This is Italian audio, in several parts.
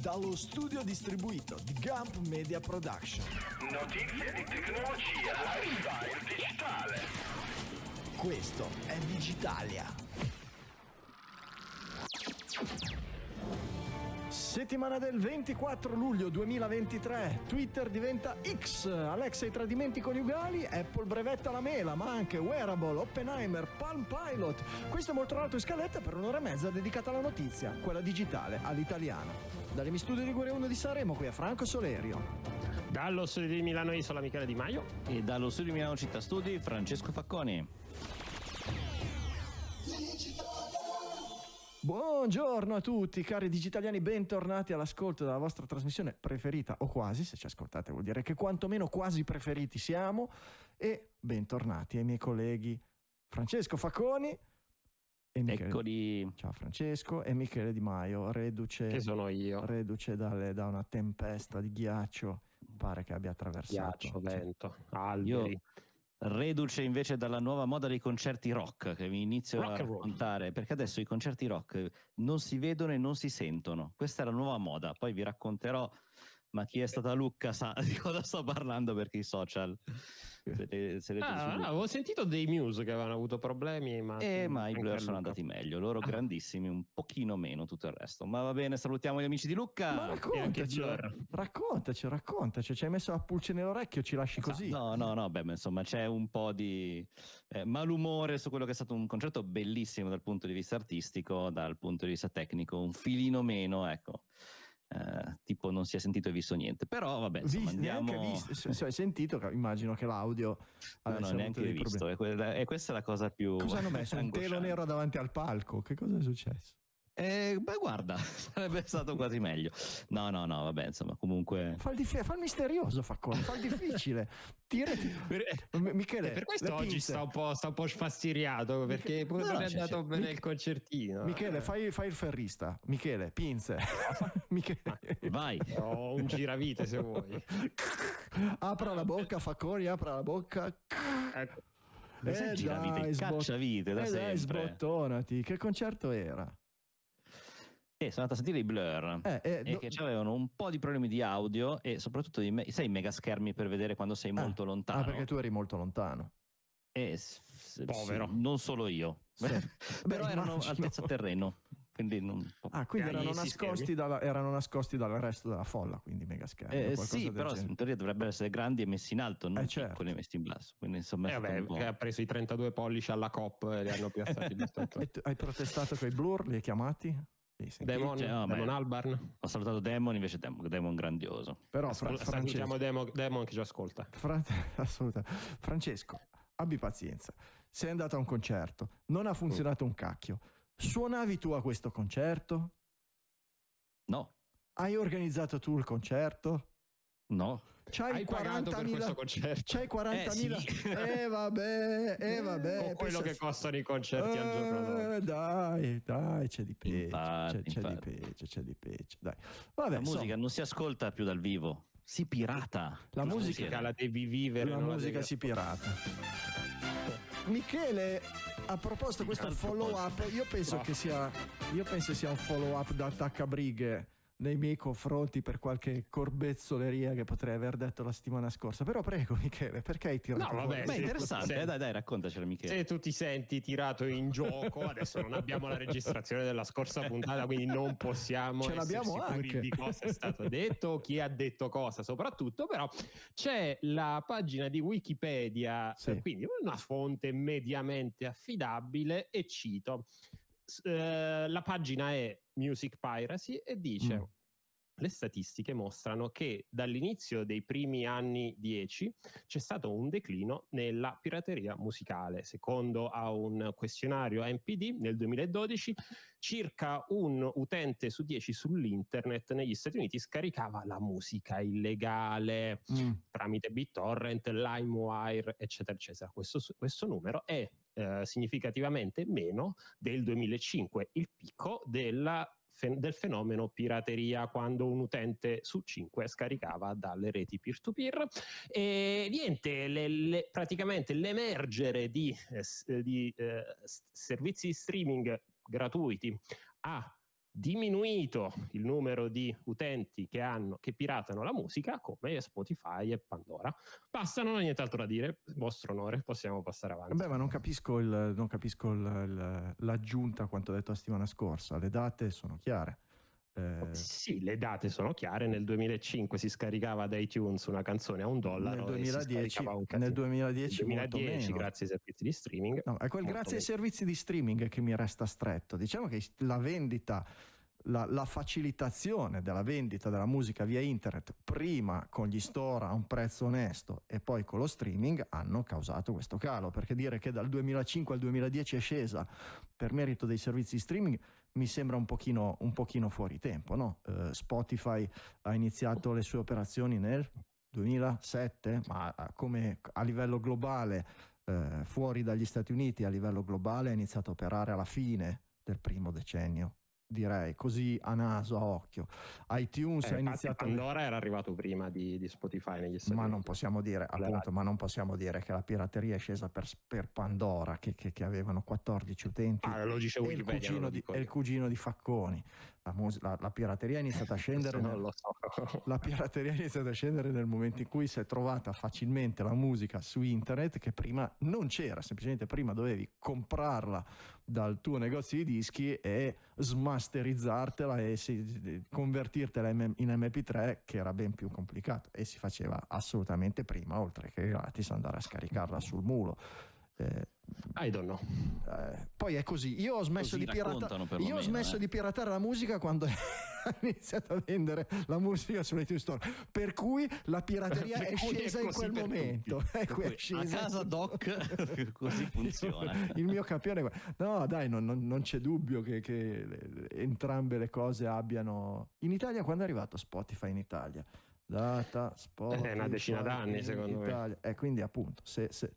dallo studio distribuito di Gump Media Production. Notizie di tecnologia, lifestyle digitale. Questo è Digitalia. settimana del 24 luglio 2023 Twitter diventa X, Alexa i tradimenti coniugali, Apple brevetta la mela, ma anche Wearable, Oppenheimer, Palm Pilot. Questo è molto lato in scaletta per un'ora e mezza dedicata alla notizia, quella digitale, all'italiano. Dalle mi studio Ligure 1 di Sanremo, qui a Franco Solerio. Dallo studio di Milano Isola Michele Di Maio. E dallo studio di Milano Città Studi Francesco Facconi. Buongiorno a tutti cari digitaliani, bentornati all'ascolto della vostra trasmissione preferita o quasi, se ci ascoltate vuol dire che quantomeno quasi preferiti siamo e bentornati ai miei colleghi Francesco Faconi e Michele, Eccoli. Ciao Francesco e Michele Di Maio, reduce, che sono io. reduce dalle, da una tempesta di ghiaccio, pare che abbia attraversato. Ghiaccio, cioè, vento, alberi. Io reduce invece dalla nuova moda dei concerti rock che vi inizio rock a raccontare perché adesso i concerti rock eh, non si vedono e non si sentono questa è la nuova moda poi vi racconterò ma chi è stata Lucca sa di cosa sto parlando perché i social se le, se le ah, no, ah, avevo sentito dei news che avevano avuto problemi ma, eh, ma i Blur sono andati meglio loro ah. grandissimi un pochino meno tutto il resto ma va bene salutiamo gli amici di Lucca ma raccontaci raccontaci raccontaci ci hai messo la pulce nell'orecchio ci lasci esatto. così no no no beh insomma c'è un po' di eh, malumore su quello che è stato un concerto bellissimo dal punto di vista artistico dal punto di vista tecnico un filino meno ecco eh, tipo non si è sentito e visto niente. Però vabbè, insomma, Vis- andiamo... visto, se hai sentito, immagino che l'audio no, no, neanche visto. e, questa è la cosa più. Cosa hanno messo? Un telo nero davanti al palco. Che cosa è successo? Eh, beh, guarda, sarebbe stato quasi meglio. No, no, no, vabbè, insomma, comunque. Fa il, dif- fa il misterioso, fa, con, fa il difficile. Tirati. Per, Michele, eh, per questo oggi sta un, po', sta un po' sfastiriato perché no, non è andato cioè, bene Mich- il concertino. Michele, fai, fai, il ferrista. Michele, pinze. Michele. Vai. Ho un giravite se vuoi. apra la bocca, Facconi, apra la bocca. Ecco. Eh, eh dai, giravite, sbot- cacciavite da eh sempre. Dai, sbottonati. Che concerto era? e sono andato a sentire i Blur eh, eh, e eh, do... che avevano un po' di problemi di audio e soprattutto di me- sei mega schermi per vedere quando sei ah. molto eh, lontano. Ah, perché tu eri molto lontano. E, eh, Povero. S- non solo io, sì. però Beh, erano immagino. altezza terreno. Quindi non... Ah, quindi erano nascosti, dalla, erano nascosti, dal resto della folla, quindi mega schermi. Eh, sì, però genere. in teoria dovrebbero essere grandi e messi in alto, non eh, certo. piccoli messi in basso. Quindi insomma... Eh, beh, che ha preso i 32 pollici alla COP e li hanno piazzati. hai protestato con i blur, li hai chiamati? Demon, cioè, no, Demon Albarn. Ho salutato Demon invece Demon, Demon grandioso. Però fra- Francesco, diciamo Demon, Demon che ci ascolta. Frate- Francesco, abbi pazienza. Sei andato a un concerto, non ha funzionato un cacchio. Suonavi tu a questo concerto? No. Hai organizzato tu il concerto? No. C'hai 40.000 C'hai 40.000 eh, sì. E eh, vabbè, e eh, eh, vabbè. O quello che costano i concerti eh, al giorno d'oggi. Eh, dai, dai, c'è di peggio, infatti, c'è, c'è, di peggio, c'è di peggio, dai. Vabbè, la musica non si ascolta più dal vivo, si pirata. La, musica, musica la devi vivere, la musica la si pirata. Michele ha proposto questo follow up, io penso no. che sia io penso sia un follow up da attaccabrighe nei miei confronti per qualche corbezzoleria che potrei aver detto la settimana scorsa. Però prego, Michele, perché hai tirato? No, vabbè, è interessante. Eh, dai, dai, raccontacela, Michele. Se tu ti senti tirato in gioco, adesso non abbiamo la registrazione della scorsa puntata, quindi non possiamo Ce l'abbiamo anche. di cosa è stato detto, chi ha detto cosa, soprattutto. Però c'è la pagina di Wikipedia, sì. quindi una fonte mediamente affidabile, e cito. Eh, la pagina è Music Piracy e dice... Mm. Le statistiche mostrano che dall'inizio dei primi anni 10 c'è stato un declino nella pirateria musicale. Secondo a un questionario MPD nel 2012, circa un utente su 10 sull'internet negli Stati Uniti scaricava la musica illegale mm. tramite BitTorrent, LimeWire, eccetera, eccetera. Questo, questo numero è eh, significativamente meno del 2005, il picco della del fenomeno pirateria quando un utente su 5 scaricava dalle reti peer-to-peer -peer. e niente, le, le, praticamente l'emergere di, eh, di eh, servizi streaming gratuiti a diminuito il numero di utenti che, hanno, che piratano la musica come Spotify e Pandora. Basta, non ho nient'altro da dire, vostro onore, possiamo passare avanti. Beh, ma non capisco, il, non capisco il, il, l'aggiunta a quanto detto la settimana scorsa, le date sono chiare. Ehm sì, le date sono chiare. Nel 2005 si scaricava da iTunes una canzone a un dollaro. Nel 2010, un nel 2010, 2010 grazie ai servizi di streaming. No, è grazie meno. ai servizi di streaming che mi resta stretto. Diciamo che la vendita. La, la, facilitazione della vendita della musica via internet prima con gli store a un prezzo onesto e poi con lo streaming hanno causato questo calo perché dire che dal 2005 al 2010 è scesa per merito dei servizi di streaming mi sembra un pochino, un pochino fuori tempo. No? Eh, Spotify ha iniziato le sue operazioni nel 2007, ma come a livello globale, eh, fuori dagli Stati Uniti, a livello globale ha iniziato a operare alla fine del primo decennio direi così a naso, a occhio. iTunes eh, ha iniziato. Pandora era arrivato prima di, di Spotify negli Stati Uniti. Ma non possiamo dire, appunto, ma non possiamo dire che la pirateria è scesa per, per Pandora, che, che, che, avevano 14 utenti. Ah, lo dice Wikipedia. il, cugino di, è il cugino di Facconi la, mus- la, la pirateria è iniziata a scendere. non nel, so. la pirateria è iniziata a scendere nel momento in cui si è trovata facilmente la musica su internet che prima non c'era, semplicemente prima dovevi comprarla dal tuo negozio di dischi e smasterizzartela e si- convertirtela in, in MP3 che era ben più complicato e si faceva assolutamente prima, oltre che gratis, andare a scaricarla sul mulo. Eh, I don't know. Eh, poi è così. Io ho smesso, di, pirata- io ho smesso eh. di piratare la musica quando ha iniziato a vendere la musica su iTunes Store. Per cui la pirateria è scesa è in quel momento. È Cui, a casa Doc così funziona. Il mio campione. No, dai, non, non, non c'è dubbio che, che entrambe le cose abbiano. In Italia, quando è arrivato Spotify in Italia? Data, Spotify. Eh, è una decina d'anni, secondo Italia. me. Eh, quindi, appunto, se, se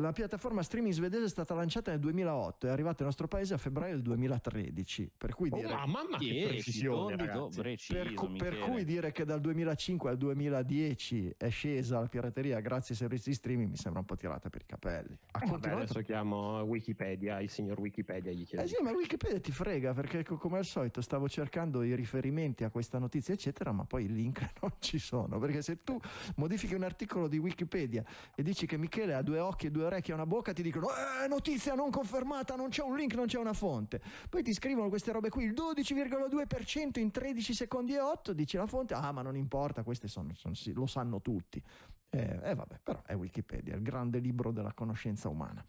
la piattaforma streaming svedese è stata lanciata nel 2008 e è arrivata nel nostro paese a febbraio del 2013. Per cui dire, oh, mamma che precisione, oh, preciso, per, cu- per, cui dire che dal 2005 al 2010 è scesa la pirateria grazie ai servizi di streaming mi sembra un po' tirata per i capelli. A eh, vabbè, adesso chiamo Wikipedia, il signor Wikipedia gli chiede. Eh sì, ma Wikipedia ti frega perché come al solito stavo cercando i riferimenti a questa notizia eccetera, ma poi i link non ci sono perché se tu modifichi un articolo di Wikipedia e dici che Michele ha due occhi e due orecchie e una bocca ti dicono eh, notizia non confermata, non c'è un link, non c'è una fonte. Poi ti scrivono queste robe qui, il 12,2% in 13 secondi e 8, dice la fonte, ah ma non importa, queste sono, sono sì, lo sanno tutti. E eh, eh, vabbè, però è Wikipedia, il grande libro della conoscenza umana.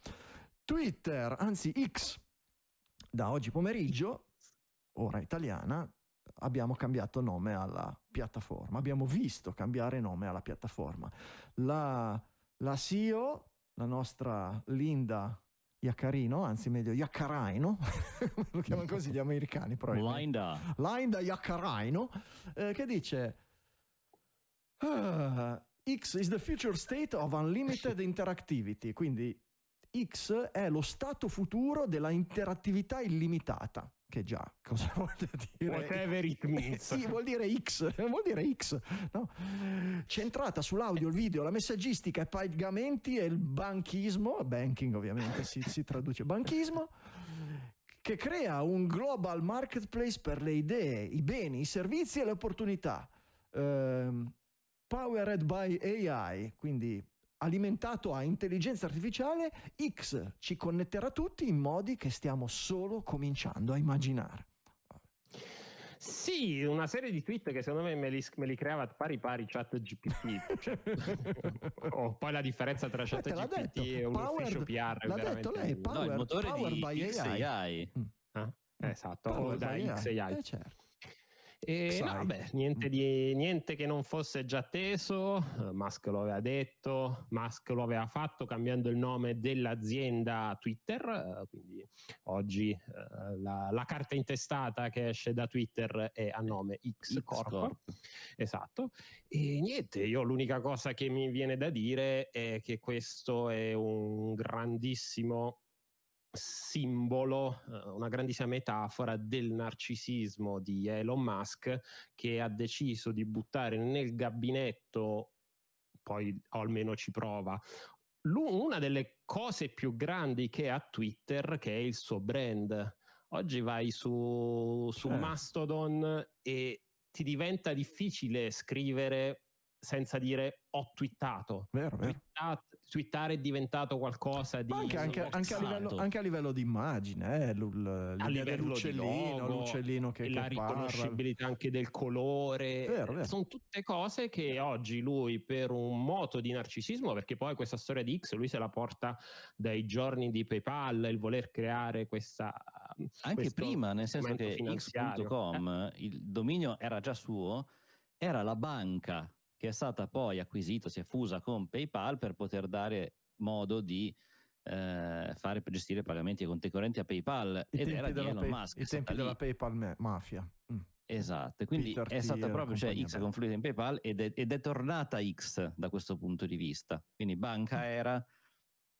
Twitter, anzi X, da oggi pomeriggio, ora italiana, abbiamo cambiato nome alla piattaforma, abbiamo visto cambiare nome alla piattaforma. La, la CEO la nostra Linda Iaccarino, anzi meglio Iaccaraino, lo chiamano così gli americani Linda. Linda Iaccaraino, eh, che dice... Uh, X is the future state of unlimited interactivity, quindi X è lo stato futuro della interattività illimitata che già cosa vuol dire whatever it means sì, vuol dire X vuol dire X no? centrata sull'audio il video la messaggistica i pagamenti e il banchismo banking ovviamente si, si traduce banchismo che crea un global marketplace per le idee i beni i servizi e le opportunità eh, powered by AI quindi alimentato a intelligenza artificiale, X ci connetterà tutti in modi che stiamo solo cominciando a immaginare. Sì, una serie di tweet che secondo me me li, me li creava pari pari chat GPT. Cioè, oh, poi la differenza tra chat eh, GPT e un powered, ufficio PR. L'ha detto lei, powered, no, il motore di by AI. AI. Mm. Ah, esatto, powered o da XAI. Eh, certo. E ehm, no, vabbè, niente, di, niente che non fosse già teso, eh, Musk lo aveva detto, Musk lo aveva fatto cambiando il nome dell'azienda Twitter, eh, quindi oggi eh, la, la carta intestata che esce da Twitter è a nome X Corp. Esatto. E niente, io l'unica cosa che mi viene da dire è che questo è un grandissimo simbolo, eh, una grandissima metafora del narcisismo di Elon Musk che ha deciso di buttare nel gabinetto, poi almeno ci prova, una delle cose più grandi che ha Twitter, che è il suo brand. Oggi vai su, su eh. Mastodon e ti diventa difficile scrivere senza dire ho twittato. Vero, vero. twittare è diventato qualcosa di... Anche, anche, anche, a livello, anche, a livello, di immagine, eh, l'ul, a livello l'uccellino, logo, l'uccellino che La compara. riconoscibilità anche del colore. Vero, vero. Sono tutte cose che oggi lui per un moto di narcisismo, perché poi questa storia di X lui se la porta dai giorni di PayPal, il voler creare questa... Anche prima, nel senso che X.com eh? il dominio era già suo, era la banca che è stata poi acquisita, si è fusa con PayPal per poter dare modo di eh, fare per gestire pagamenti conti correnti a PayPal I ed era di Elon pay, Musk. I tempi della lì. PayPal mafia. Mm. Esatto, quindi Peter è stata proprio, cioè X è confluita in PayPal ed è, ed è, tornata X da questo punto di vista. Quindi banca mm. era,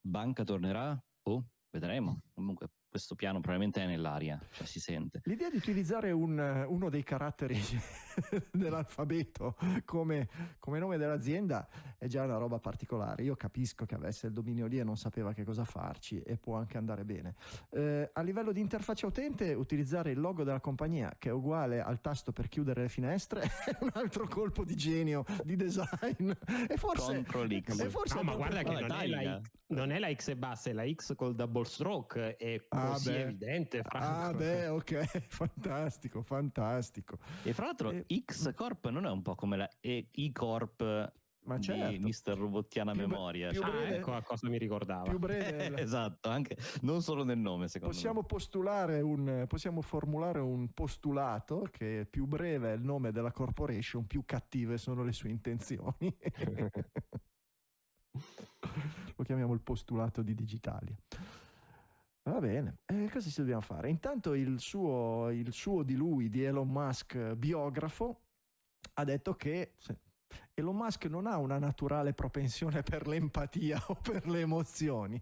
banca tornerà, boh, vedremo. Mm. Comunque questo piano probabilmente è nell'aria, cioè si sente. L'idea di utilizzare un, uno dei caratteri dell'alfabeto come, come, nome dell'azienda è già una roba particolare. Io capisco che avesse il dominio lì e non sapeva che cosa farci e può anche andare bene. Eh, a livello di interfaccia utente, utilizzare il logo della compagnia che è uguale al tasto per chiudere le finestre è un altro colpo di genio di design. E forse... E forse no, ma guarda che non, è la, non, è la, X e basta, è la X col double stroke e ah, ah, sì, beh. evidente. Ah, franco. Ah, beh, ok, fantastico, fantastico. E fra l'altro, e... X Corp non è un po' come la I Corp ma di certo. Mister Robottiana più, Memoria. Più ah, breve, ecco, ecco a cosa mi ricordava. Più breve. esatto, anche, non solo nel nome, secondo possiamo me. Postulare un, possiamo formulare un postulato che più breve è il nome della corporation, più cattive sono le sue intenzioni. Lo chiamiamo il postulato di Digitalia. Va bene, eh, cosa ci dobbiamo fare? Intanto il suo, il suo di lui, di Elon Musk, biografo, ha detto che Elon Musk non ha una naturale propensione per l'empatia o per le emozioni.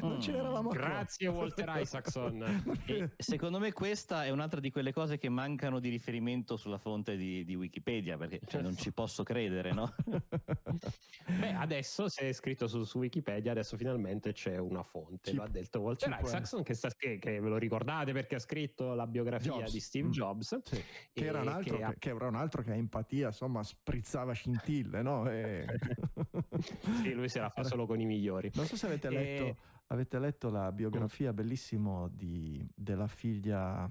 non mm, ce l'eravamo Grazie Walter Isaacson. e, secondo me questa è un'altra di quelle cose che mancano di riferimento sulla fonte di, di Wikipedia, perché cioè, non ci certo. posso credere, no? Beh, adesso se è scritto su, su, Wikipedia, adesso finalmente c'è una fonte, ci, lo ha detto Walter Isaacson, che, sta, che, che, ve lo ricordate perché ha scritto la biografia Jobs. di Steve mm. Jobs. Sì. Che, era altro, che, ha... che era un altro che ha empatia, insomma, sprizzava lanciava scintille, no? E... sì, lui si la fa solo con i migliori. Non so se avete letto, e... avete letto la biografia bellissima della figlia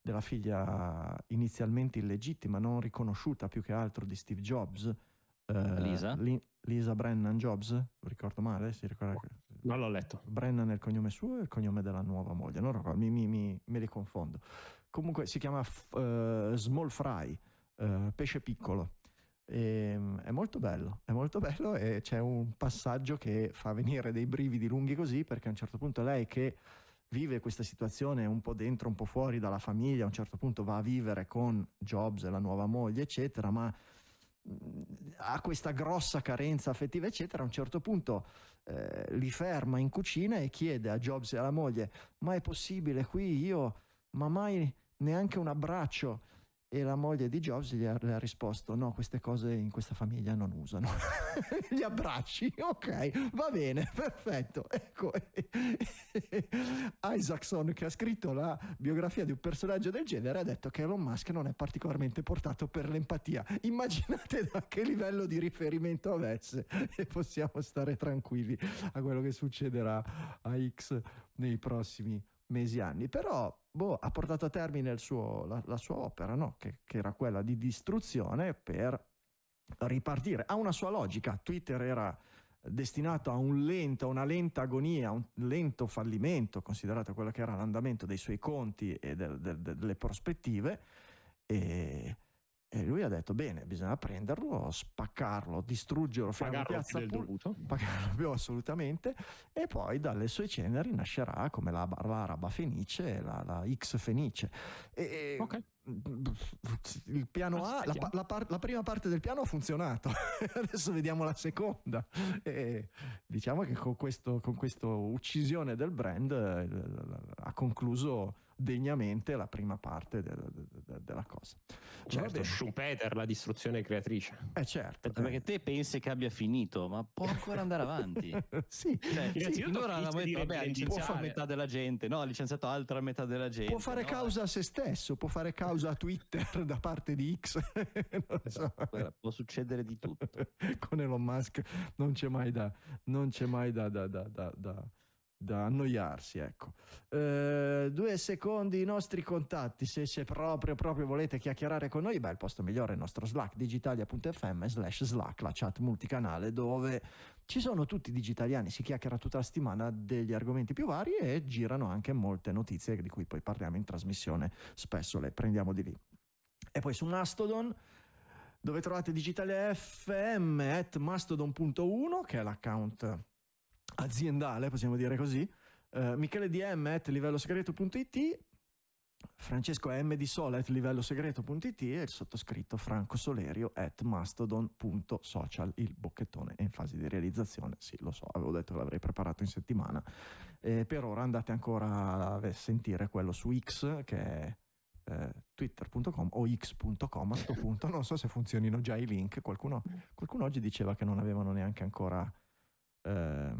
della figlia inizialmente illegittima, non riconosciuta più che altro di Steve Jobs, eh, Lisa? Li, Lisa Brennan Jobs, ricordo male, si ricorda? Non l'ho letto. Brennan è il cognome suo e il cognome della nuova moglie, non ricordo, mi, mi, mi, me li confondo. Comunque si chiama uh, Small Fry, uh, pesce piccolo. E, ehm, è molto bello, è molto bello e c'è un passaggio che fa venire dei brividi lunghi così perché a un certo punto lei che vive questa situazione un po' dentro, un po' fuori dalla famiglia, a un certo punto va a vivere con Jobs, e la nuova moglie, eccetera, ma mhmm, ha questa grossa carenza affettiva, eccetera. A un certo punto eh, li ferma in cucina e chiede a Jobs e alla moglie: Ma è possibile qui io? Ma mai neanche un abbraccio? E la moglie di Jobs gli ha, ha risposto: No, queste cose in questa famiglia non usano. Gli abbracci, ok, va bene, perfetto. Ecco, Isaacson, che ha scritto la biografia di un personaggio del genere, ha detto che Elon Musk non è particolarmente portato per l'empatia. Immaginate da che livello di riferimento avesse, e possiamo stare tranquilli a quello che succederà a X nei prossimi mesi, e anni, però boh, ha portato a termine suo, la, la, sua opera, no? che, che era quella di distruzione per ripartire. Ha una sua logica, Twitter era destinato a un lento, una lenta agonia, a un lento fallimento, considerato quello che era l'andamento dei suoi conti e del, del, delle prospettive. E e lui ha detto: Bene, bisogna prenderlo, spaccarlo, distruggerlo, fare una piazza pubblica, pagarlo più assolutamente. E poi dalle sue ceneri nascerà come la, l'araba fenice, la, la X fenice. E, okay. Il piano A, la, la, par, la, prima parte del piano ha funzionato, adesso vediamo la seconda. E diciamo che con, questo, questa uccisione del brand eh, ha concluso degnamente la prima parte del, del, della cosa. Certo, Schumpeter, la distruzione creatrice. Eh certo. Perché, eh. perché te pensi che abbia finito, ma può ancora andare avanti. sì. Cioè, sì. Allora la metà, vabbè, ha licenziato fare... metà della gente, no, ha licenziato altra metà della gente. Può fare no? causa a se stesso, può fare causa a Twitter da parte di X. Esatto, so. Guarda, può succedere di tutto. Con Elon Musk non c'è mai da... Non c'è mai da, da, da, da da annoiarsi, ecco. Eh, due secondi i nostri contatti, se, se proprio, proprio volete chiacchierare con noi, beh, il posto migliore è il nostro Slack, digitalia.fm slash Slack, la chat multicanale dove ci sono tutti i digitaliani, si chiacchiera tutta la settimana degli argomenti più vari e girano anche molte notizie di cui poi parliamo in trasmissione, spesso le prendiamo di lì. E poi su Mastodon dove trovate digitale fm at mastodon.1 che è l'account aziendale, possiamo dire così. Uh, Michele DM at livello-segreto.it Francesco M di Sole at livello-segreto.it e il sottoscritto Franco Solerio at mastodon.social il bocchettone è in fase di realizzazione sì lo so avevo detto che l'avrei preparato in settimana E per ora andate ancora a sentire quello su X che è eh, twitter.com o x.com a questo punto non so se funzionino già i link qualcuno, qualcuno, oggi diceva che non avevano neanche ancora eh,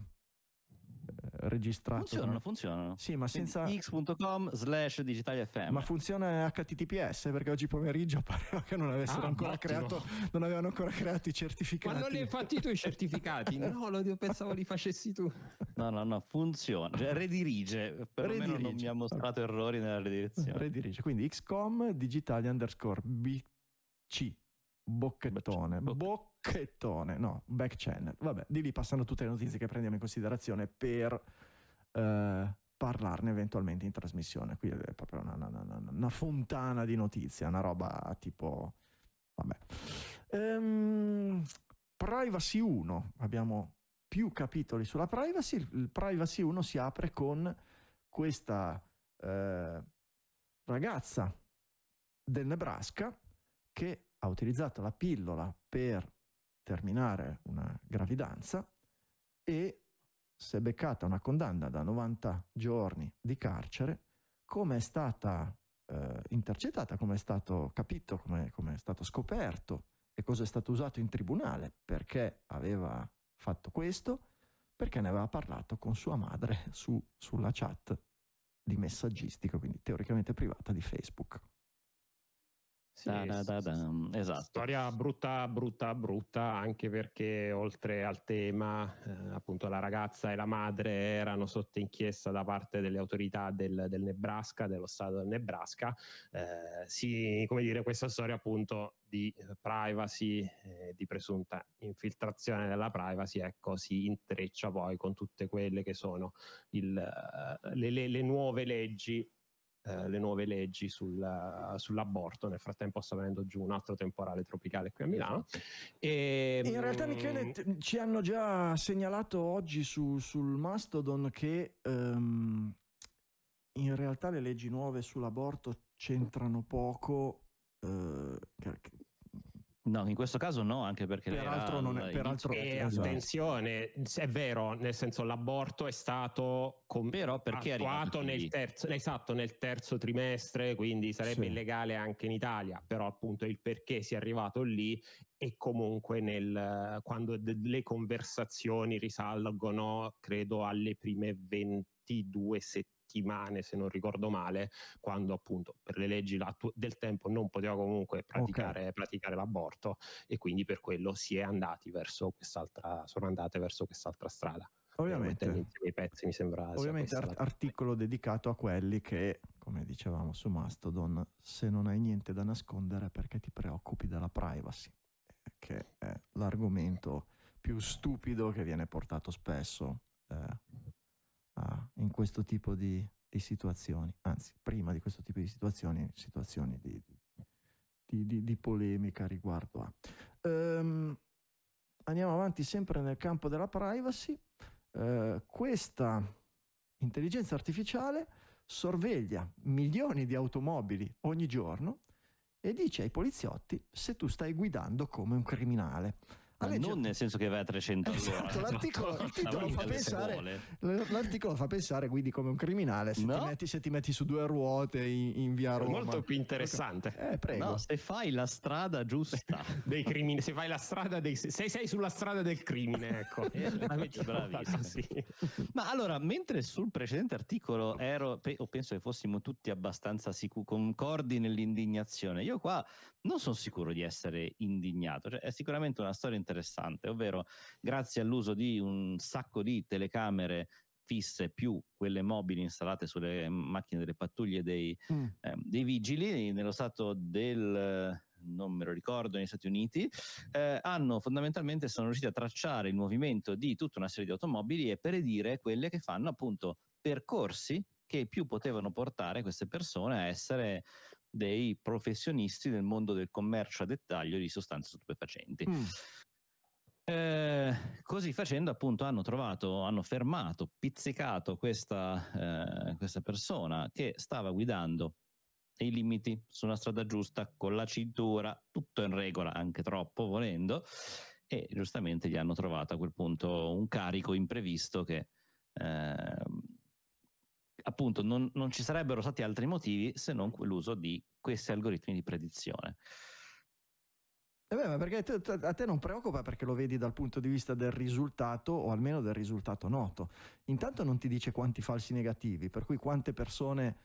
registrato. Funzionano, funzionano. Sì, ma senza... x.com slash digitalfm. Ma funziona HTTPS perché oggi pomeriggio pareva che non avessero ah, ancora ottimo. creato, non avevano ancora creato i certificati. Ma non li hai fatti tu i certificati? no, lo, pensavo li facessi tu. No, no, no, funziona. Cioè, redirige, perlomeno non mi ha mostrato errori nella redirezione. Redirige, quindi xcom digitali underscore bc Bocchettone, bocchettone, no, back channel. Vabbè, di lì passano tutte le notizie che prendiamo in considerazione per eh, parlarne eventualmente in trasmissione. Qui è proprio una, una, una, una fontana di notizie, una roba tipo... Vabbè. Ehm, privacy 1, abbiamo più capitoli sulla privacy. Il privacy 1 si apre con questa eh, ragazza del Nebraska che ha utilizzato la pillola per terminare una gravidanza e si è beccata una condanna da 90 giorni di carcere, come è stata eh, intercettata, come è stato capito, come è stato scoperto e cosa è stato usato in tribunale, perché aveva fatto questo, perché ne aveva parlato con sua madre su, sulla chat di messaggistica, quindi teoricamente privata di Facebook. Sì, esatto. Storia brutta, brutta, brutta, anche perché oltre al tema, eh, appunto, la ragazza e la madre erano sotto inchiesta da parte delle autorità del, del Nebraska, dello stato del Nebraska. Eh, sì, come dire, questa storia appunto di privacy, eh, di presunta infiltrazione della privacy, ecco, si intreccia poi con tutte quelle che sono il, eh, le, le, le nuove leggi eh, le nuove leggi sulla, sull'aborto. Nel frattempo sta venendo giù un altro temporale tropicale qui a Milano. Esatto. E, In realtà, Michele, mm, t- ci hanno già segnalato oggi su, sul Mastodon che um, in realtà le leggi nuove sull'aborto c'entrano poco. Uh, No, in questo caso no, anche perché... Peraltro non è... Peraltro e esatto. attenzione, è vero, nel senso l'aborto è stato com- Però perché attuato nel terzo, esatto, nel terzo trimestre, quindi sarebbe sì. illegale anche in Italia, però appunto il perché si è arrivato lì e comunque nel, quando de- le conversazioni risalgono, credo, alle prime 22 settimane settimane, se non ricordo male, quando appunto per le leggi del tempo non poteva comunque praticare, okay. praticare l'aborto e quindi per quello si è andati verso quest'altra, sono andate verso quest'altra strada. Eh, ovviamente, pezzi, mi sembra ovviamente art- articolo dedicato a quelli che, come dicevamo su Mastodon, se non hai niente da nascondere perché ti preoccupi della privacy, che è l'argomento più stupido che viene portato spesso eh, uh, in questo tipo di, di, situazioni, anzi prima di questo tipo di situazioni, situazioni di, di, di polemica riguardo a. Um, andiamo avanti sempre nel campo della privacy. Uh, questa intelligenza artificiale sorveglia milioni di automobili ogni giorno e dice ai poliziotti se tu stai guidando come un criminale. Ma legge... non nel senso che vai a 300 esatto, l'articolo, la fa pensare, l'articolo, fa pensare, quindi come un criminale se, no? ti, metti, se ti, metti, su due ruote in, in via Roma. È molto più interessante. Eh, prego. No, se fai la strada giusta dei crimini, se fai la strada dei se sei sulla strada del crimine, ecco. eh, Sì. Ma allora, mentre sul precedente articolo ero o penso che fossimo tutti abbastanza sicuri concordi nell'indignazione, io qua non sono sicuro di essere indignato, cioè, è sicuramente una storia interessante, ovvero grazie all'uso di un sacco di telecamere fisse più quelle mobili installate sulle macchine delle pattuglie dei, mm. eh, dei vigili nello stato del non me lo ricordo negli Stati Uniti eh, hanno fondamentalmente sono riusciti a tracciare il movimento di tutta una serie di automobili e predire quelle che fanno appunto percorsi che più potevano portare queste persone a essere dei professionisti nel mondo del commercio a dettaglio di sostanze stupefacenti. Mm. Eh, così facendo, appunto, hanno trovato, hanno fermato, pizzicato questa, eh, questa persona che stava guidando nei limiti, su una strada giusta, con la cintura, tutto in regola, anche troppo volendo, e giustamente gli hanno trovato a quel punto un carico imprevisto che eh, appunto non, non ci sarebbero stati altri motivi se non l'uso di questi algoritmi di predizione. Eh beh, ma perché a te non preoccupa perché lo vedi dal punto di vista del risultato o almeno del risultato noto. Intanto non ti dice quanti falsi negativi, per cui quante persone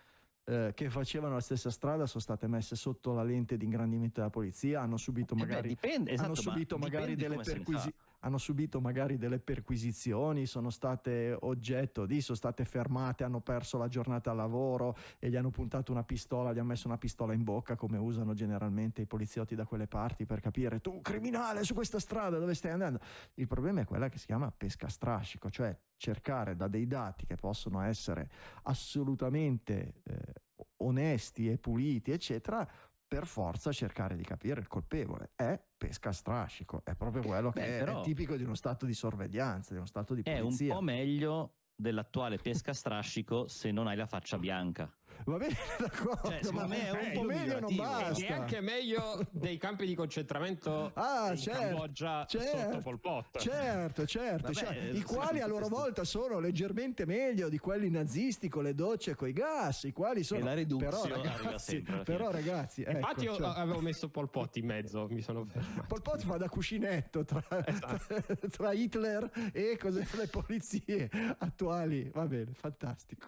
eh, che facevano la stessa strada sono state messe sotto la lente di ingrandimento della polizia, hanno subito magari, eh beh, dipende, esatto, hanno subito magari delle perquisizioni hanno subito magari delle perquisizioni, sono state oggetto di, sono state fermate, hanno perso la giornata al lavoro e gli hanno puntato una pistola, gli hanno messo una pistola in bocca come usano generalmente i poliziotti da quelle parti per capire tu criminale su questa strada dove stai andando. Il problema è quella che si chiama pesca strascico, cioè cercare da dei dati che possono essere assolutamente eh, onesti e puliti, eccetera, per forza cercare di capire il colpevole. È pesca a strascico, è proprio quello Beh, che però, è tipico di uno stato di sorveglianza, di uno stato di polizia. È un po' meglio dell'attuale pesca a strascico se non hai la faccia bianca va bene, d'accordo, cioè, ma me un po' meglio non basta. È anche meglio dei campi di concentramento ah, in certo, Cambogia certo, sotto Pol Pot. Certo, certo, Vabbè, certo. i quali a loro volta sono leggermente meglio di quelli nazisti con le docce e con i gas, i quali sono... la però ragazzi, però ragazzi ecco, Infatti io cioè... avevo messo Pol Pot in mezzo, mi sono fermato. Pol Pot va da cuscinetto tra, esatto. tra Hitler e cos'è, le polizie attuali. Va bene, fantastico.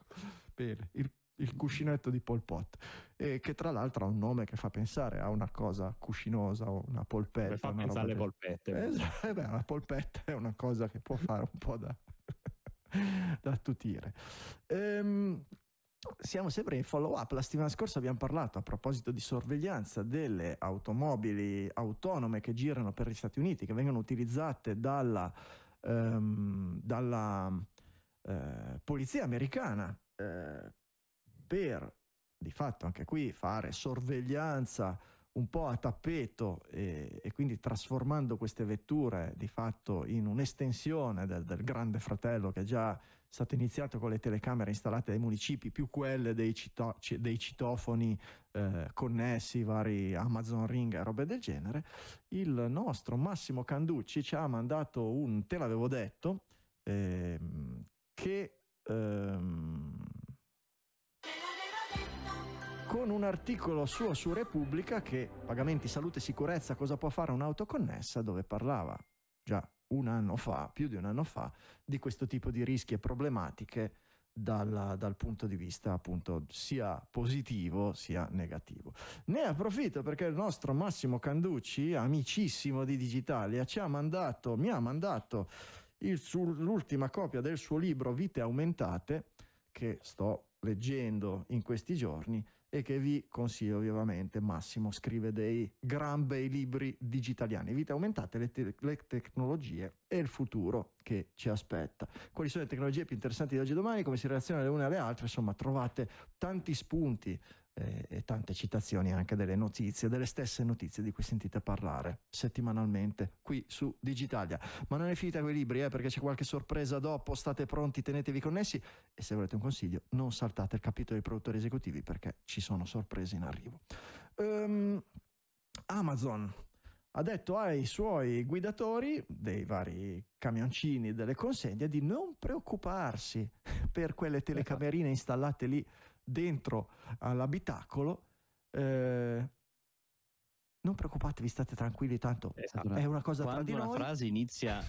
Bene, il il cuscinetto di Pol Pot, e che tra l'altro ha un nome che fa pensare a una cosa cuscinosa o una polpetta. Beh, fa pensare alle polpette. Esatto, beh, la polpetta è una cosa che può fare un po' da, da attutire. Ehm, siamo sempre in follow up. La settimana scorsa abbiamo parlato a proposito di sorveglianza delle automobili autonome che girano per gli Stati Uniti, che vengono utilizzate dalla, ehm, dalla eh, polizia americana eh, per di fatto anche qui fare sorveglianza un po' a tappeto e, e quindi trasformando queste vetture di fatto in un'estensione del, del, grande fratello che è già stato iniziato con le telecamere installate dai municipi più quelle dei, cito, dei citofoni eh, connessi vari Amazon Ring e robe del genere il nostro Massimo Canducci ci ha mandato un te l'avevo detto ehm, che ehm, con un articolo suo su Repubblica che, pagamenti, salute e sicurezza, cosa può fare un'auto connessa, dove parlava già un anno fa, più di un anno fa, di questo tipo di rischi e problematiche dalla, dal punto di vista appunto sia positivo sia negativo. Ne approfitto perché il nostro Massimo Canducci, amicissimo di Digitalia, ci ha mandato, mi ha mandato suo, l'ultima copia del suo libro Vite Aumentate, che sto leggendo in questi giorni e che vi consiglio vivamente. Massimo scrive dei gran bei libri digitaliani. Vite aumentate, le, te- le tecnologie e il futuro che ci aspetta. Quali sono le tecnologie più interessanti di oggi e domani, come si relazionano le une alle altre? Insomma, trovate tanti spunti eh, e tante citazioni anche delle notizie, delle stesse notizie di cui sentite parlare settimanalmente qui su Digitalia. Ma non è finita quei libri, eh, perché c'è qualche sorpresa dopo, state pronti, tenetevi connessi e se volete un consiglio non saltate il capitolo dei produttori esecutivi perché ci sono sorprese in arrivo. Um, Amazon ha detto ai suoi guidatori dei vari camioncini delle consegne di non preoccuparsi per quelle telecamerine installate lì dentro all'abitacolo. Eh, non preoccupatevi, state tranquilli, tanto è, esatto. una, è una cosa tra di noi. Quando una frase inizia,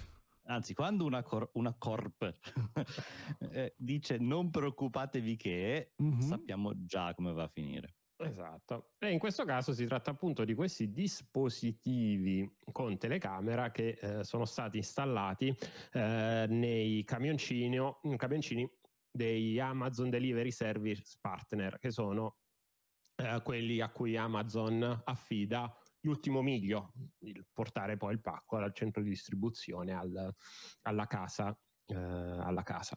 anzi, quando una, cor, una corp eh, dice non preoccupatevi che, mm-hmm. sappiamo già come va a finire. Esatto, e in questo caso si tratta appunto di questi dispositivi con telecamera che eh, sono stati installati eh, nei camioncini dei Amazon Delivery Service Partner, che sono eh, quelli a cui Amazon affida l'ultimo miglio, il portare poi il pacco al centro di distribuzione, al, alla casa. Eh, alla casa.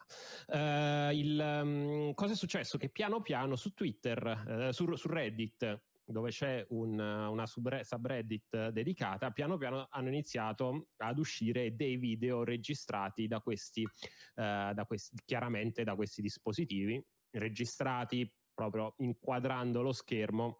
Eh, il, um, cosa è successo? Che piano piano su Twitter, eh, su, su Reddit, dove c'è un, una subreddit dedicata, piano piano hanno iniziato ad uscire dei video registrati da questi, eh, da questi chiaramente da questi dispositivi, registrati proprio inquadrando lo schermo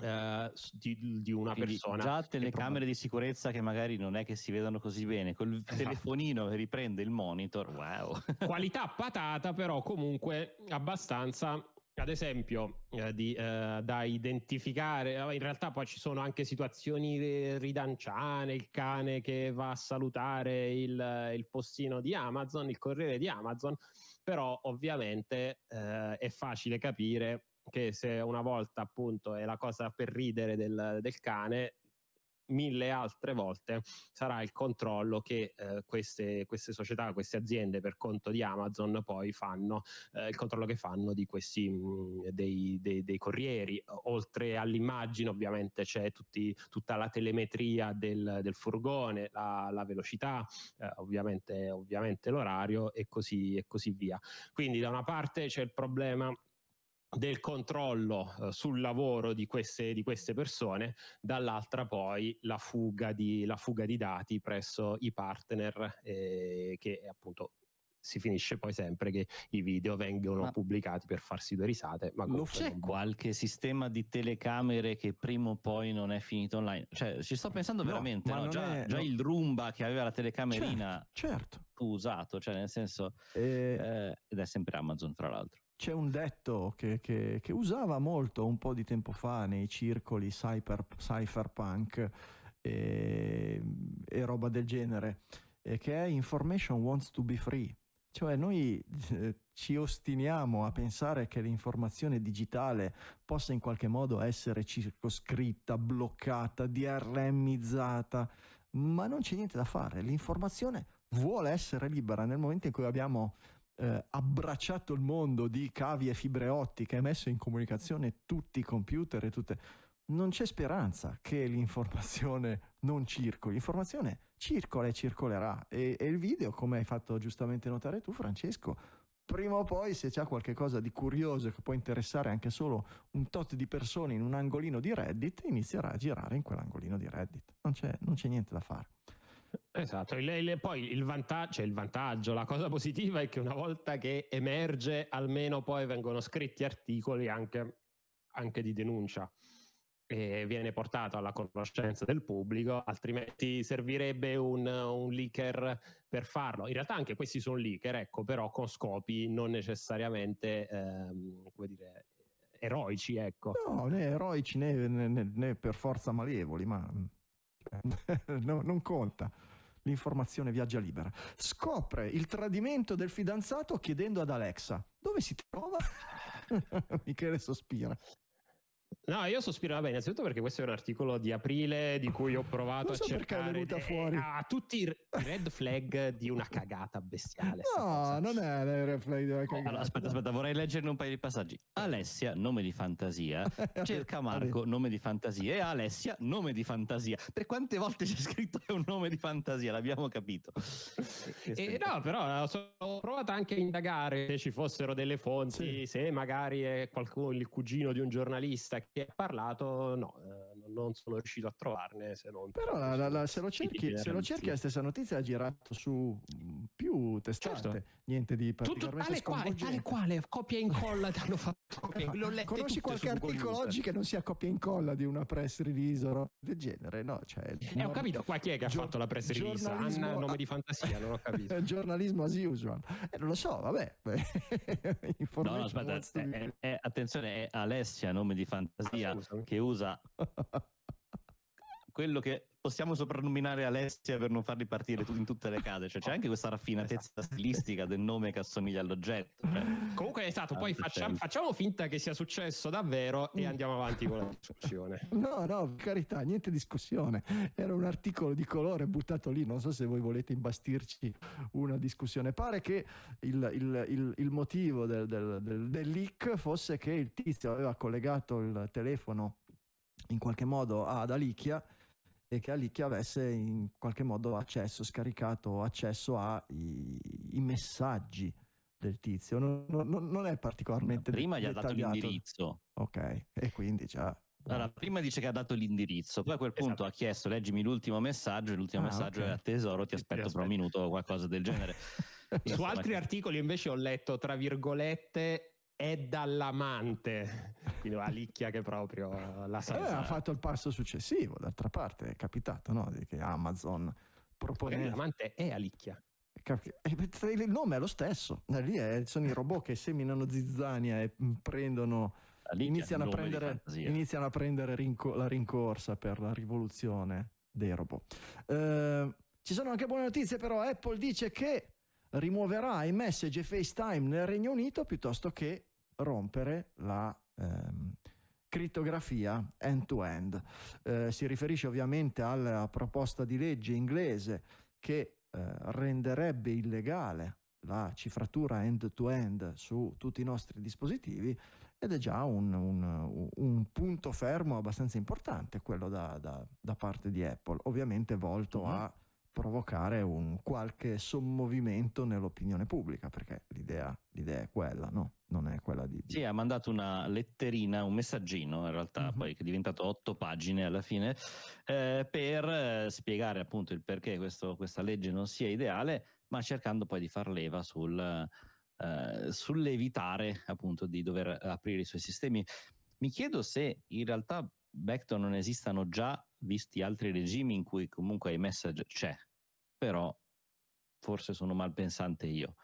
Uh, di, di, una Quindi persona. Già telecamere di sicurezza che magari non è che si vedono così bene, col esatto. telefonino che riprende il monitor, wow. Qualità patata però comunque abbastanza ad esempio, eh, di, eh, da identificare, eh, in realtà poi ci sono anche situazioni eh, ridanciane, il cane che va a salutare il, eh, il postino di Amazon, il corriere di Amazon, però ovviamente eh, è facile capire che se una volta appunto è la cosa per ridere del, del cane, mille altre volte sarà il controllo che eh, queste, queste, società, queste aziende per conto di Amazon poi fanno, eh, il controllo che fanno di questi, mh, mm, dei, dei, dei, corrieri. Oltre all'immagine ovviamente c'è tutti, tutta la telemetria del, del furgone, la, la velocità, eh, ovviamente, ovviamente l'orario e così, e così via. Quindi da una parte c'è il problema del controllo eh, sul lavoro di queste, di queste, persone, dall'altra poi la fuga di, la fuga di dati presso i partner eh, che appunto si finisce poi sempre che i video vengono ma pubblicati per farsi due risate. Ma c'è qualche sistema di telecamere che prima o poi non è finito online? Cioè, ci sto pensando no, veramente, no? Già, è, già il Roomba che aveva la telecamerina certo, certo. usato, cioè nel senso, eh, eh ed è sempre Amazon, fra l'altro c'è un detto che, che, che, usava molto un po' di tempo fa nei circoli cyber, cypherpunk e, e, roba del genere, che è information wants to be free. Cioè noi eh, ci ostiniamo a pensare che l'informazione digitale possa in qualche modo essere circoscritta, bloccata, DRMizzata, ma non c'è niente da fare. L'informazione vuole essere libera nel momento in cui abbiamo eh, abbracciato il mondo di cavi e fibre ottiche, ha messo in comunicazione tutti i computer e tutte... Non c'è speranza che l'informazione non circoli, l'informazione circola e circolerà e, e il video, come hai fatto giustamente notare tu Francesco, prima o poi se c'è qualcosa di curioso che può interessare anche solo un tot di persone in un angolino di Reddit, inizierà a girare in quell'angolino di Reddit. Non c'è, non c'è niente da fare. Esatto, il, il, poi il vantaggio, cioè il vantaggio, la cosa positiva è che una volta che emerge almeno poi vengono scritti articoli anche, anche di denuncia e viene portato alla conoscenza del pubblico, altrimenti servirebbe un, un, leaker per farlo. In realtà anche questi sono leaker, ecco, però con scopi non necessariamente, ehm, come dire, eroici, ecco. No, né eroici né, né, né per forza malevoli, ma... no, non conta. L'informazione viaggia libera. Scopre il tradimento del fidanzato chiedendo ad Alexa dove si trova? Michele sospira. No, io sospiro, vabbè, innanzitutto perché questo è un articolo di aprile di cui ho provato so a cercare de- fuori. a tutti i red flag di una cagata bestiale. No, non è la red flag di una cagata. Allora, aspetta, aspetta, vorrei leggere un paio di passaggi. Eh. Alessia, nome di fantasia, cerca Marco, nome di fantasia e Alessia, nome di fantasia. Per quante volte c'è scritto è un nome di fantasia, l'abbiamo capito. e eh, no, però eh, ho provato anche a indagare se ci fossero delle fonti, sì. se magari è qualcuno il cugino di un giornalista chi ha parlato, no, eh, non sono riuscito a trovarne se non... Però la, la, la, se, lo cerchi, se lo cerchi la stessa notizia ha girato su mm, più testate, certo niente di particolarmente Tutto, tale quale, quale, copia e incolla hanno fatto. L'ho Conosci qualche articolo oggi che non sia copia e incolla di una press release o roba del genere? No, cioè, eh, ho capito, qua chi è che Gio- ha fatto la press release? Anna, nome di fantasia, non ho capito. giornalismo as usual. Eh, non lo so, vabbè. no, no, aspetta, è, è, eh, eh, eh, attenzione, è Alessia, nome di fantasia, ah, che usa quello che possiamo soprannominare Alessia per non farli partire in tutte le case. Cioè, c'è anche questa raffinatezza esatto. stilistica del nome che assomiglia all'oggetto. Cioè, Comunque, stato. Poi ah, facciamo, facciamo, finta che sia successo davvero e mm. andiamo avanti con la discussione. No, no, per carità, niente discussione. Era un articolo di colore buttato lì. Non so se voi volete imbastirci una discussione. Pare che il, il, il, il motivo del, del, del, del leak fosse che il tizio aveva collegato il telefono in qualche modo ad Alicchia e che era avesse in qualche modo accesso, scaricato accesso ai messaggi del tizio. Non, non, non è particolarmente... Prima gli ha dato l'indirizzo. Ok, e quindi già... Allora, prima dice che ha dato l'indirizzo, poi a quel esatto. punto esatto. ha chiesto leggimi l'ultimo messaggio, e l'ultimo ah, messaggio okay. è tesoro, ti aspetto, ti un minuto o qualcosa del genere. Su altri articoli invece ho letto, tra virgolette, è dall'amante, quindi la licchia che proprio la sa. Eh, ha fatto il passo successivo, d'altra parte è capitato no? che Amazon propone... L'amante è Alicchia. Eh, il nome è lo stesso, eh, lì è, sono i robot che seminano zizzania e prendono, iniziano a prendere, iniziano a prendere rinco, la rincorsa per la rivoluzione dei robot. Eh, ci sono anche buone notizie, però Apple dice che rimuoverà i message e FaceTime nel Regno Unito piuttosto che rompere la ehm, crittografia end-to-end. Eh, si riferisce ovviamente alla proposta di legge inglese che eh, renderebbe illegale la cifratura end-to-end su tutti i nostri dispositivi ed è già un, un, un punto fermo abbastanza importante quello da, da, da, parte di Apple, ovviamente volto uh-huh. a provocare un qualche sommovimento nell'opinione pubblica, perché l'idea, l'idea è quella, no? Non è quella di, di... Sì, ha mandato una letterina, un messaggino in realtà, uh-huh. poi che è diventato otto pagine alla fine, eh, per eh, spiegare appunto il perché questo, questa legge non sia ideale, ma cercando poi di far leva sul, eh, sull'evitare appunto di dover aprire i suoi sistemi. Mi chiedo se in realtà Beckton non esistano già visti altri regimi in cui comunque i iMessage c'è, però forse sono malpensante io.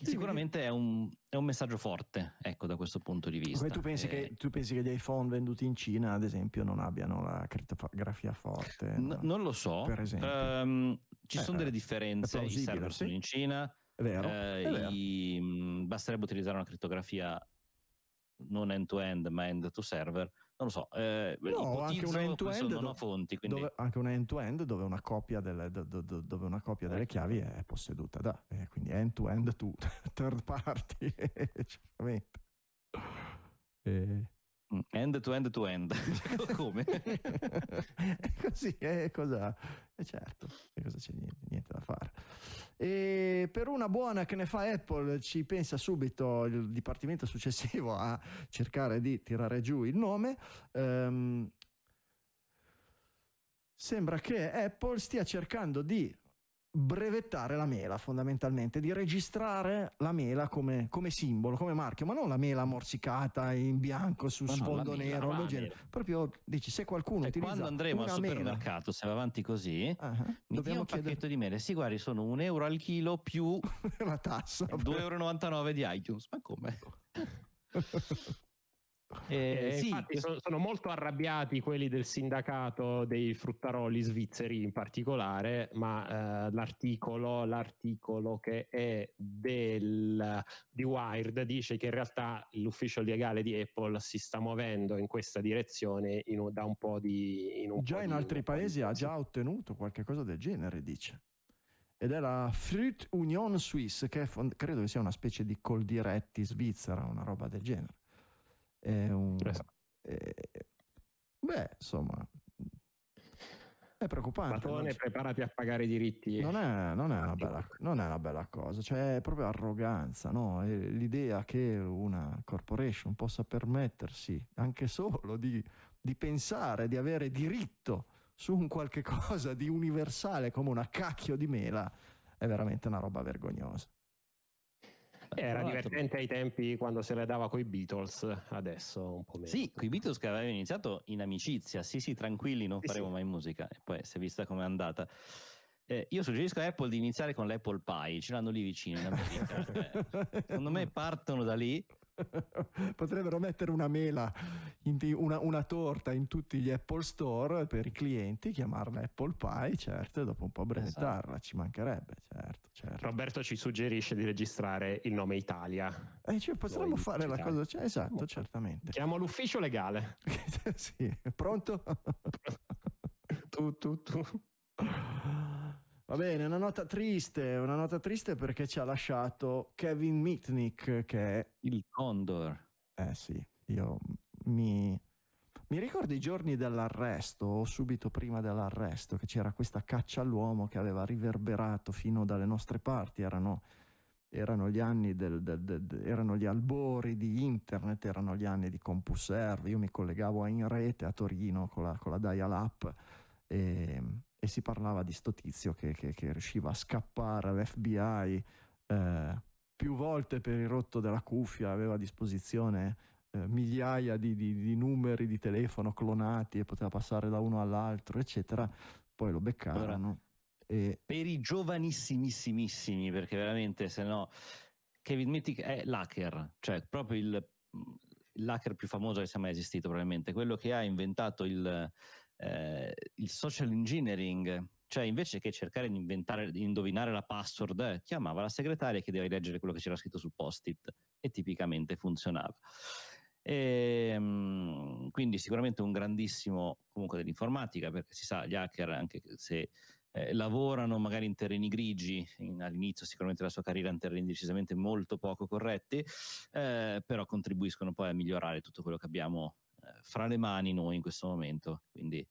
Sicuramente è un, è un, messaggio forte, ecco, da questo punto di vista. Tu pensi, eh, che, tu pensi, che, gli iPhone venduti in Cina, ad esempio, non abbiano la crittografia forte? No? non lo so. Per esempio. Um, ci eh, sono delle differenze, i server sì. sono in Cina, è vero, eh, è vero. I, mm, basterebbe utilizzare una crittografia non end-to-end, ma end-to-server non lo so, eh, no, anche un end-to-end non fonti, quindi... dove, anche un end-to-end dove una copia delle, do, do, do, dove una copia delle ecco. chiavi è posseduta da, eh, quindi end-to-end to third party, certamente. Eh. Mm, end to end to end. Cioè, come? Così, eh, cosa? Eh certo, cosa c'è niente, niente, da fare. E per una buona che ne fa Apple ci pensa subito il dipartimento successivo a cercare di tirare giù il nome. Um, sembra che Apple stia cercando di brevettare la mela fondamentalmente, di registrare la mela come, come, simbolo, come marchio, ma non la mela morsicata in bianco su ma sfondo no, nero, mela, genere. proprio dici se qualcuno cioè, utilizza quando andremo al supermercato mela, se va avanti così uh-huh, mi dia un chiedere... pacchetto di mele, sì guardi sono un euro al chilo più la tassa 2,99 euro di iTunes, ma come? Eh, eh, sì. Infatti sono, sono, molto arrabbiati quelli del sindacato dei fruttaroli svizzeri in particolare, ma eh, l'articolo, l'articolo, che è del, di Wired dice che in realtà l'ufficio legale di Apple si sta muovendo in questa direzione in, da un po' di... In già po in di, altri paesi ha già ottenuto qualcosa del genere, dice ed è la Fruit Union Suisse, che fond- credo sia una specie di col diretti svizzera, una roba del genere. È un, esatto. è, beh, insomma, è preoccupante. Patone, preparati a pagare i diritti. Non è, non, è bella, non è, una bella, cosa, cioè è proprio arroganza, no? l'idea che una corporation possa permettersi anche solo di, di, pensare di avere diritto su un qualche cosa di universale come una cacchio di mela è veramente una roba vergognosa. Era divertente ai tempi quando se le dava coi Beatles, adesso un po' meno. Sì, coi Beatles che avevano iniziato in amicizia, sì sì, tranquilli, non faremo sì, mai musica, e poi si è vista com'è andata. Eh, io suggerisco a Apple di iniziare con l'Apple Pie, ce l'hanno lì vicino in America. Cioè, secondo me partono da lì Potrebbero mettere una mela, una, una, torta in tutti gli Apple Store per i clienti, chiamarla Apple Pie, certo, e dopo un po' brevettarla, esatto. ci mancherebbe, certo, certo, Roberto ci suggerisce di registrare il nome Italia. Eh, cioè, potremmo Noi fare la cosa, cioè, esatto, oh. certamente. Chiamo l'ufficio legale. sì, pronto? tu, tu, tu. Va bene, una nota triste, una nota triste perché ci ha lasciato Kevin Mitnick che è... Il Condor. Eh sì, io mi... Mi ricordo i giorni dell'arresto o subito prima dell'arresto che c'era questa caccia all'uomo che aveva riverberato fino dalle nostre parti, erano, erano gli anni del, del, del, erano gli albori di internet, erano gli anni di CompuServe, io mi collegavo in rete a Torino con la, con la dial-up e ehm, e si parlava di sto tizio che, che, che riusciva a scappare all'FBI eh, più volte per il rotto della cuffia, aveva a disposizione eh, migliaia di, di, di, numeri di telefono clonati e poteva passare da uno all'altro, eccetera. Poi lo beccarono. Allora, e... Per i giovanissimissimissimi, perché veramente se no... Kevin Mitnick è l'hacker, cioè proprio il l'hacker più famoso che sia mai esistito probabilmente, quello che ha inventato il, eh, il social engineering, cioè invece che cercare di, inventare, di indovinare la password, chiamava la segretaria e chiedeva di leggere quello che c'era scritto sul post-it e tipicamente funzionava. E, ehm, quindi sicuramente un grandissimo comunque dell'informatica perché si sa gli hacker anche se eh, lavorano magari in terreni grigi, in, all'inizio sicuramente la sua carriera in terreni decisamente molto poco corretti, eh, però contribuiscono poi a migliorare tutto quello che abbiamo fra le mani noi in questo momento. Quindi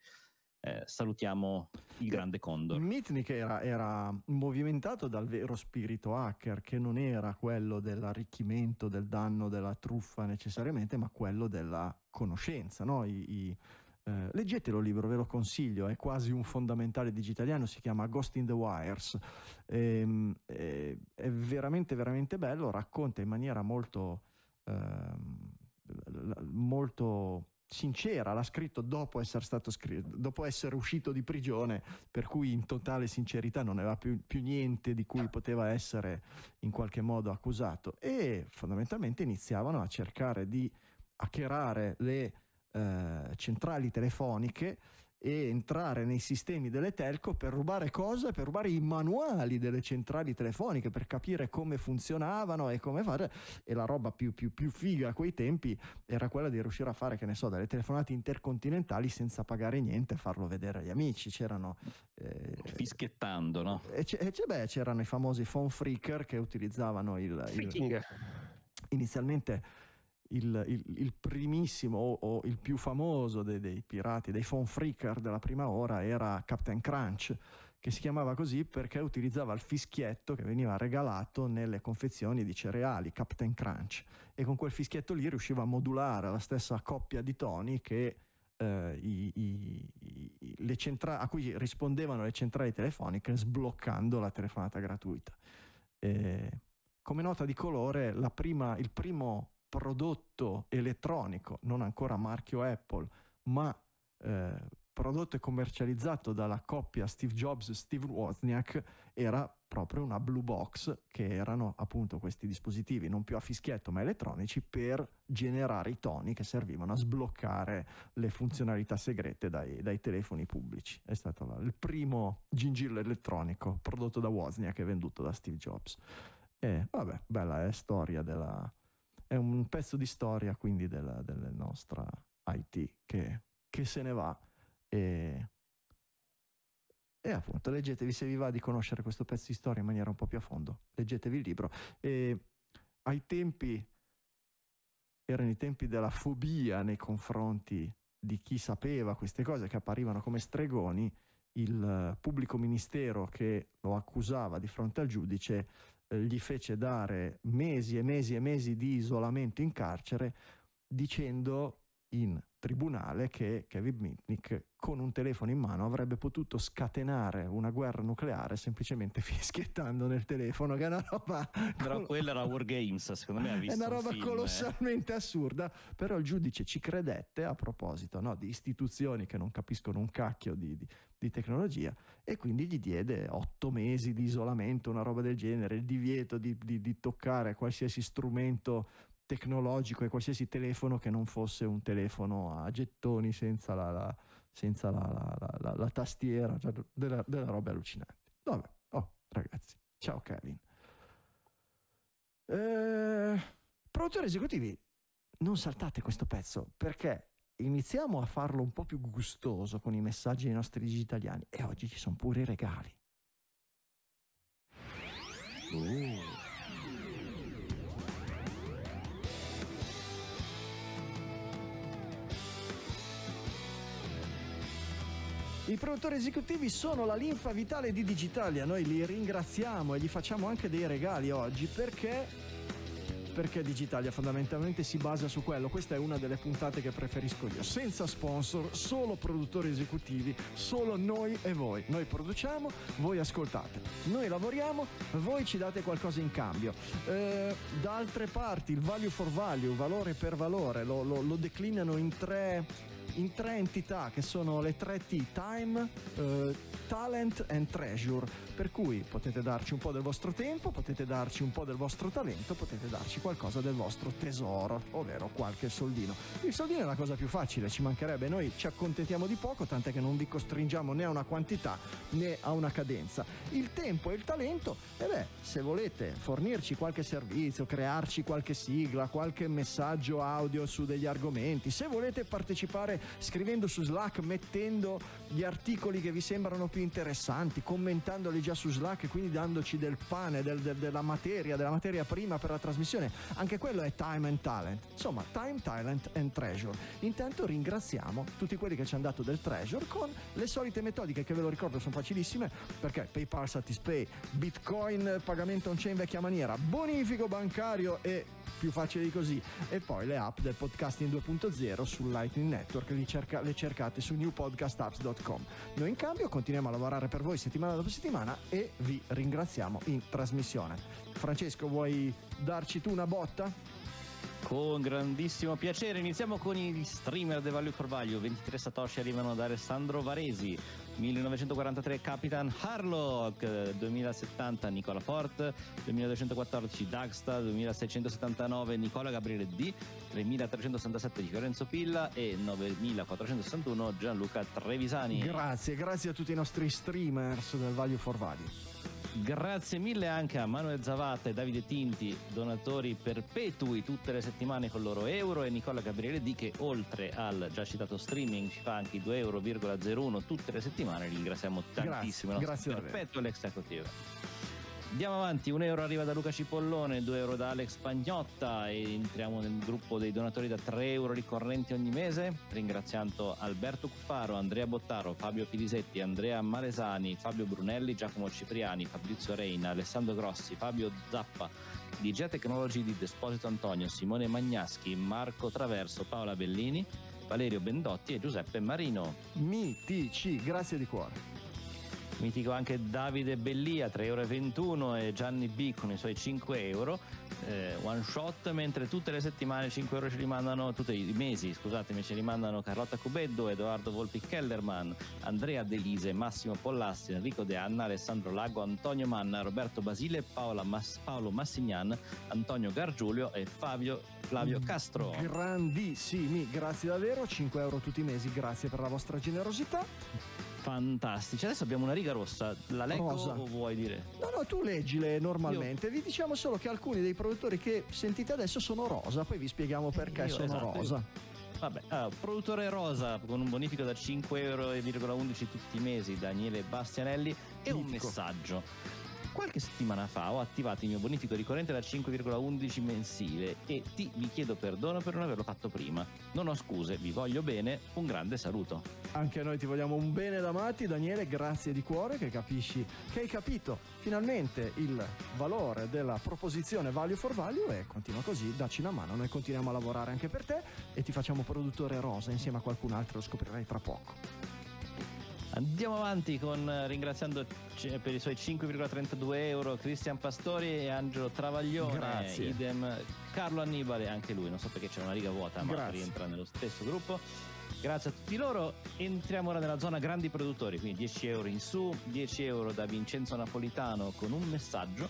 eh, salutiamo il grande Condor. Mitnick era, era, movimentato dal vero spirito hacker, che non era quello dell'arricchimento, del danno, della truffa necessariamente, ma quello della conoscenza. No? I, i, eh, leggetelo il libro, ve lo consiglio, è quasi un fondamentale digitaliano, si chiama Ghost in the Wires. E, ehm, eh, è veramente, veramente bello, racconta in maniera molto... Eh, molto sincera, l'ha scritto dopo essere, stato scritto, dopo essere uscito di prigione, per cui in totale sincerità non aveva più, più, niente di cui poteva essere in qualche modo accusato e fondamentalmente iniziavano a cercare di hackerare le eh, centrali telefoniche e entrare nei sistemi delle telco per rubare cose, Per rubare i manuali delle centrali telefoniche per capire come funzionavano e come fare e la roba più, più, più figa a quei tempi era quella di riuscire a fare che ne so delle telefonate intercontinentali senza pagare niente e farlo vedere agli amici c'erano eh, fischiettando no? E, c- e c- beh, c'erano i famosi phone freaker che utilizzavano il, il inizialmente il, il, il primissimo o, o, il più famoso dei, dei pirati, dei phone freaker della prima ora era Captain Crunch, che si chiamava così perché utilizzava il fischietto che veniva regalato nelle confezioni di cereali, Captain Crunch, e con quel fischietto lì riusciva a modulare la stessa coppia di toni che eh, i, i, i, centra- a cui rispondevano le centrali telefoniche sbloccando la telefonata gratuita. E, come nota di colore, la prima, il primo prodotto elettronico, non ancora marchio Apple, ma eh, prodotto e commercializzato dalla coppia Steve Jobs-Steve Wozniak, era proprio una blue box, che erano appunto questi dispositivi non più a fischietto ma elettronici per generare i toni che servivano a sbloccare le funzionalità segrete dai, dai telefoni pubblici. È stato il primo gingillo elettronico prodotto da Wozniak e venduto da Steve Jobs. E vabbè, bella è eh, storia della, è un pezzo di storia quindi della, della nostra IT che, che, se ne va e, e, appunto leggetevi se vi va di conoscere questo pezzo di storia in maniera un po' più a fondo, leggetevi il libro. E ai tempi erano i tempi della fobia nei confronti di chi sapeva queste cose che apparivano come stregoni, il pubblico ministero che lo accusava di fronte al giudice gli fece dare mesi e mesi e mesi di isolamento in carcere dicendo in tribunale che Kevin Mitnick con un telefono in mano avrebbe potuto scatenare una guerra nucleare semplicemente fischiettando nel telefono che è una roba però col... quella era War Games secondo me ha visto è una roba un film, eh. colossalmente eh. assurda però il giudice ci credette a proposito no, di istituzioni che non capiscono un cacchio di, di, di tecnologia e quindi gli diede otto mesi di isolamento una roba del genere il divieto di, di toccare qualsiasi strumento tecnologico e qualsiasi telefono che non fosse un telefono a gettoni senza la, la, senza la, la tastiera, cioè della, della, roba allucinante. Vabbè, oh ragazzi, ciao Kevin. Eh, produttori esecutivi, non saltate questo pezzo perché iniziamo a farlo un po' più gustoso con i messaggi dei nostri digitaliani e oggi ci sono pure i regali. Uh. I produttori esecutivi sono la linfa vitale di Digitalia, noi li ringraziamo e gli facciamo anche dei regali oggi perché perché Digitalia fondamentalmente si basa su quello. Questa è una delle puntate che preferisco io. Senza sponsor, solo produttori esecutivi, solo noi e voi. Noi produciamo, voi ascoltate. Noi lavoriamo, voi ci date qualcosa in cambio. Eh, da altre parti il value for value, valore per valore, lo, lo, lo declinano in tre in tre entità che sono le tre T Time, eh, Talent and Treasure. Per cui potete darci un po' del vostro tempo, potete darci un po' del vostro talento, potete darci qualcosa del vostro tesoro, ovvero qualche soldino. Il soldino è la cosa più facile, ci mancherebbe, noi ci accontentiamo di poco, tant'è che non vi costringiamo né a una quantità né a una cadenza. Il tempo e il talento, e beh, se volete fornirci qualche servizio, crearci qualche sigla, qualche messaggio audio su degli argomenti, se volete partecipare a scrivendo su Slack, mettendo gli articoli che vi sembrano più interessanti, commentandoli già su Slack e quindi dandoci del pane, del, del, della materia, della materia prima per la trasmissione. Anche quello è time and talent. Insomma, time, talent and treasure. Intanto ringraziamo tutti quelli che ci hanno dato del treasure con le solite metodiche che ve lo ricordo sono facilissime perché PayPal, Satispay, Bitcoin, pagamento on-chain vecchia maniera, bonifico bancario e più facile di così. E poi le app del podcasting 2.0 sul Lightning Network, le, cerca, le cercate su newpodcastapps.com. Noi in cambio continuiamo a lavorare per voi settimana dopo settimana e vi ringraziamo in trasmissione. Francesco, vuoi darci tu una botta? Con grandissimo piacere, iniziamo con gli streamer del Value for Value. 23 Satoshi arrivano da Alessandro Varesi, 1943 Capitan Harlock, 2070 Nicola Fort, 2214 Dagsta, 2679 Nicola Gabriele D, 3367 di Fiorenzo Pilla e 9461 Gianluca Trevisani. Grazie, grazie a tutti i nostri streamers del Value for Value. Grazie mille anche a Manuel Zavata e Davide Tinti, donatori perpetui tutte le settimane con il loro euro e Nicola Gabriele Di che oltre al già citato streaming ci fa anche 2,01 euro tutte le settimane, li ringraziamo tantissimo. Grazie, grazie perpetuo l'executive. Andiamo avanti, un euro arriva da Luca Cipollone, 2 euro da Alex Pagnotta e entriamo nel gruppo dei donatori da 3 euro ricorrenti ogni mese, ringraziando Alberto Cuffaro, Andrea Bottaro, Fabio Filisetti, Andrea Malesani, Fabio Brunelli, Giacomo Cipriani, Fabrizio Reina, Alessandro Grossi, Fabio Zappa, DJ Technology di Desposito Antonio, Simone Magnaschi, Marco Traverso, Paola Bellini, Valerio Bendotti e Giuseppe Marino. Mitici, grazie di cuore mitico anche Davide Bellia 3,21 euro e Gianni B con i suoi 5 euro eh, one shot mentre tutte le settimane 5 euro ci rimandano tutti i mesi scusatemi ci rimandano Carlotta Cubeddo Edoardo Volpi Kellerman Andrea Delise Massimo Pollasti Enrico De Anna Alessandro Lago Antonio Manna Roberto Basile Mas, Paolo Massignan Antonio Gargiulio e Fabio Flavio Castro. Grandissimi, grazie davvero, 5 euro tutti i mesi, grazie per la vostra generosità fantastici. Adesso abbiamo una riga rossa, la leggo Rosa. o vuoi dire? No, no, tu leggile normalmente. Io... Vi diciamo solo che alcuni dei produttori che sentite adesso sono rosa, poi vi spieghiamo perché Io, sono esatto, rosa. Io. Vabbè, allora, ah, produttore rosa con un bonifico da 5,11 euro tutti i mesi, Daniele Bastianelli, e Mitico. un messaggio. Qualche settimana fa ho attivato il mio bonifico ricorrente da 5,11 mensile e ti vi chiedo perdono per non averlo fatto prima. Non ho scuse, vi voglio bene, un grande saluto. Anche noi ti vogliamo un bene da matti, Daniele, grazie di cuore che capisci, che hai capito finalmente il valore della proposizione value for value e continua così, dacci una mano, noi continuiamo a lavorare anche per te e ti facciamo produttore rosa insieme a qualcun altro, lo scoprirai tra poco. Andiamo avanti con eh, ringraziando per i suoi 5,32 euro Cristian Pastori e Angelo Travaglione, Grazie. idem Carlo Annibale, anche lui, non so perché c'è una riga vuota, ma Grazie. rientra nello stesso gruppo. Grazie a tutti loro, entriamo ora nella zona grandi produttori, quindi 10 euro in su, 10 euro da Vincenzo Napolitano con un messaggio.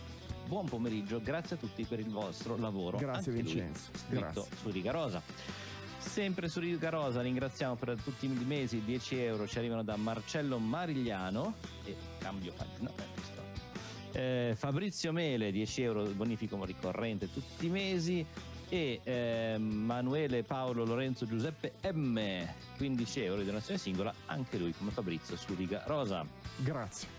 Buon pomeriggio, grazie a tutti per il vostro lavoro. Grazie Anche Vincenzo. Lui, grazie. Su Riga Rosa. Sempre su Riga Rosa ringraziamo per tutti i mesi 10 euro ci arrivano da Marcello Marigliano e cambio pagina. Eh, Fabrizio Mele 10 euro bonifico ricorrente tutti i mesi e eh, Manuele Paolo Lorenzo Giuseppe M 15 euro di donazione singola anche lui come Fabrizio su Riga Rosa grazie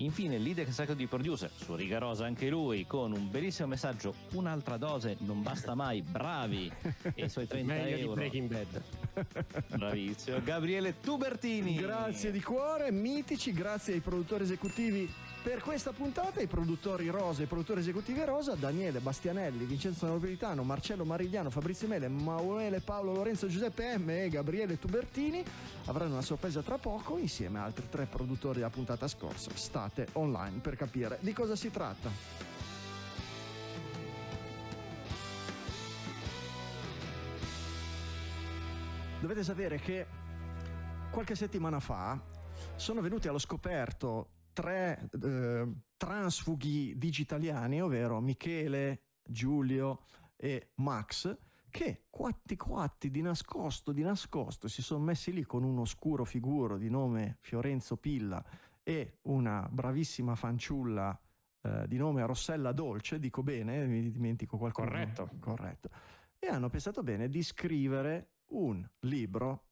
Infine il leader sacro di producer, su riga rosa anche lui, con un bellissimo messaggio, un'altra dose, non basta mai, bravi, e i suoi 30 Meglio euro. Di Breaking Bad. Bravissimo. Gabriele Tubertini. Grazie di cuore, mitici, grazie ai produttori esecutivi per questa puntata i produttori Rosa e i produttori esecutivi Rosa, Daniele Bastianelli, Vincenzo Nobilitano, Marcello Marigliano, Fabrizio Mele, Manuele Paolo Lorenzo Giuseppe M e Gabriele Tubertini avranno una sorpresa tra poco insieme a altri tre produttori della puntata scorsa. State online per capire di cosa si tratta. Dovete sapere che qualche settimana fa sono venuti allo scoperto tre eh, transfughi digitaliani, ovvero Michele, Giulio e Max, che quatti quatti di nascosto di nascosto si sono messi lì con un oscuro figuro di nome Fiorenzo Pilla e una bravissima fanciulla eh, di nome Rossella Dolce, dico bene, eh, mi dimentico qualcosa. Corretto. Corretto. E hanno pensato bene di scrivere un libro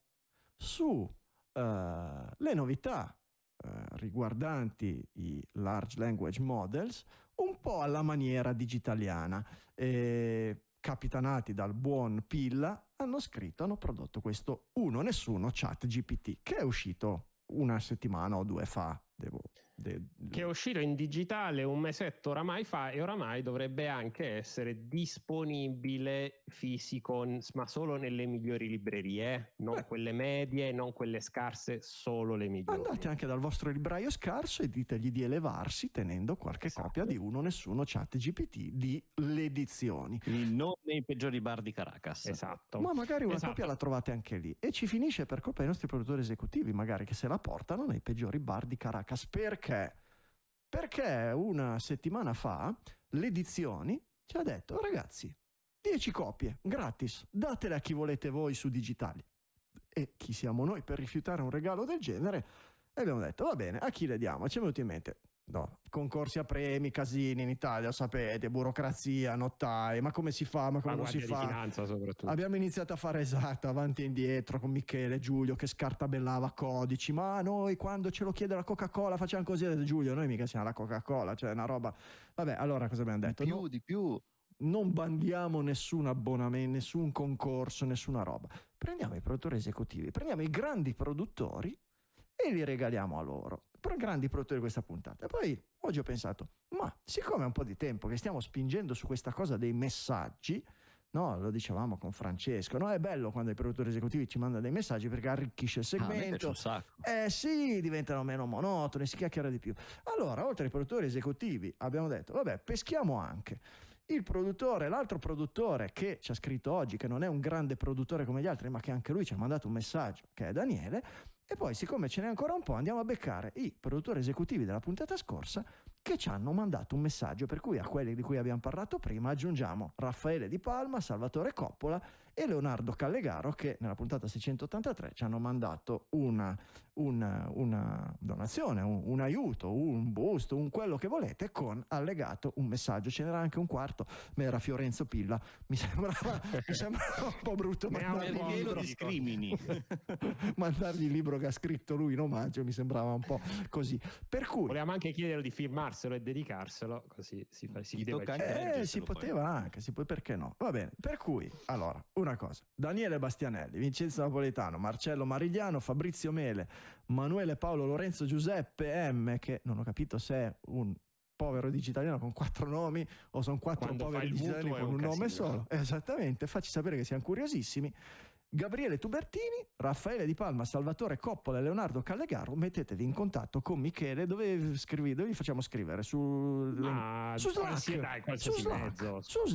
su eh, le novità eh, riguardanti i large language models, un po' alla maniera digitaliana. Eh, capitanati dal buon Pilla, hanno scritto, hanno prodotto questo uno nessuno chat GPT che è uscito una settimana o due fa, devo De... Che è uscito in digitale un mesetto oramai fa e oramai dovrebbe anche essere disponibile fisico, ma solo nelle migliori librerie, eh. non Beh. quelle medie, non quelle scarse, solo le migliori. Andate anche dal vostro libraio scarso e ditegli di elevarsi tenendo qualche esatto. copia di uno nessuno chat GPT di le edizioni. Non nei peggiori bar di Caracas. Esatto. Ma magari una esatto. copia la trovate anche lì e ci finisce per colpa dei nostri produttori esecutivi, magari che se la portano nei peggiori bar di Caracas. Perché? Perché? Perché una settimana fa l'edizioni ci ha detto, ragazzi, 10 copie gratis, datele a chi volete voi su digitali. E chi siamo noi per rifiutare un regalo del genere? E abbiamo detto, va bene, a chi le diamo? Ci è venuto in mente No, concorsi a premi, casini in Italia, sapete, burocrazia, nottare, ma come si fa? Ma come non si fa? Finanza, Abbiamo iniziato a fare esatto, avanti e indietro con Michele, Giulio che scartabellava codici, ma noi quando ce lo chiede la Coca-Cola facciamo così, Giulio, noi mica siamo la Coca-Cola, cioè una roba... Vabbè, allora cosa abbiamo detto? Di più, no, di più. Non bandiamo nessun abbonamento, nessun concorso, nessuna roba. Prendiamo i produttori esecutivi, prendiamo i grandi produttori e li regaliamo a loro. Però grandi produttori di questa puntata. E poi oggi ho pensato, ma siccome è un po' di tempo che stiamo spingendo su questa cosa dei messaggi, no, lo dicevamo con Francesco, no, è bello quando i produttori esecutivi ci mandano dei messaggi perché arricchisce il ah, segmento. Ah, eh sì, diventano meno monotoni, si chiacchiera di più. Allora, oltre ai produttori esecutivi, abbiamo detto, vabbè, peschiamo anche il produttore, l'altro produttore che ci ha scritto oggi, che non è un grande produttore come gli altri, ma che anche lui ci ha mandato un messaggio, che è Daniele, e poi, siccome ce n'è ancora un po', andiamo a beccare i produttori esecutivi della puntata scorsa che ci hanno mandato un messaggio, per cui a quelli di cui abbiamo parlato prima aggiungiamo Raffaele Di Palma, Salvatore Coppola e Leonardo Callegaro che nella puntata 683 ci hanno mandato una, una, una donazione, un, un, aiuto, un busto, un quello che volete con allegato un messaggio. Ce n'era anche un quarto, ma era Fiorenzo Pilla. Mi sembrava, mi sembrava un po' brutto mandargli un libro. discrimini. mandargli il libro che ha scritto lui in omaggio mi sembrava un po' così. Per cui... Volevamo anche chiedere di firmarselo e dedicarselo, così si, fa, si, eh, si poteva anche, si, poi perché no? Va bene, per cui, allora, un una cosa, Daniele Bastianelli, Vincenzo Napoletano, Marcello Marigliano, Fabrizio Mele, Manuele Paolo Lorenzo Giuseppe M, che non ho capito se è un povero digitaliano con quattro nomi o sono quattro Quando poveri digitali con un, un nome solo. Esattamente, facci sapere che siamo curiosissimi. Gabriele Tubertini, Raffaele Di Palma, Salvatore Coppola e Leonardo Callegaro, mettetevi in contatto con Michele, dove, scrivi, dove vi facciamo scrivere? Su, Ma, su Slack, dai, su Slack, su Slack, su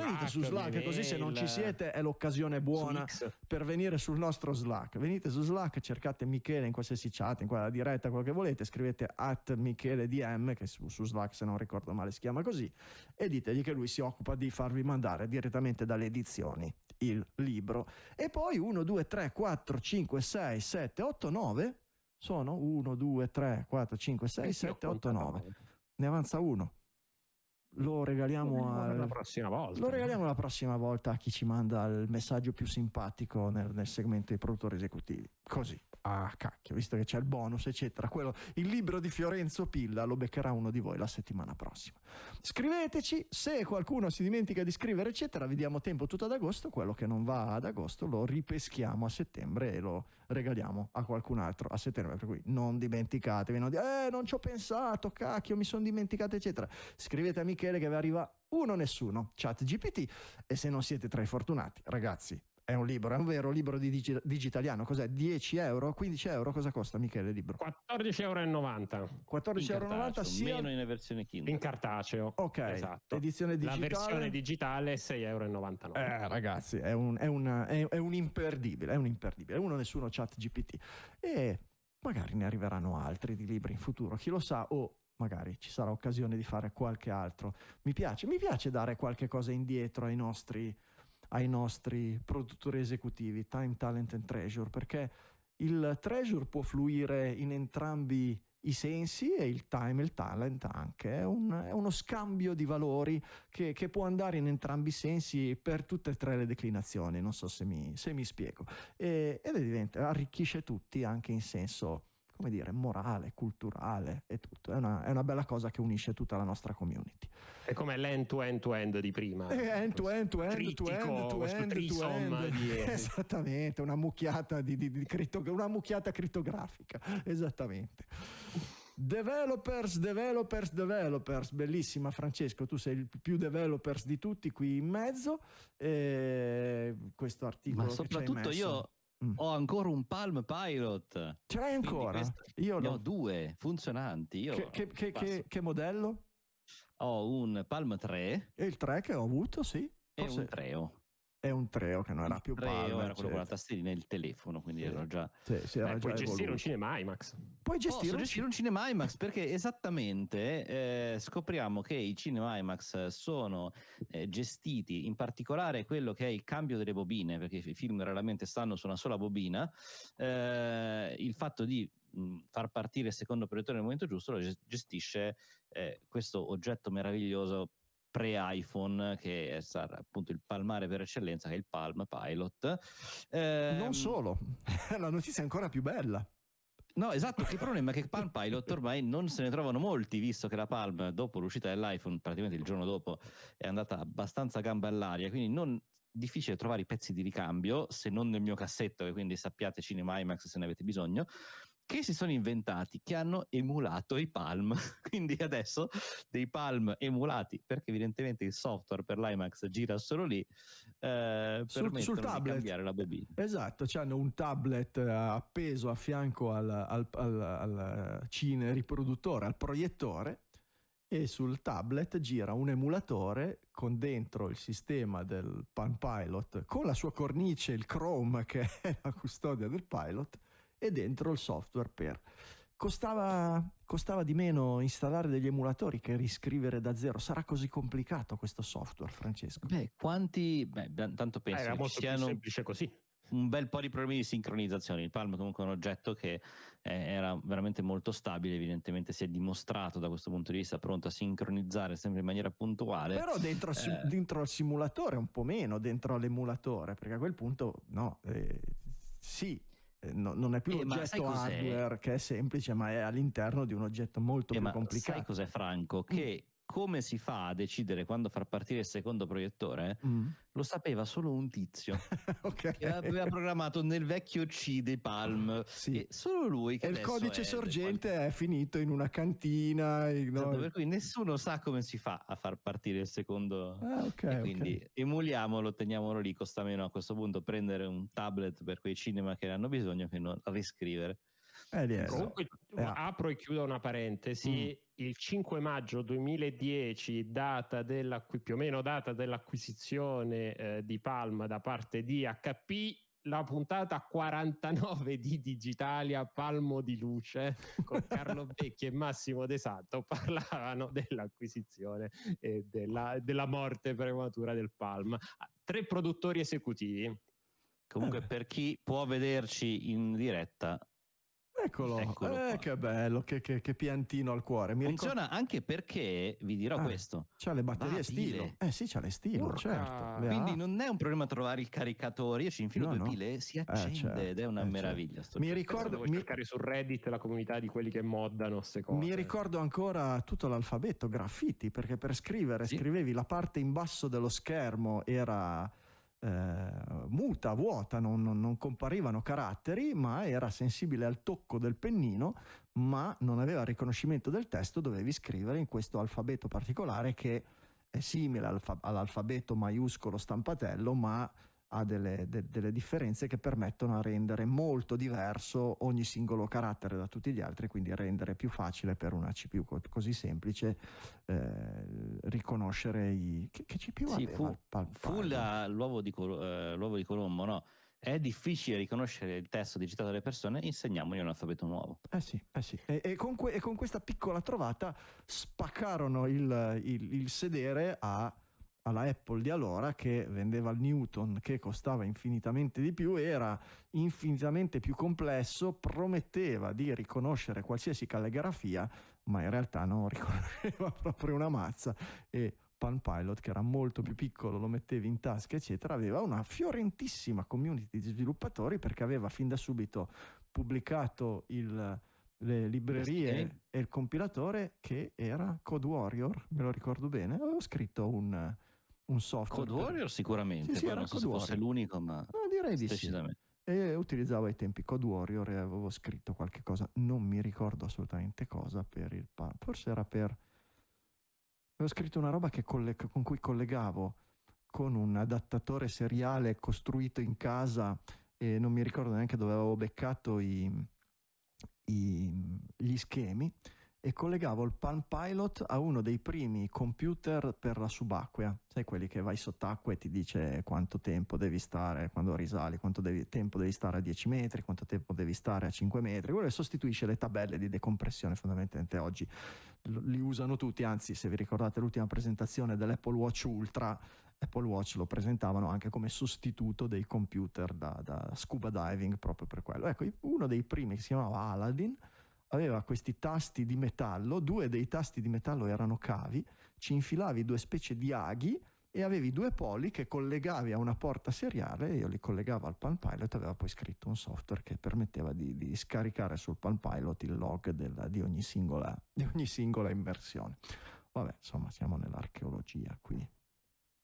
Slack, su Slack, così se non ci siete è l'occasione buona per venire sul nostro Slack. Venite su Slack, cercate Michele in qualsiasi chat, in quella diretta, quello che volete, scrivete at Michele DM, che su, su Slack se non ricordo male si chiama così, e ditegli che lui si occupa di farvi mandare direttamente dalle edizioni il libro. E poi poi 1, 2, 3, 4, 5, 6, 7, 8, 9 sono 1, 2, 3, 4, 5, 6, 7, 8, 9. Ne avanza uno. Lo regaliamo, al... la prossima volta. lo eh. regaliamo la prossima volta a chi ci manda il messaggio più simpatico nel, nel segmento dei produttori esecutivi così a ah, cacchio, visto che c'è il bonus, eccetera. Quello, il libro di Fiorenzo Pilla lo beccherà uno di voi la settimana prossima. Scriveteci, se qualcuno si dimentica di scrivere, eccetera, vi diamo tempo tutto ad agosto. Quello che non va ad agosto lo ripeschiamo a settembre e lo regaliamo a qualcun altro a settembre. Per cui non dimenticatevi, non di- eh, non ci ho pensato, cacchio, mi sono dimenticato, eccetera. Scrivete a Michele che vi arriva uno nessuno, chat GPT. E se non siete tra i fortunati, ragazzi, è un libro, è un vero libro di digi- digitaliano. Cos'è? 10 euro? 15 euro? Cosa costa, Michele? Il libro? 14,90 euro. 14,90 euro Sì. meno in versione Kindle. In cartaceo. Ok, esatto. Edizione digitale. La versione digitale è 6,99 euro. Eh, ragazzi, è un, è, una, è, è un, imperdibile. È un imperdibile. Uno, nessuno chat GPT. E magari ne arriveranno altri di libri in futuro. Chi lo sa? O. Magari ci sarà occasione di fare qualche altro. Mi piace, mi piace dare qualche cosa indietro ai nostri, ai nostri produttori esecutivi, time, talent and treasure, perché il treasure può fluire in entrambi i sensi e il time e il talent anche, è, un, è uno scambio di valori che, che, può andare in entrambi i sensi per tutte e tre le declinazioni, non so se mi, se mi spiego, e, ed diventa, arricchisce tutti anche in senso come dire, morale, culturale e tutto. È una, è una, bella cosa che unisce tutta la nostra community. È come l'end-to-end-to-end di prima. End-to-end-to-end-to-end-to-end. Eh, Esattamente, una mucchiata, di, di, di cripto, una mucchiata crittografica. Esattamente. Developers, developers, developers, bellissima Francesco, tu sei il più developers di tutti qui in mezzo, e eh, questo articolo. Ma soprattutto io Mm. Ho ancora un Palm Pilot. Ce l'hai ancora? Io ne ho due funzionanti. Io che, che, che, che, modello? Ho un Palm 3. E il 3 che ho avuto, sì. Forse... E un Treo è un Treo che non era il più Treo palma, era quello con la tastierina e il telefono quindi sì. erano già, sì, sì, era eh, già puoi evoluto. gestire un cinema IMAX puoi gestire, un, gestire un cinema IMAX perché esattamente eh, scopriamo che i cinema IMAX sono eh, gestiti in particolare quello che è il cambio delle bobine perché i film raramente stanno su una sola bobina eh, il fatto di mm, far partire il secondo proiettore nel momento giusto lo gestisce eh, questo oggetto meraviglioso pre-iPhone, che è appunto il palmare per eccellenza, che è il Palm Pilot. Eh, non ehm, solo, la notizia è ancora più bella. No, esatto, il problema è che Palm Pilot ormai non se ne trovano molti, visto che la Palm, dopo l'uscita dell'iPhone, praticamente il giorno dopo, è andata abbastanza gamba all'aria, quindi non difficile trovare i pezzi di ricambio, se non nel mio cassetto, e quindi sappiate Cinema IMAX se ne avete bisogno che si sono inventati, che hanno emulato i Palm. Quindi adesso dei Palm emulati, perché evidentemente il software per l'iMax gira solo lì, eh, sul, sul tablet. cambiare la bobina. Esatto, cioè hanno un tablet eh, appeso a fianco al, al, al, al eh, cine riproduttore, al proiettore, e sul tablet gira un emulatore con dentro il sistema del Palm Pilot con la sua cornice, il Chrome che è la custodia del Pilot e dentro il software per. Costava, costava, di meno installare degli emulatori che riscrivere da zero. Sarà così complicato questo software, Francesco? Beh, quanti... Beh, tanto penso eh, era molto siano... semplice così un bel po' di problemi di sincronizzazione. Il Palm è comunque un oggetto che eh, era veramente molto stabile, evidentemente si è dimostrato da questo punto di vista pronto a sincronizzare sempre in maniera puntuale. Però dentro, eh, dentro il simulatore un po' meno, dentro all'emulatore, perché a quel punto no, eh, sì, eh, no, non è più eh, un oggetto hardware che è semplice, ma è all'interno di un oggetto molto eh, più complicato. Sai cos'è, Franco? Mm. Che come si fa a decidere quando far partire il secondo proiettore mm. lo sapeva solo un tizio okay. che aveva programmato nel vecchio C dei Palm mm, sì. solo lui che e il codice è sorgente qualche... è finito in una cantina esatto, no? per cui nessuno sa come si fa a far partire il secondo ah, okay, quindi okay. emuliamolo teniamolo lì costa meno a questo punto prendere un tablet per quei cinema che ne hanno bisogno che non riscrivere eh, Comunque, eh. Ah. apro e chiudo una parentesi. Mm. Il 5 maggio 2010, data della, più o meno data dell'acquisizione eh, di Palma da parte di HP, la puntata 49 di Digitalia Palmo di Luce con Carlo Becchi e Massimo De Santo parlavano dell'acquisizione e della, della morte prematura del Palma. Ah, tre produttori esecutivi. Comunque, eh. per chi può vederci in diretta, Eccolo, Eccolo eh, che bello, che, che, che, piantino al cuore. Mi Funziona ricordo... anche perché, vi dirò ah, questo. C'ha le batterie stilo. Eh sì, c'ha le stilo, Urca. certo. Le Quindi ha. non è un problema trovare il caricatore, io ci infilo no, due no. pile, si eh, accende eh, certo. ed è una eh, certo. meraviglia. Certo. Mi ricordo... Mi... cercare su Reddit la comunità di quelli che moddano ste cose. Mi ricordo ancora tutto l'alfabeto, graffiti, perché per scrivere sì. scrivevi la parte in basso dello schermo era eh, muta, vuota, non, non, comparivano caratteri, ma era sensibile al tocco del pennino, ma non aveva riconoscimento del testo, dovevi scrivere in questo alfabeto particolare che è simile all'alfabeto maiuscolo stampatello, ma ha delle, de, delle, differenze che permettono a rendere molto diverso ogni singolo carattere da tutti gli altri, quindi rendere più facile per una CPU così semplice eh, riconoscere i, che, che CPU sì, aveva. Fu, fu la, l'uovo, di, uh, l'uovo di Colombo, no? è difficile riconoscere il testo digitato alle persone, insegniamogli un alfabeto nuovo. Eh sì, eh sì. E, e, con que- e, con questa piccola trovata spaccarono il, il, il sedere a alla Apple di allora che vendeva il Newton che costava infinitamente di più, era infinitamente più complesso, prometteva di riconoscere qualsiasi calligrafia, ma in realtà non riconosceva proprio una mazza e Pan Pilot, che era molto più piccolo, lo mettevi in tasca, eccetera, aveva una fiorentissima community di sviluppatori perché aveva fin da subito pubblicato il, le librerie e il compilatore che era Code Warrior, me lo ricordo bene, avevo scritto un, un software. Code Warrior per... sicuramente, sì, sì, non so se fosse l'unico, ma no, direi di sì. E utilizzavo ai tempi Code Warrior e avevo scritto qualche cosa, non mi ricordo assolutamente cosa, per il par... forse era per... Avevo scritto una roba coll... con cui collegavo con un adattatore seriale costruito in casa e non mi ricordo neanche dove avevo beccato i, i, gli schemi e collegavo il Palm Pilot a uno dei primi computer per la subacquea, sai quelli che vai sott'acqua e ti dice quanto tempo devi stare quando risali, quanto devi, tempo devi stare a 10 metri, quanto tempo devi stare a 5 metri, quello che sostituisce le tabelle di decompressione fondamentalmente oggi, li usano tutti, anzi se vi ricordate l'ultima presentazione dell'Apple Watch Ultra, Apple Watch lo presentavano anche come sostituto dei computer da, da scuba diving proprio per quello, ecco uno dei primi che si chiamava Aladdin, aveva questi tasti di metallo, due dei tasti di metallo erano cavi, ci infilavi due specie di aghi e avevi due poli che collegavi a una porta seriale, io li collegavo al Palm Pilot, aveva poi scritto un software che permetteva di, di scaricare sul Palm Pilot il log della, di, ogni singola, di ogni singola immersione. Vabbè, insomma, siamo nell'archeologia qui.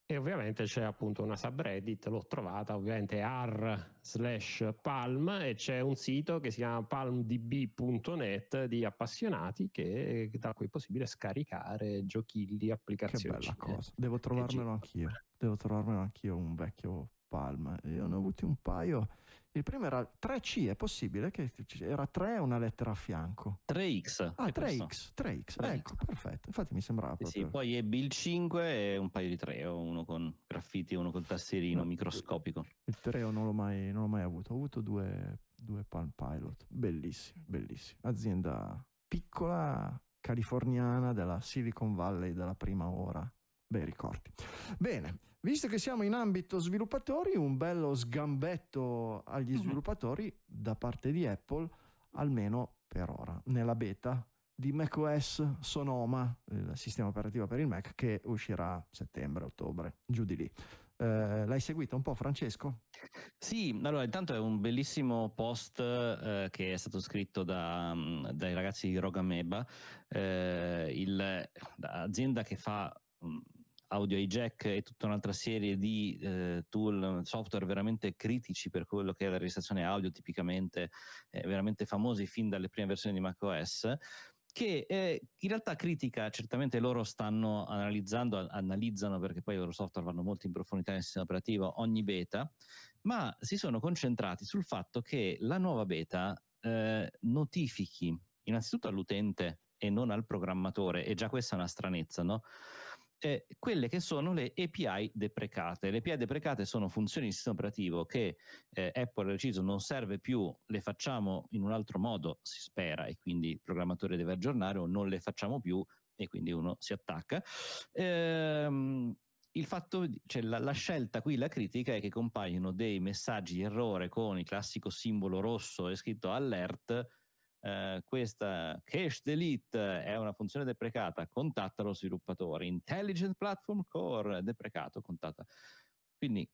E ovviamente c'è appunto una subreddit, l'ho trovata ovviamente r slash palm e c'è un sito che si chiama palmdb.net di appassionati che, da cui è possibile scaricare giochilli, applicazioni. Che bella cosa, devo trovarmelo anch'io, devo trovarmelo anch'io un vecchio palm, io ne ho avuti un paio il primo era 3C, è possibile che era 3 una lettera a fianco. 3X. Ah, 3X, 3X, 3X. Ecco, perfetto. Infatti mi sembrava sì, sì, poi ebbe il 5 e un paio di 3, uno con graffiti e uno col tastierino no, microscopico. Il 3 non l'ho, mai, non l'ho mai avuto, ho avuto due, due Palm Pilot, Bellissimo, bellissimo. Azienda piccola californiana della Silicon Valley della prima ora bei ricordi. Bene, visto che siamo in ambito sviluppatori, un bello sgambetto agli sviluppatori da parte di Apple, almeno per ora, nella beta di macOS Sonoma, il eh, sistema operativo per il Mac, che uscirà a settembre, ottobre, giù di lì. Eh, l'hai seguito un po', Francesco? Sì, allora intanto è un bellissimo post eh, che è stato scritto da, mm, dai ragazzi di Rogameba, eh, l'azienda che fa mm, Audio iJack e tutta un'altra serie di eh, tool, software veramente critici per quello che è la registrazione audio, tipicamente eh, veramente famosi fin dalle prime versioni di macOS che eh, in realtà critica, certamente loro stanno analizzando, analizzano perché poi i loro software vanno molto in profondità nel sistema operativo, ogni beta, ma si sono concentrati sul fatto che la nuova beta eh, notifichi innanzitutto all'utente e non al programmatore, e già questa è una stranezza, no? eh, quelle che sono le API deprecate. Le API deprecate sono funzioni di sistema operativo che eh, Apple ha deciso non serve più, le facciamo in un altro modo, si spera, e quindi il programmatore deve aggiornare o non le facciamo più e quindi uno si attacca. Ehm, il fatto, cioè la, la, scelta qui, la critica è che compaiono dei messaggi di errore con il classico simbolo rosso e scritto alert eh, questa cache delete è una funzione deprecata, contatta lo sviluppatore. Intelligent Platform Core deprecato, contatta. Quindi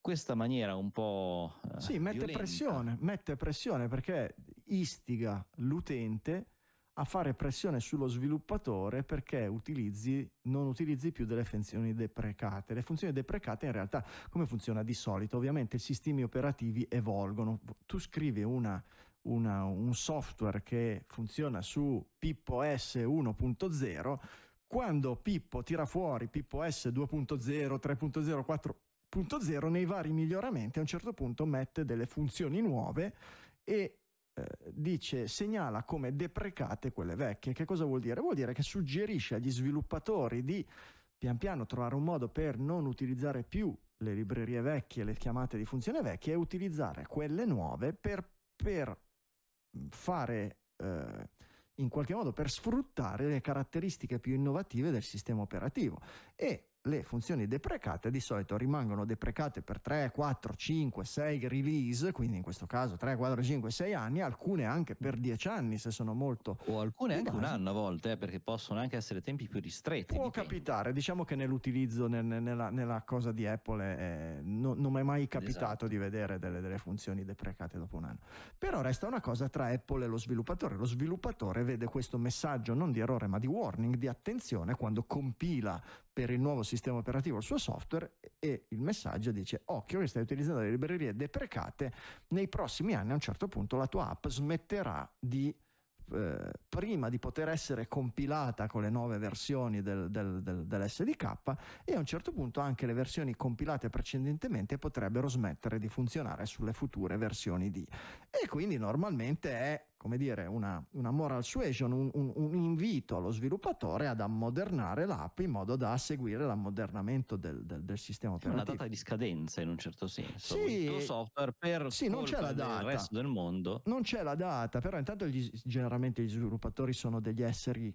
questa maniera un po'... Eh, sì, mette violenta. pressione, mette pressione perché istiga l'utente a fare pressione sullo sviluppatore perché utilizzi, non utilizzi più delle funzioni deprecate. Le funzioni deprecate in realtà come funziona di solito? Ovviamente i sistemi operativi evolgono. Tu scrivi una una, un software che funziona su Pippo S 1.0, quando Pippo tira fuori Pippo S 2.0, 3.0, 4.0 nei vari miglioramenti a un certo punto mette delle funzioni nuove e eh, dice segnala come deprecate quelle vecchie. Che cosa vuol dire? Vuol dire che suggerisce agli sviluppatori di pian piano trovare un modo per non utilizzare più le librerie vecchie, le chiamate di funzione vecchie e utilizzare quelle nuove per, per fare eh, in qualche modo per sfruttare le caratteristiche più innovative del sistema operativo e le funzioni deprecate di solito rimangono deprecate per 3, 4, 5, 6 release, quindi in questo caso 3, 4, 5, 6 anni, alcune anche per 10 anni se sono molto... O alcune anche un anno a volte, eh, perché possono anche essere tempi più ristretti. Può capitare, tempo. diciamo che nell'utilizzo, nel, nella, nella, cosa di Apple, eh, no, non mi è mai capitato esatto. di vedere delle, delle funzioni deprecate dopo un anno. Però resta una cosa tra Apple e lo sviluppatore. Lo sviluppatore vede questo messaggio non di errore ma di warning, di attenzione quando compila per il nuovo sistema sistema operativo il suo software e il messaggio dice occhio che stai utilizzando le librerie deprecate, nei prossimi anni a un certo punto la tua app smetterà di eh, prima di poter essere compilata con le nuove versioni del, del, del, dell'SDK e a un certo punto anche le versioni compilate precedentemente potrebbero smettere di funzionare sulle future versioni di e quindi normalmente è come dire, una, una moral suasion, un, un, un, invito allo sviluppatore ad ammodernare l'app in modo da seguire l'ammodernamento del, del, del sistema operativo. Una data di scadenza in un certo senso. Sì, il tuo software per sì, non c'è la data. del resto del mondo. Non c'è la data, però intanto gli, generalmente gli sviluppatori sono degli esseri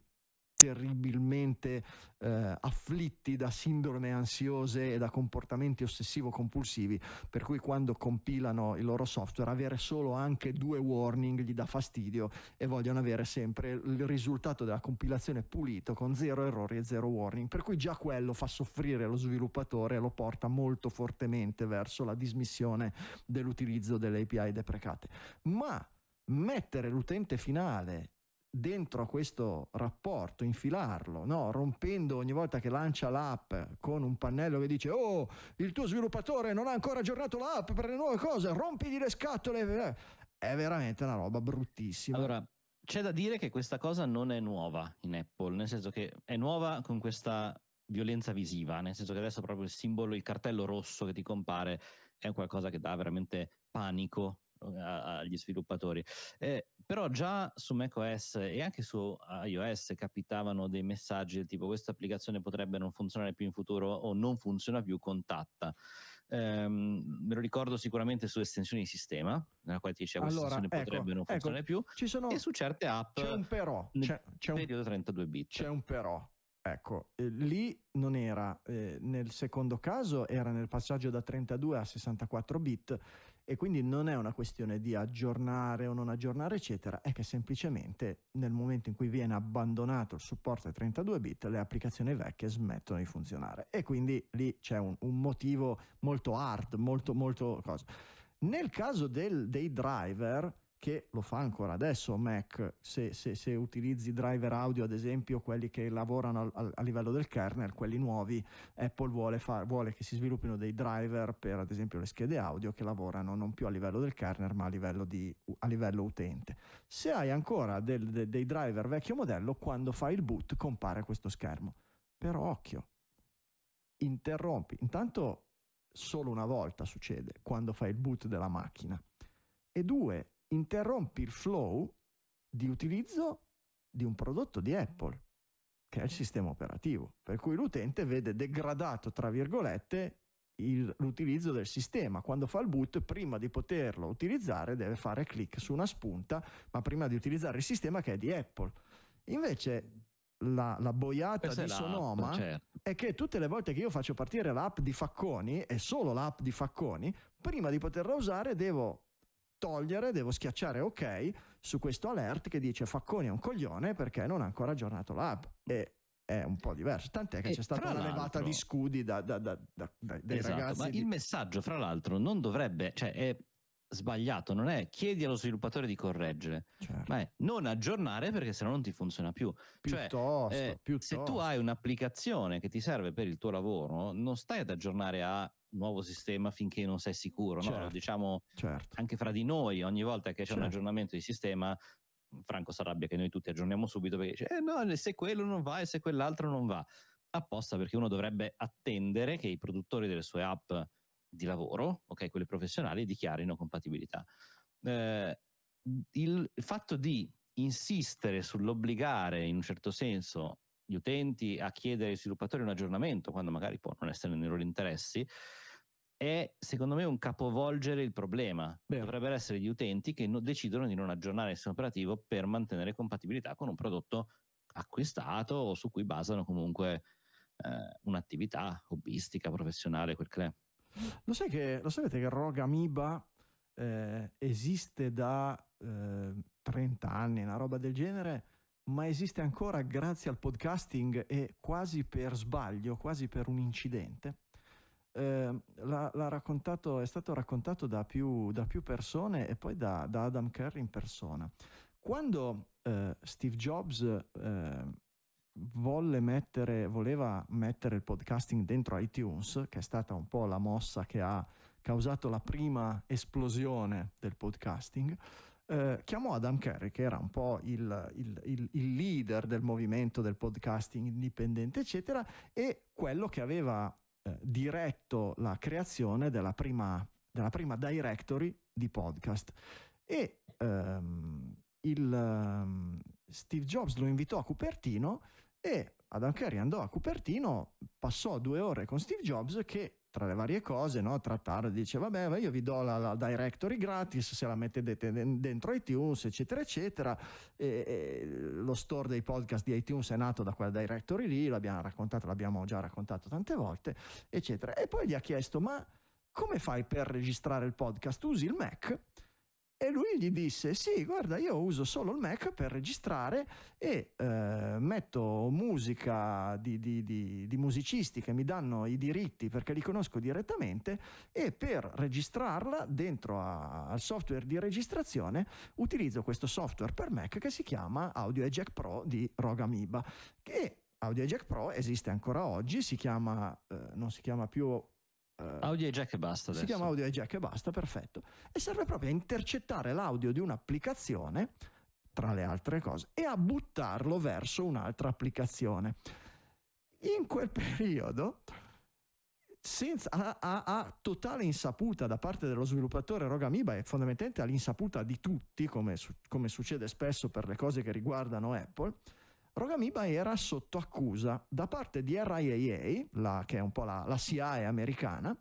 terribilmente eh, afflitti da sindrome ansiose e da comportamenti ossessivo-compulsivi, per cui quando compilano il loro software avere solo anche due warning gli dà fastidio e vogliono avere sempre il risultato della compilazione pulito con zero errori e zero warning, per cui già quello fa soffrire lo sviluppatore e lo porta molto fortemente verso la dismissione dell'utilizzo delle API deprecate. Ma mettere l'utente finale dentro a questo rapporto, infilarlo, no? rompendo ogni volta che lancia l'app con un pannello che dice oh il tuo sviluppatore non ha ancora aggiornato l'app per le nuove cose, rompigli le scatole, eh, è veramente una roba bruttissima. Allora, c'è da dire che questa cosa non è nuova in Apple, nel senso che è nuova con questa violenza visiva, nel senso che adesso proprio il simbolo, il cartello rosso che ti compare è qualcosa che dà veramente panico eh, agli sviluppatori. Eh, però già su macOS e anche su iOS capitavano dei messaggi del tipo questa applicazione potrebbe non funzionare più in futuro o non funziona più, contatta. Eh, me lo ricordo sicuramente su estensioni di sistema, nella quale ti diceva allora, questa ecco, potrebbe non ecco, funzionare ecco, più, sono, e su certe app c'è un però, c'è, c'è periodo un, 32 bit. C'è un però. Ecco, eh, lì non era, eh, nel secondo caso era nel passaggio da 32 a 64 bit, e quindi non è una questione di aggiornare o non aggiornare, eccetera, è che semplicemente nel momento in cui viene abbandonato il supporto ai 32 bit, le applicazioni vecchie smettono di funzionare. E quindi lì c'è un, un motivo molto hard, molto, molto cosa. Nel caso del, dei driver, che lo fa ancora adesso Mac, se, se, se utilizzi driver audio ad esempio, quelli che lavorano a, a livello del kernel, quelli nuovi, Apple vuole, far, vuole, che si sviluppino dei driver per ad esempio le schede audio che lavorano non più a livello del kernel ma a livello, di, a livello utente. Se hai ancora del, de, dei driver vecchio modello, quando fai il boot compare questo schermo. Però occhio, interrompi, intanto solo una volta succede quando fai il boot della macchina e due, interrompi il flow di utilizzo di un prodotto di Apple, che è il sistema operativo, per cui l'utente vede degradato, tra virgolette, il, l'utilizzo del sistema. Quando fa il boot, prima di poterlo utilizzare, deve fare clic su una spunta, ma prima di utilizzare il sistema che è di Apple. Invece la, la boiata Questa di Sonoma certo. è che tutte le volte che io faccio partire l'app di Facconi, e solo l'app di Facconi, prima di poterla usare devo togliere, devo schiacciare ok su questo alert che dice Facconi è un coglione perché non ha ancora aggiornato l'app. E è un po' diverso. Tant'è che e c'è stata una levata di scudi da, da, da, dai esatto, ragazzi. Ma di... il messaggio, fra l'altro, non dovrebbe, cioè è sbagliato, non è chiedi allo sviluppatore di correggere, certo. ma è non aggiornare perché sennò non ti funziona più. Cioè, piuttosto, cioè, eh, piuttosto. se tu hai un'applicazione che ti serve per il tuo lavoro, non stai ad aggiornare a nuovo sistema finché non sei sicuro, certo. no? diciamo certo. anche fra di noi, ogni volta che c'è un certo. aggiornamento di sistema Franco si arrabbia che noi tutti aggiorniamo subito perché dice, eh no, se quello non va e se quell'altro non va, apposta perché uno dovrebbe attendere che i produttori delle sue app di lavoro, ok, quelle professionali, dichiarino compatibilità. Eh, il fatto di insistere sull'obbligare in un certo senso gli utenti a chiedere ai sviluppatori un aggiornamento quando magari può non essere nei loro interessi è secondo me un capovolgere il problema. Beh. Dovrebbero essere gli utenti che no, decidono di non aggiornare il sistema operativo per mantenere compatibilità con un prodotto acquistato o su cui basano comunque eh, un'attività hobbistica, professionale, quel che è. Lo, sai che, lo sapete che Rogamiba eh, esiste da eh, 30 anni, una roba del genere, ma esiste ancora grazie al podcasting e quasi per sbaglio, quasi per un incidente. Eh, l'ha, l'ha raccontato, è stato raccontato da più, da più persone e poi da, da, Adam Curry in persona. Quando eh, Steve Jobs eh, volle mettere, voleva mettere il podcasting dentro iTunes, che è stata un po' la mossa che ha causato la prima esplosione del podcasting, eh, chiamò Adam Carey, che era un po' il, il, il, il, leader del movimento del podcasting indipendente, eccetera, e quello che aveva eh, diretto la creazione della prima, della prima, directory di podcast. E ehm, il, um, Steve Jobs lo invitò a Cupertino e Adam Curry andò a Cupertino, passò due ore con Steve Jobs che tra le varie cose, no, trattare, dice vabbè io vi do la, la, directory gratis se la mettete dentro iTunes eccetera eccetera e, e lo store dei podcast di iTunes è nato da quella directory lì, l'abbiamo raccontato, l'abbiamo già raccontato tante volte eccetera e poi gli ha chiesto ma come fai per registrare il podcast? Usi il Mac? e lui gli disse sì guarda io uso solo il Mac per registrare e eh, metto musica di, di, di, di, musicisti che mi danno i diritti perché li conosco direttamente e per registrarla dentro a, al software di registrazione utilizzo questo software per Mac che si chiama Audio Jack Pro di Rogamiba che Audio Jack Pro esiste ancora oggi, si chiama, eh, non si chiama più eh, audio e jack e basta. Adesso. Si chiama audio e jack e basta, perfetto. E serve proprio a intercettare l'audio di un'applicazione, tra le altre cose, e a buttarlo verso un'altra applicazione. In quel periodo, senza, a, a, a, totale insaputa da parte dello sviluppatore Rogamiba e fondamentalmente all'insaputa di tutti, come, come succede spesso per le cose che riguardano Apple, Rogamiba era sotto accusa da parte di RIAA, la, che è un po' la, la CIA americana,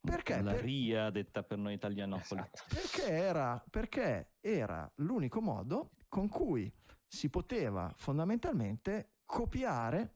perché? La per... RIA detta per noi italianopoli. Esatto. Perché, era, perché era l'unico modo con cui si poteva fondamentalmente copiare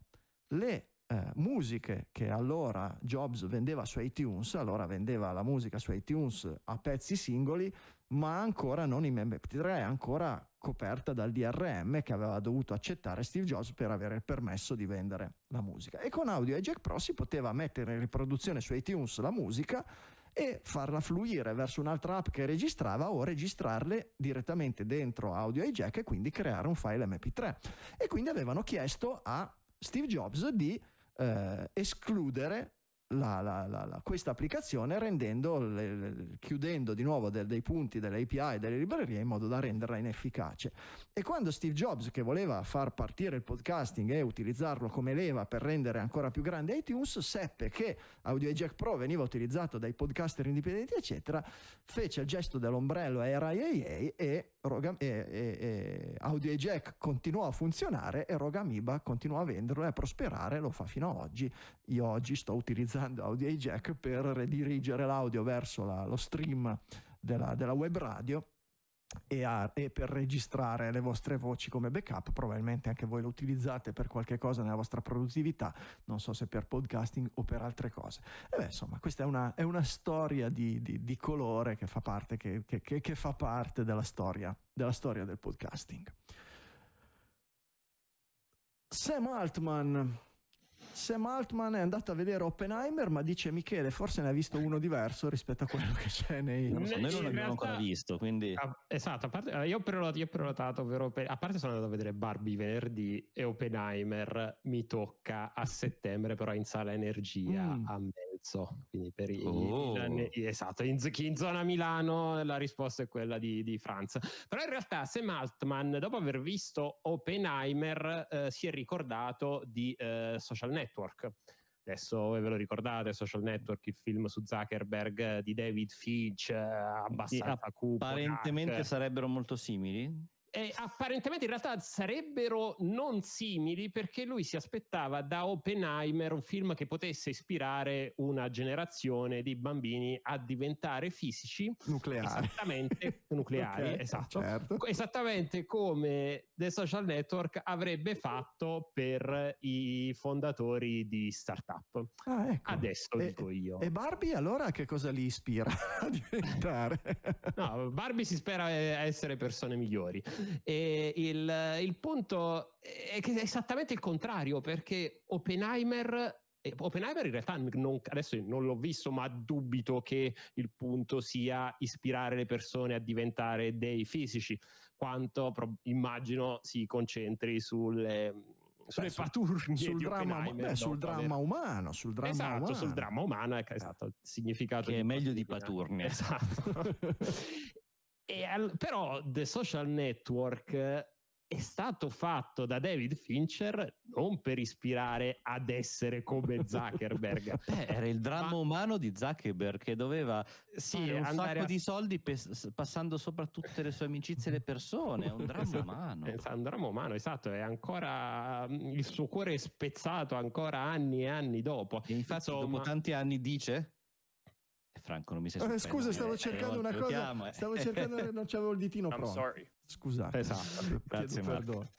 le eh, musiche che allora Jobs vendeva su iTunes, allora vendeva la musica su iTunes a pezzi singoli, ma ancora non in MP3, ancora coperta dal DRM che aveva dovuto accettare Steve Jobs per avere il permesso di vendere la musica. E con Audio Hijack Pro si poteva mettere in riproduzione su iTunes la musica e farla fluire verso un'altra app che registrava o registrarle direttamente dentro Audio Hijack e quindi creare un file MP3. E quindi avevano chiesto a Steve Jobs di eh, escludere la, la, la, questa applicazione rendendo, le, le, chiudendo di nuovo del, dei punti delle API e delle librerie in modo da renderla inefficace. E quando Steve Jobs, che voleva far partire il podcasting e utilizzarlo come leva per rendere ancora più grande iTunes, seppe che Audio Jack Pro veniva utilizzato dai podcaster indipendenti, eccetera, fece il gesto dell'ombrello a RIAA e e, e, e Audio Jack continuò a funzionare e Rogamiba continuò a venderlo e a prosperare, lo fa fino ad oggi io oggi sto utilizzando Audio Jack per redirigere l'audio verso la, lo stream della, della web radio e, a, e, per registrare le vostre voci come backup. Probabilmente anche voi lo utilizzate per qualche cosa nella vostra produttività, non so se per podcasting o per altre cose. E beh, insomma, questa è una, è una storia di, di, di, colore che fa parte, che, che, che, che fa parte della, storia, della storia del podcasting. Sam Altman Sam Altman è andato a vedere Oppenheimer, ma dice Michele, forse ne ha visto uno diverso rispetto a quello che c'è nei... Non so, noi non l'abbiamo ancora visto, quindi... Ah, esatto, a parte, eh, io ho prenotato, ovvero, a parte sono andato a vedere Barbie Verdi e Oppenheimer mi tocca a settembre, però in sala Energia mm. a me Arezzo, quindi per i, oh. Milan, esatto, in, in zona Milano la risposta è quella di, di Franz. Però in realtà Sam Altman, dopo aver visto Oppenheimer, eh, si è ricordato di eh, Social Network. Adesso ve lo ricordate, Social Network, il film su Zuckerberg eh, di David Finch, eh, abbastanza cupo. Apparentemente sarebbero molto simili eh, apparentemente in realtà sarebbero non simili perché lui si aspettava da Oppenheimer un film che potesse ispirare una generazione di bambini a diventare fisici nucleari. Esattamente, nucleari, okay, esatto. Certo. Esattamente come The Social Network avrebbe fatto per i fondatori di startup. Ah, ecco. Adesso e, dico io. E Barbie allora che cosa li ispira a diventare? no, Barbie si spera essere persone migliori. E il, il punto è che è esattamente il contrario, perché Oppenheimer Oppenheimer in realtà non, adesso non l'ho visto, ma dubito che il punto sia ispirare le persone a diventare dei fisici, quanto immagino si concentri sulle, sulle beh, paturnie sul dramma, beh, sul dramma aver... umano sul dramma esatto, umano. sul dramma umano ecco, esatto, il significato che è meglio di paturnie esatto al, però The Social Network eh, è stato fatto da David Fincher non per ispirare ad essere come Zuckerberg. Beh, era il dramma ma... umano di Zuckerberg che doveva sì, un sacco a... di soldi pe- passando sopra tutte le sue amicizie e le persone. È un dramma esatto, umano. È un dramma umano, esatto. È ancora mm, il suo cuore è spezzato ancora anni e anni dopo. E infatti, Insomma... dopo tanti anni dice eh, Franco, non mi sei eh, sorpreso. Eh, scusa, stavo cercando eh, una cosa. Chiamo, eh. Stavo cercando, non c'avevo il ditino I'm pronto. sorry. Scusate. Esatto, grazie perdono.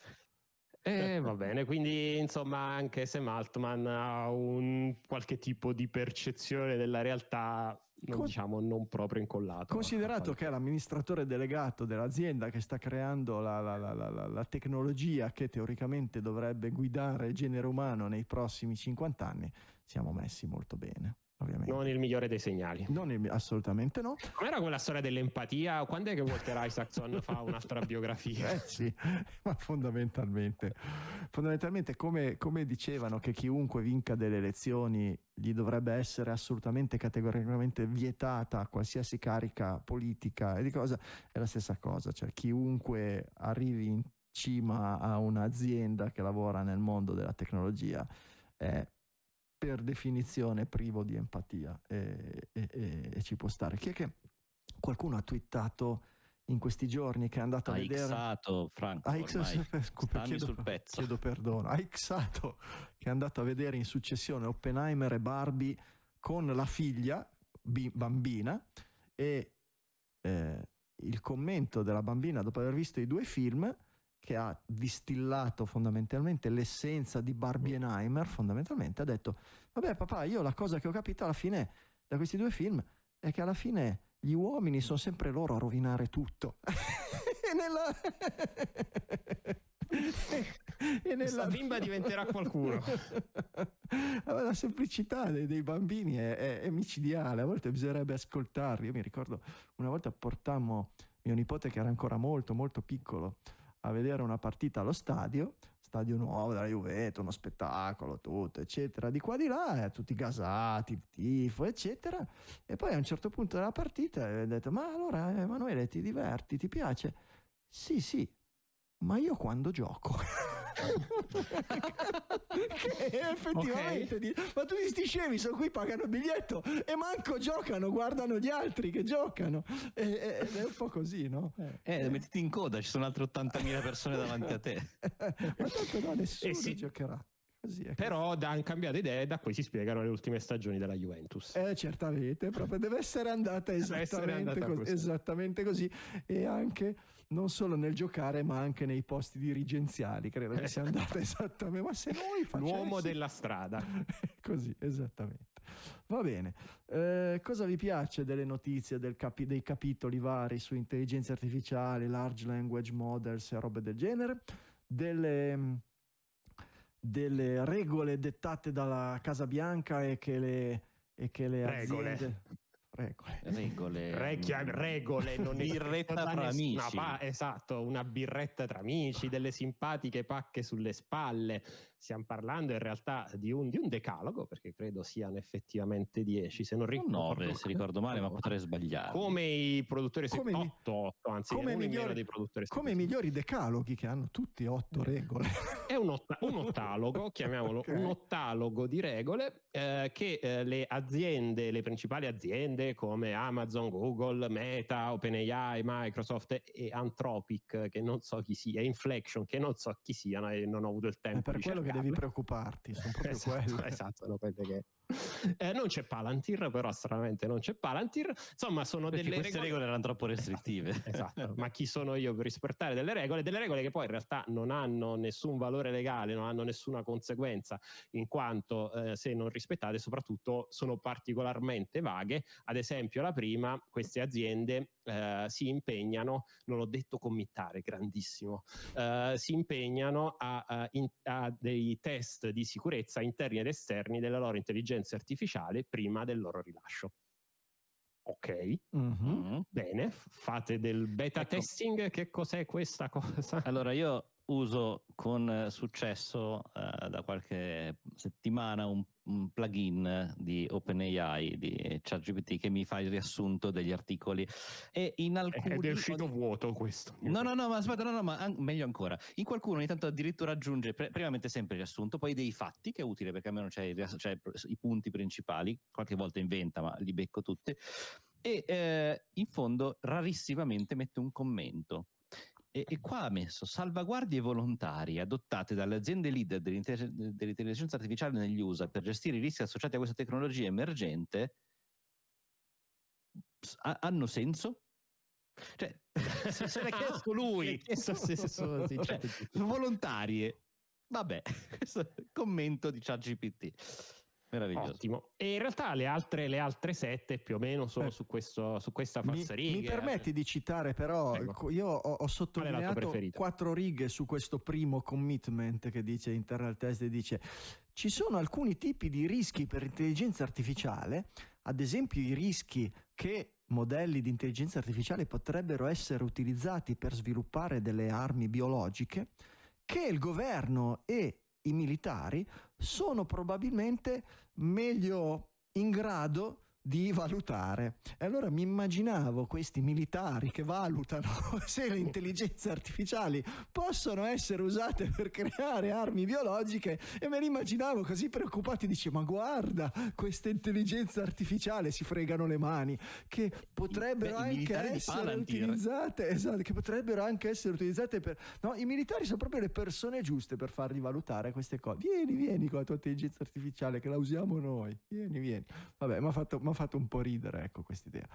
E eh, va bene, quindi insomma anche se Maltman ha un qualche tipo di percezione della realtà, non, Con... diciamo non proprio incollato. Considerato che è l'amministratore delegato dell'azienda che sta creando la, la, la, la, tecnologia che teoricamente dovrebbe guidare il genere umano nei prossimi 50 anni, siamo messi molto bene ovviamente. Non il migliore dei segnali. Il, assolutamente no. Com'era quella storia dell'empatia? Quando è che Walter Isaacson fa un'altra biografia? Eh sì, ma fondamentalmente, fondamentalmente come, come dicevano che chiunque vinca delle elezioni gli dovrebbe essere assolutamente categoricamente vietata qualsiasi carica politica e di cosa, è la stessa cosa, cioè chiunque arrivi in cima a un'azienda che lavora nel mondo della tecnologia è per definizione privo di empatia e, e, e, e ci può stare. Chi è che qualcuno ha twittato in questi giorni che è andato ha a vedere Xato, Franco, ha scusa, chiedo, sul pezzo. chiedo perdono ha Xato che è andato a vedere in successione Oppenheimer e Barbie con la figlia bambina e eh, il commento della bambina dopo aver visto i due film che ha distillato fondamentalmente l'essenza di Barbienheimer, mm. fondamentalmente ha detto, vabbè papà, io la cosa che ho capito alla fine da questi due film è che alla fine gli uomini sono sempre loro a rovinare tutto. e nella... e nella... Questa bimba diventerà qualcuno. la semplicità dei, dei bambini è, è, è, micidiale, a volte bisognerebbe ascoltarli. Io mi ricordo una volta portammo mio nipote che era ancora molto molto piccolo a vedere una partita allo stadio, stadio nuovo della Juventus, uno spettacolo, tutto, eccetera, di qua di là, eh, tutti gasati, il tifo, eccetera. E poi a un certo punto della partita eh, ho detto, ma allora eh, Emanuele ti diverti, ti piace? Sì, sì, ma io quando gioco... che effettivamente okay. ma tutti sti scemi sono qui pagano il biglietto e manco giocano guardano gli altri che giocano e, e, ed è un po' così no? eh, eh. mettiti in coda ci sono altre 80.000 persone davanti a te ma tanto no nessuno eh sì. giocherà Così, ecco. Però da, hanno cambiato idea e da qui si spiegano le ultime stagioni della Juventus. Eh, certamente, proprio deve essere andata esattamente, essere andata così, così. esattamente così. E anche non solo nel giocare ma anche nei posti dirigenziali, credo che eh. sia andata esattamente, ma se noi facciamo... L'uomo della strada. Così, esattamente. Va bene, eh, cosa vi piace delle notizie, del capi- dei capitoli vari su intelligenza artificiale, large language models e robe del genere? Delle mm, delle regole dettate dalla Casa Bianca e che le, e che le regole. aziende regole. Regole. Recchia, regole, non birretta tra amici. Pa- esatto, una birretta tra amici, delle simpatiche pacche sulle spalle, stiamo parlando in realtà di un, di un decalogo, perché credo siano effettivamente 10, se non ricordo 9, male. se ricordo male, ma ecco. potrei sbagliare. Come i produttori come, 8, 8, anzi, come migliori, dei produttori come i migliori decaloghi che hanno tutti 8 eh. regole. È un, otta, un ottalogo, chiamiamolo okay. un ottalogo di regole eh, che eh, le aziende, le principali aziende come Amazon, Google, Meta, OpenAI, Microsoft e Anthropic, che non so chi sia, Inflection, che non so chi siano e non ho avuto il tempo. È per quello che devi preoccuparti, sono proprio esatto, quello. Esatto, sono che eh, non c'è Palantir, però stranamente non c'è Palantir. Insomma, sono Perché delle regole... regole... erano troppo restrittive. Esatto, esatto. ma chi sono io per rispettare delle regole? Delle regole che poi in realtà non hanno nessun valore legale, non hanno nessuna conseguenza, in quanto eh, se non rispettate, soprattutto sono particolarmente vaghe. Ad esempio, la prima, queste aziende eh, si impegnano, non ho detto committare, grandissimo, eh, si impegnano a, a, eh, in, a dei test di sicurezza interni ed esterni della loro intelligenza intelligenza artificiale prima del loro rilascio. Ok, mm-hmm. bene, fate del beta ecco. testing, che cos'è questa cosa? Allora io uso con successo eh, da qualche settimana un, un plugin di OpenAI di ChatGPT che mi fa il riassunto degli articoli e in alcuni eh, ed è uscito vuoto questo no no no ma aspetta no no ma an- meglio ancora in qualcuno ogni tanto addirittura aggiunge pre- primamente sempre il riassunto poi dei fatti che è utile perché almeno c'è, il riass- c'è i punti principali qualche volta inventa ma li becco tutti e eh, in fondo rarissimamente mette un commento e, e, qua ha messo salvaguardie volontarie adottate dalle aziende leader dell'intelligenza artificiale negli USA per gestire i rischi associati a questa tecnologia emergente ha, hanno senso? Cioè, se, se l'è chiesto lui, chiesto se, se sono, sì, cioè, certo. volontarie. Vabbè, commento di ChatGPT. Meraviglioso. Ottimo. E in realtà le altre, le altre sette più o meno sono eh. su, questo, su, questa falsariga. Mi, mi, eh. permetti di citare però, Prego. io ho, ho sottolineato quattro righe su questo primo commitment che dice Internal Test dice ci sono alcuni tipi di rischi per intelligenza artificiale, ad esempio i rischi che modelli di intelligenza artificiale potrebbero essere utilizzati per sviluppare delle armi biologiche, che il governo e i militari sono probabilmente meglio in grado di valutare. E allora mi immaginavo questi militari che valutano se le intelligenze artificiali possono essere usate per creare armi biologiche e me li immaginavo così preoccupati, dice ma guarda questa intelligenza artificiale, si fregano le mani, che potrebbero Beh, anche essere utilizzate, esatto, che potrebbero anche essere utilizzate per... No, i militari sono proprio le persone giuste per farli valutare queste cose. Vieni, vieni con la tua intelligenza artificiale che la usiamo noi, vieni, vieni. Vabbè, mi ha fatto... M'ha hanno fatto un po' ridere, ecco, quest'idea.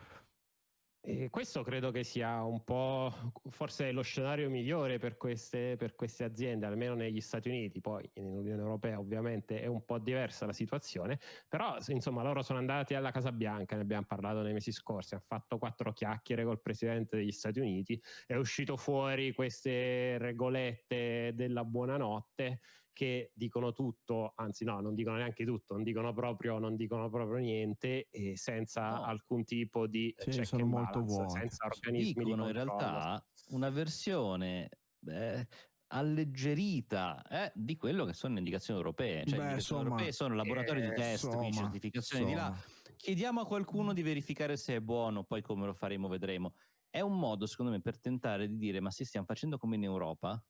E questo credo che sia un po' forse lo scenario migliore per queste, per queste, aziende, almeno negli Stati Uniti, poi nell'Unione Europea ovviamente è un po' diversa la situazione, però insomma loro sono andati alla Casa Bianca, ne abbiamo parlato nei mesi scorsi, hanno fatto quattro chiacchiere col Presidente degli Stati Uniti, è uscito fuori queste regolette della buonanotte che dicono tutto, anzi no, non dicono neanche tutto, non dicono proprio, non dicono proprio niente e senza no. alcun tipo di sì, check sono molto balance, buone. senza organismi dicono di in realtà una versione beh, alleggerita eh, di quello che sono le indicazioni europee. Cioè, Beh, le indicazioni insomma, europee sono laboratori eh, di test, insomma, di certificazione insomma. di là. Chiediamo a qualcuno di verificare se è buono, poi come lo faremo vedremo. È un modo, secondo me, per tentare di dire ma se stiamo facendo come in Europa?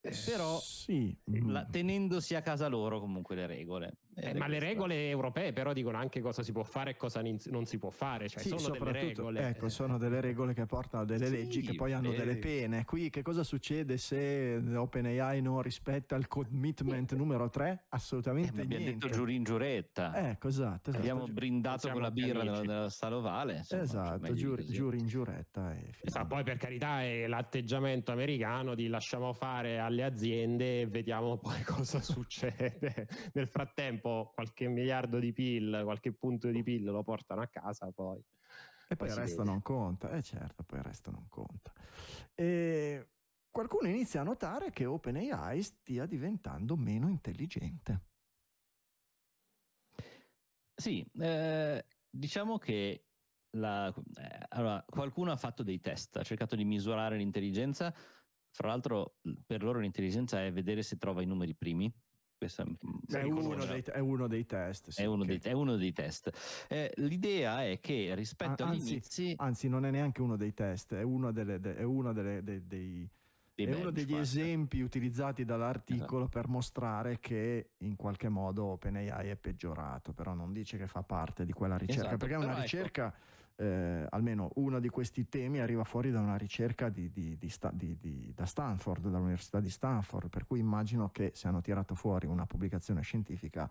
però sì. Eh, la, mm. tenendosi a casa loro comunque le regole. Eh, ma le regole europee però dicono anche cosa si può fare e cosa non si può fare, cioè sì, sono delle regole. Ecco, sono delle regole che portano a delle sì, leggi che poi hanno eh. delle pene. Qui che cosa succede se OpenAI non rispetta il commitment numero 3? Assolutamente eh, abbiamo detto giuri in giuretta. Eh, ecco, esatto. esatto. Abbiamo brindato con la birra nella, nella sala Insomma, cioè, esatto, giuri, giuri, in giuretta. E esatto, poi per carità è l'atteggiamento americano di lasciamo fare alle aziende e vediamo poi cosa succede. Nel frattempo tempo qualche miliardo di PIL, qualche punto di PIL lo portano a casa poi. E poi, poi il resto vede. non conta, eh certo, poi il resto non conta. E qualcuno inizia a notare che OpenAI stia diventando meno intelligente. Sì, eh, diciamo che la, eh, allora, qualcuno ha fatto dei test, ha cercato di misurare l'intelligenza. Fra l'altro, per loro l'intelligenza è vedere se trova i numeri primi, questo è, mm, uno dei, è, uno dei, test. Sì, è, uno okay. dei, è, uno dei, test. Eh, l'idea è che rispetto ah, agli inizi... Anzi, non è neanche uno dei test, è uno, delle, de, è uno delle, de, dei, è uno degli esempi utilizzati dall'articolo esatto. per mostrare che in qualche modo OpenAI è peggiorato, però non dice che fa parte di quella ricerca, esatto, perché è una ecco ricerca eh, almeno uno di questi temi arriva fuori da una ricerca di, di, di, da Stanford, dall'Università di Stanford, per cui immagino che se hanno tirato fuori una pubblicazione scientifica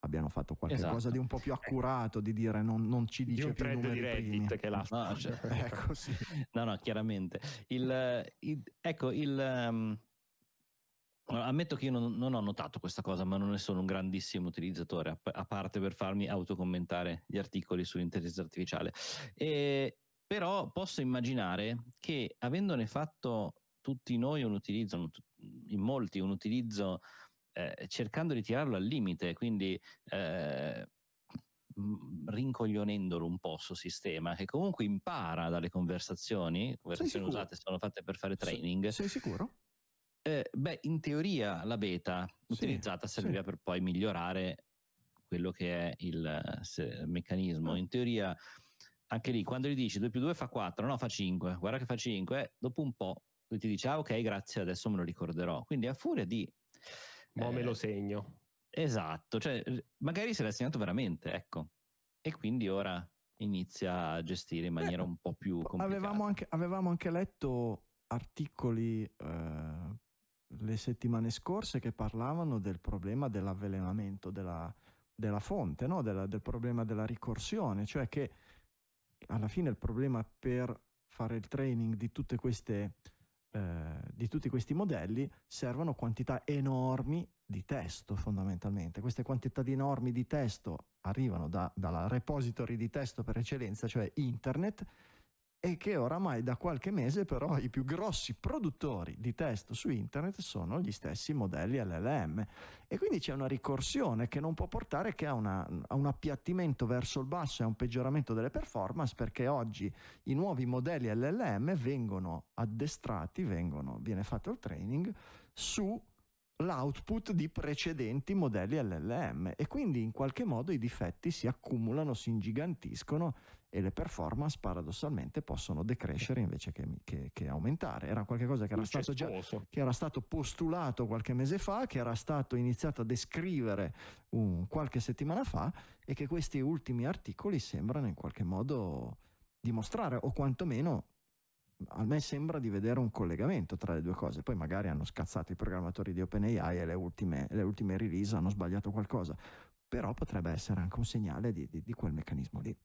abbiano fatto qualcosa esatto. di un po' più accurato, di dire non, non ci dice di più numeri di Reddit che là. No, cioè, ecco, sì. no, no, chiaramente. Il, il, ecco, il... Ehm, Ammetto che io non, non, ho notato questa cosa, ma non ne sono un grandissimo utilizzatore, a, parte per farmi autocommentare gli articoli sull'intelligenza artificiale. E, però posso immaginare che avendone fatto tutti noi un utilizzo, in molti un utilizzo, eh, cercando di tirarlo al limite, quindi eh, rincoglionendolo un po' sul sistema, che comunque impara dalle conversazioni, conversazioni usate sono fatte per fare training. Sei sicuro? Eh, beh, in teoria la beta sì, utilizzata serviva sì. per poi migliorare quello che è il, se, meccanismo. Ah. In teoria, anche lì, quando gli dici 2 più 2 fa 4, no, fa 5, guarda che fa 5, dopo un po' lui ti dice, ah ok, grazie, adesso me lo ricorderò. Quindi a furia di... Boh, eh, me lo eh, segno. Esatto, cioè magari se l'ha segnato veramente, ecco. E quindi ora inizia a gestire in eh, maniera eh, un po' più complicata. Avevamo anche, avevamo anche letto articoli... Eh le settimane scorse che parlavano del problema dell'avvelenamento della, della fonte, no? della, del problema della ricorsione, cioè che alla fine il problema per fare il training di, queste, eh, di tutti questi modelli servono quantità enormi di testo fondamentalmente. Queste quantità di enormi di testo arrivano da, dalla repository di testo per eccellenza, cioè internet, e che oramai da qualche mese però i più grossi produttori di testo su internet sono gli stessi modelli LLM e quindi c'è una ricorsione che non può portare che a, una, a un appiattimento verso il basso e a un peggioramento delle performance perché oggi i nuovi modelli LLM vengono addestrati, vengono, viene fatto il training su l'output di precedenti modelli LLM e quindi in qualche modo i difetti si accumulano, si ingigantiscono e le performance paradossalmente possono decrescere invece che, che, che aumentare. Era qualcosa che era, stato già, che era stato postulato qualche mese fa, che era stato iniziato a descrivere un, qualche settimana fa e che questi ultimi articoli sembrano in qualche modo dimostrare o quantomeno a me sembra di vedere un collegamento tra le due cose. Poi magari hanno scazzato i programmatori di OpenAI e le ultime, le ultime release hanno sbagliato qualcosa, però potrebbe essere anche un segnale di, di, di quel meccanismo lì.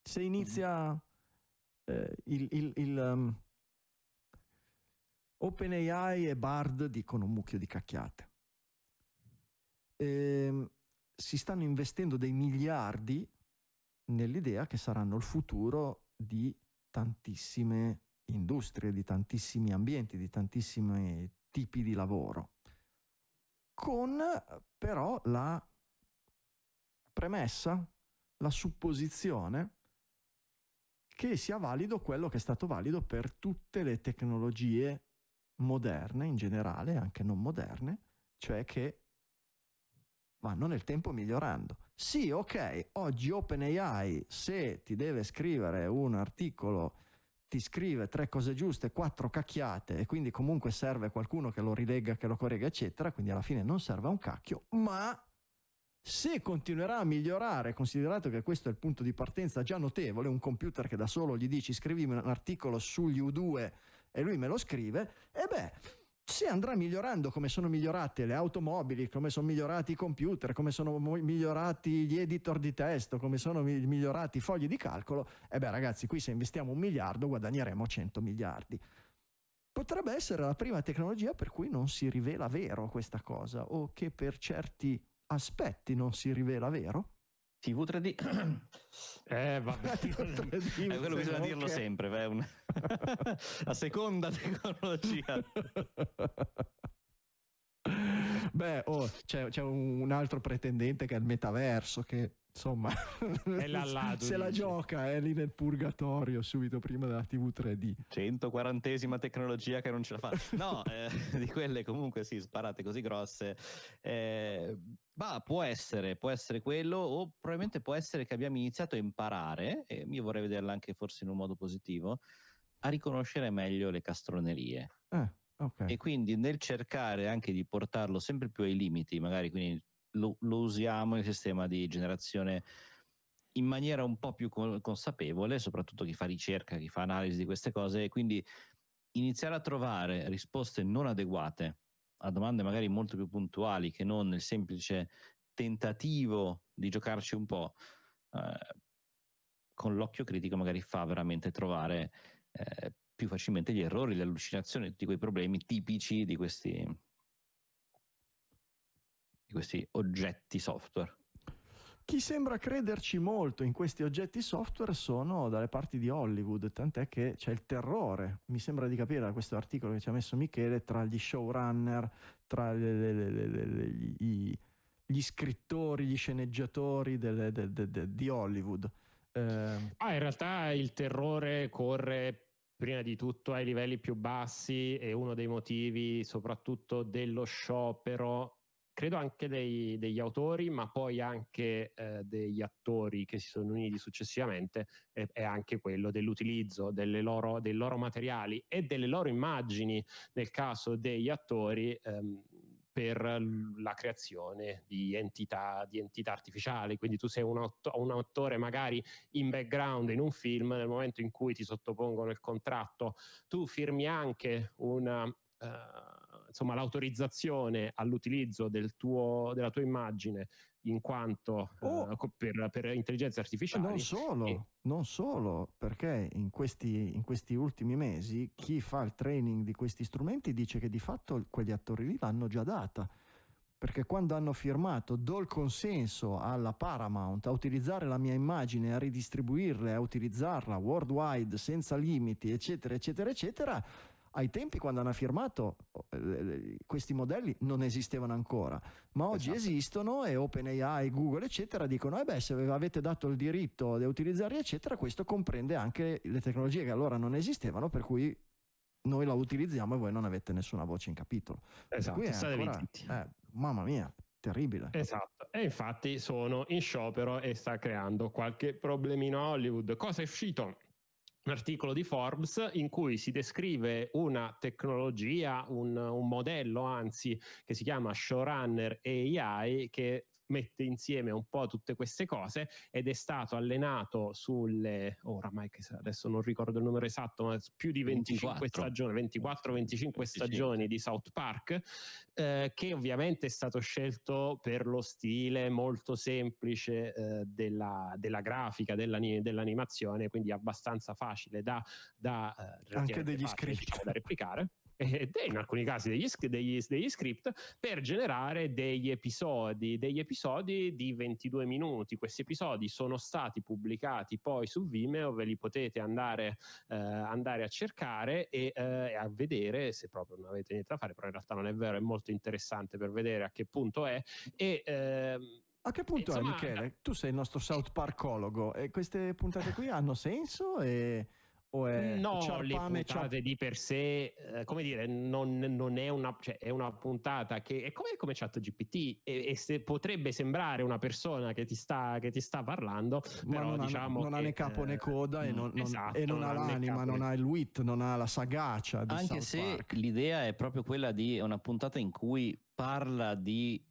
Se inizia eh, il, il, il um, OpenAI e Bard dicono un mucchio di cacchiate. E, ehm, si stanno investendo dei miliardi nell'idea che saranno il futuro di tantissime industrie, di tantissimi ambienti, di tantissimi tipi di lavoro, con però la premessa, la supposizione che sia valido quello che è stato valido per tutte le tecnologie moderne in generale, anche non moderne, cioè che vanno nel tempo migliorando. Sì, ok, oggi OpenAI se ti deve scrivere un articolo ti scrive tre cose giuste, quattro cacchiate e quindi comunque serve qualcuno che lo rilegga, che lo corregga, eccetera, quindi alla fine non serve a un cacchio, ma se continuerà a migliorare, considerato che questo è il punto di partenza già notevole, un computer che da solo gli dici scrivimi un articolo sugli U2 e lui me lo scrive, e beh si andrà migliorando come sono migliorate le automobili, come sono migliorati i computer, come sono migliorati gli editor di testo, come sono migliorati i fogli di calcolo, e eh beh ragazzi qui se investiamo un miliardo guadagneremo 100 miliardi. Potrebbe essere la prima tecnologia per cui non si rivela vero questa cosa o che per certi aspetti non si rivela vero, TV3D. Eh, vabbè, è eh, quello che bisogna dirlo che... sempre, beh, un... a seconda tecnologia. Beh, oh, c'è, c'è un altro pretendente che è il metaverso che insomma lato, se dice. la gioca è lì nel purgatorio subito prima della TV 3D 140esima tecnologia che non ce la fa no eh, di quelle comunque sì sparate così grosse eh, ma può essere può essere quello o probabilmente può essere che abbiamo iniziato a imparare e io vorrei vederla anche forse in un modo positivo a riconoscere meglio le castronerie eh. Okay. E quindi nel cercare anche di portarlo sempre più ai limiti, magari quindi lo, lo usiamo il sistema di generazione in maniera un po' più consapevole, soprattutto chi fa ricerca, chi fa analisi di queste cose, e quindi iniziare a trovare risposte non adeguate a domande magari molto più puntuali che non nel semplice tentativo di giocarci un po', eh, con l'occhio critico magari fa veramente trovare eh, più facilmente gli errori, le allucinazioni, tutti quei problemi tipici di questi, di questi oggetti software. Chi sembra crederci molto in questi oggetti software sono dalle parti di Hollywood, tant'è che c'è il terrore, mi sembra di capire da questo articolo che ci ha messo Michele, tra gli showrunner, tra le, le, le, gli, gli, scrittori, gli sceneggiatori delle, de, de, de, di Hollywood. Eh... Ah, in realtà il terrore corre prima di tutto ai livelli più bassi e uno dei motivi soprattutto dello sciopero, credo anche dei, degli autori, ma poi anche eh, degli attori che si sono uniti successivamente, eh, è anche quello dell'utilizzo loro, dei loro materiali e delle loro immagini, nel caso degli attori. Ehm, per la creazione di entità, di entità artificiali. Quindi tu sei un, un, autore magari in background in un film, nel momento in cui ti sottopongono il contratto, tu firmi anche una, eh, insomma, l'autorizzazione all'utilizzo del tuo, della tua immagine in quanto oh. uh, per, per, intelligenza artificiale. Non solo, e... non solo perché in questi, in questi, ultimi mesi chi fa il training di questi strumenti dice che di fatto quegli attori lì l'hanno già data. Perché quando hanno firmato do il consenso alla Paramount a utilizzare la mia immagine, a ridistribuirla, a utilizzarla worldwide senza limiti, eccetera, eccetera, eccetera, ai tempi quando hanno firmato oh, eh, questi modelli non esistevano ancora, ma oggi esatto. esistono e OpenAI, Google eccetera dicono eh beh se avete dato il diritto di utilizzarli eccetera questo comprende anche le tecnologie che allora non esistevano per cui noi la utilizziamo e voi non avete nessuna voce in capitolo. Esatto, qui ancora, eh, mamma mia, terribile. Esatto, e infatti sono in sciopero e sta creando qualche problemino a Hollywood. Cosa è uscito? un articolo di Forbes in cui si descrive una tecnologia, un, un modello anzi, che si chiama Showrunner AI, che mette insieme un po' tutte queste cose ed è stato allenato sulle oramai che adesso non ricordo il numero esatto ma più di 25 stagioni 24-25 stagioni di South Park eh, che ovviamente è stato scelto per lo stile molto semplice eh, della, della, grafica dell'ani- dell'animazione quindi abbastanza facile facile da, da eh, anche degli script diciamo, da replicare ed eh, in alcuni casi degli, degli, degli, script per generare degli episodi, degli episodi di 22 minuti. Questi episodi sono stati pubblicati poi su Vimeo, ve li potete andare, eh, andare a cercare e eh, a vedere se proprio non avete niente da fare, però in realtà non è vero, è molto interessante per vedere a che punto è. E, eh, a che punto Insomma, è Michele? Eh, tu sei il nostro South Parkologo e queste puntate qui hanno senso e... O è no, ciarpame, le puntate ciar... di per sé, eh, come dire, non, non è, una, cioè, è, una, puntata che è come, come GPT e, e se potrebbe sembrare una persona che ti sta, che ti sta parlando, ma però diciamo non diciamo ha, non che, ha né capo né eh, coda eh, e, non, esatto, e non, non, ha l'anima, non ha il wit, non ha la sagacia. Anche South se Park. l'idea è proprio quella di una puntata in cui parla di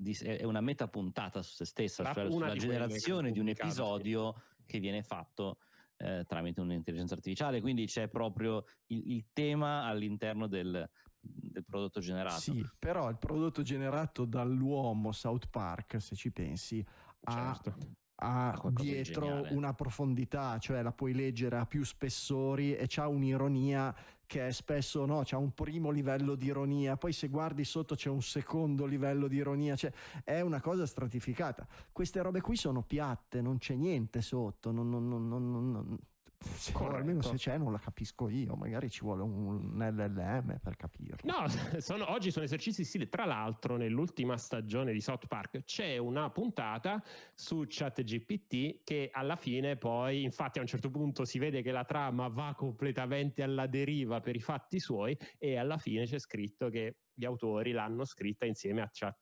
di, è una meta puntata su se stessa, La, cioè sulla generazione di un episodio che viene fatto eh, tramite un'intelligenza artificiale, quindi c'è proprio il, il tema all'interno del, del, prodotto generato. Sì, però il prodotto generato dall'uomo South Park, se ci pensi, certo. ha, ha dietro una profondità, cioè la puoi leggere a più spessori e c'ha un'ironia che è spesso no, c'è un primo livello di ironia, poi se guardi sotto c'è un secondo livello di ironia, cioè è una cosa stratificata. Queste robe qui sono piatte, non c'è niente sotto, non, non, non, non sì, o almeno se c'è non la capisco io, magari ci vuole un, LLM per capirlo. No, sono, oggi sono esercizi stile. Tra l'altro, nell'ultima stagione di South Park c'è una puntata su ChatGPT che alla fine poi, infatti, a un certo punto si vede che la trama va completamente alla deriva per i fatti suoi e alla fine c'è scritto che gli autori l'hanno scritta insieme a chat,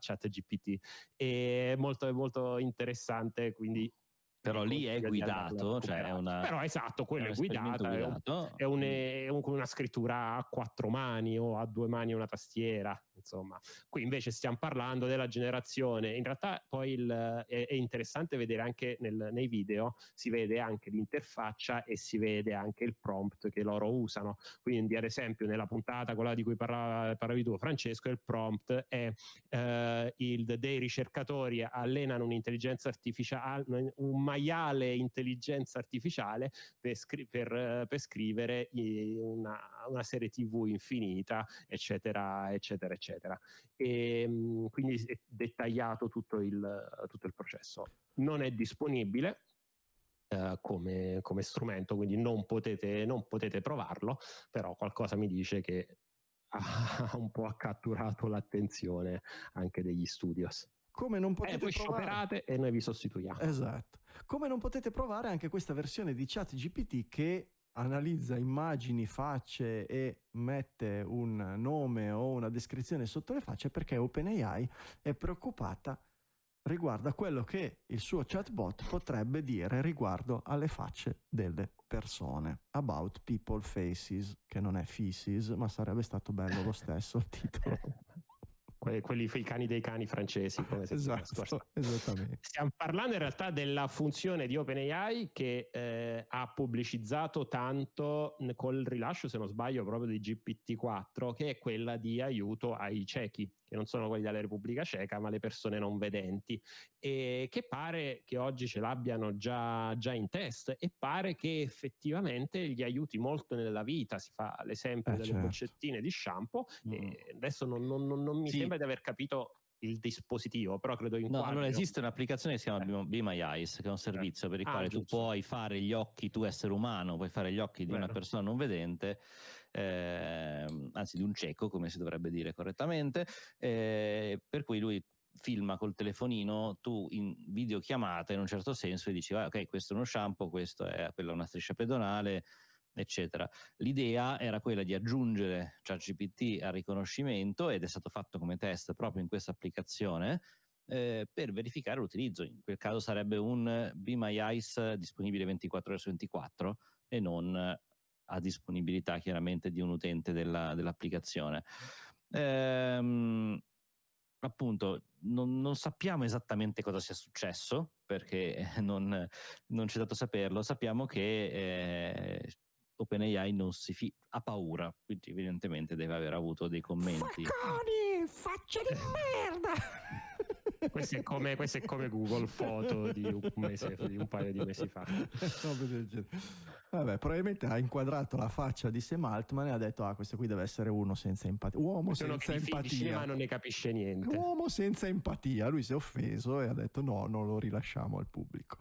chat GPT. È molto, molto interessante, quindi però lì è guidato, cioè è una, però esatto, quello è, è guidato, guidato, è, un, è, un, è un, una scrittura a quattro mani o a due mani e una tastiera. Insomma, qui invece stiamo parlando della generazione. In realtà, poi il, è, è, interessante vedere anche nel, nei video: si vede anche l'interfaccia e si vede anche il prompt che loro usano. Quindi, ad esempio, nella puntata quella di cui parlava, parlavi tu, Francesco, il prompt è eh, il dei ricercatori allenano un'intelligenza artificiale, un maiale intelligenza artificiale per, scri- per, per scrivere una, una serie TV infinita, eccetera, eccetera, eccetera eccetera. E, ehm, quindi è dettagliato tutto il, tutto il processo. Non è disponibile, Uh, come, come, strumento, quindi non potete, non potete, provarlo, però qualcosa mi dice che ha un po' catturato l'attenzione anche degli studios. Come non potete eh, provare e noi vi sostituiamo. Esatto. Come non potete provare anche questa versione di ChatGPT che analizza immagini, facce e mette un nome o una descrizione sotto le facce perché OpenAI è preoccupata riguardo a quello che il suo chatbot potrebbe dire riguardo alle facce delle persone. About people faces, che non è faces, ma sarebbe stato bello lo stesso il titolo. quelli, quelli i cani dei cani francesi. Come esatto, esattamente. Stiamo parlando in realtà della funzione di OpenAI che eh, ha pubblicizzato tanto col rilascio, se non sbaglio, proprio di GPT-4, che è quella di aiuto ai ciechi che non sono quelli della Repubblica Ceca, ma le persone non vedenti, e che pare che oggi ce l'abbiano già, già in test e pare che effettivamente gli aiuti molto nella vita, si fa l'esempio eh, delle certo. boccettine di shampoo, mm. adesso non, non, non, non mi sì. sembra di aver capito il dispositivo, però credo in No, allora esiste un'applicazione che si chiama eh. Be My Eyes, che è un eh. servizio eh. per il ah, quale giusto. tu puoi fare gli occhi, tu essere umano, puoi fare gli occhi di Vero. una persona non vedente eh, anzi di un cieco come si dovrebbe dire correttamente, eh, per cui lui filma col telefonino, tu in videochiamata in un certo senso e dici ah, ok questo è uno shampoo, questo è quella una striscia pedonale, eccetera. L'idea era quella di aggiungere ChatGPT al riconoscimento ed è stato fatto come test proprio in questa applicazione eh, per verificare l'utilizzo. In quel caso sarebbe un Be My Eyes disponibile 24 ore su 24 e non a disponibilità chiaramente di un utente della, dell'applicazione. Ehm, appunto, non, non, sappiamo esattamente cosa sia successo perché non, non c'è dato saperlo, sappiamo che eh, OpenAI non si fi- ha paura, quindi evidentemente deve aver avuto dei commenti. Facconi, faccia di merda! questo, è come, questo, è come, Google Foto di un, mese, di un paio di mesi fa. Vabbè, probabilmente ha inquadrato la faccia di Sam Altman e ha detto: Ah, questo qui deve essere uno senza empatia. Uomo senza empatia. Ma non ne capisce niente. Uomo senza empatia. Lui si è offeso e ha detto: No, non lo rilasciamo al pubblico.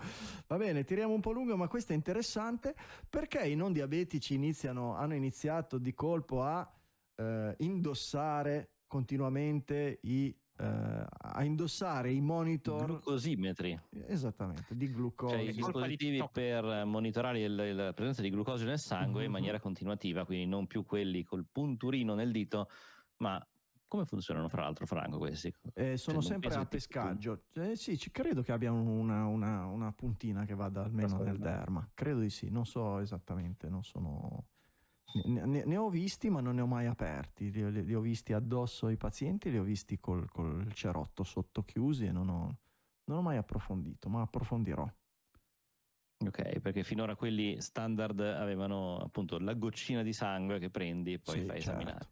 Va bene, tiriamo un po' lungo, ma questo è interessante perché i non diabetici iniziano, hanno iniziato di colpo a eh, indossare continuamente i Uh, a indossare i monitor glucosimetri esattamente di glucosio cioè, cioè dispositivi per monitorare il, la presenza di glucosio nel sangue mm-hmm. in maniera continuativa quindi non più quelli col punturino nel dito ma come funzionano fra l'altro Franco questi? Eh, sono cioè, sempre a pescaggio eh, sì credo che abbiano una, una, una puntina che vada almeno nel derma credo di sì non so esattamente non sono ne, ne, ho visti, ma non ne ho mai aperti. Li, li ho visti addosso ai pazienti, li ho visti col, col cerotto sotto chiusi e non ho, non ho mai approfondito, ma approfondirò. Ok, perché finora quelli standard avevano appunto la goccina di sangue che prendi e poi sì, fai certo. esaminare.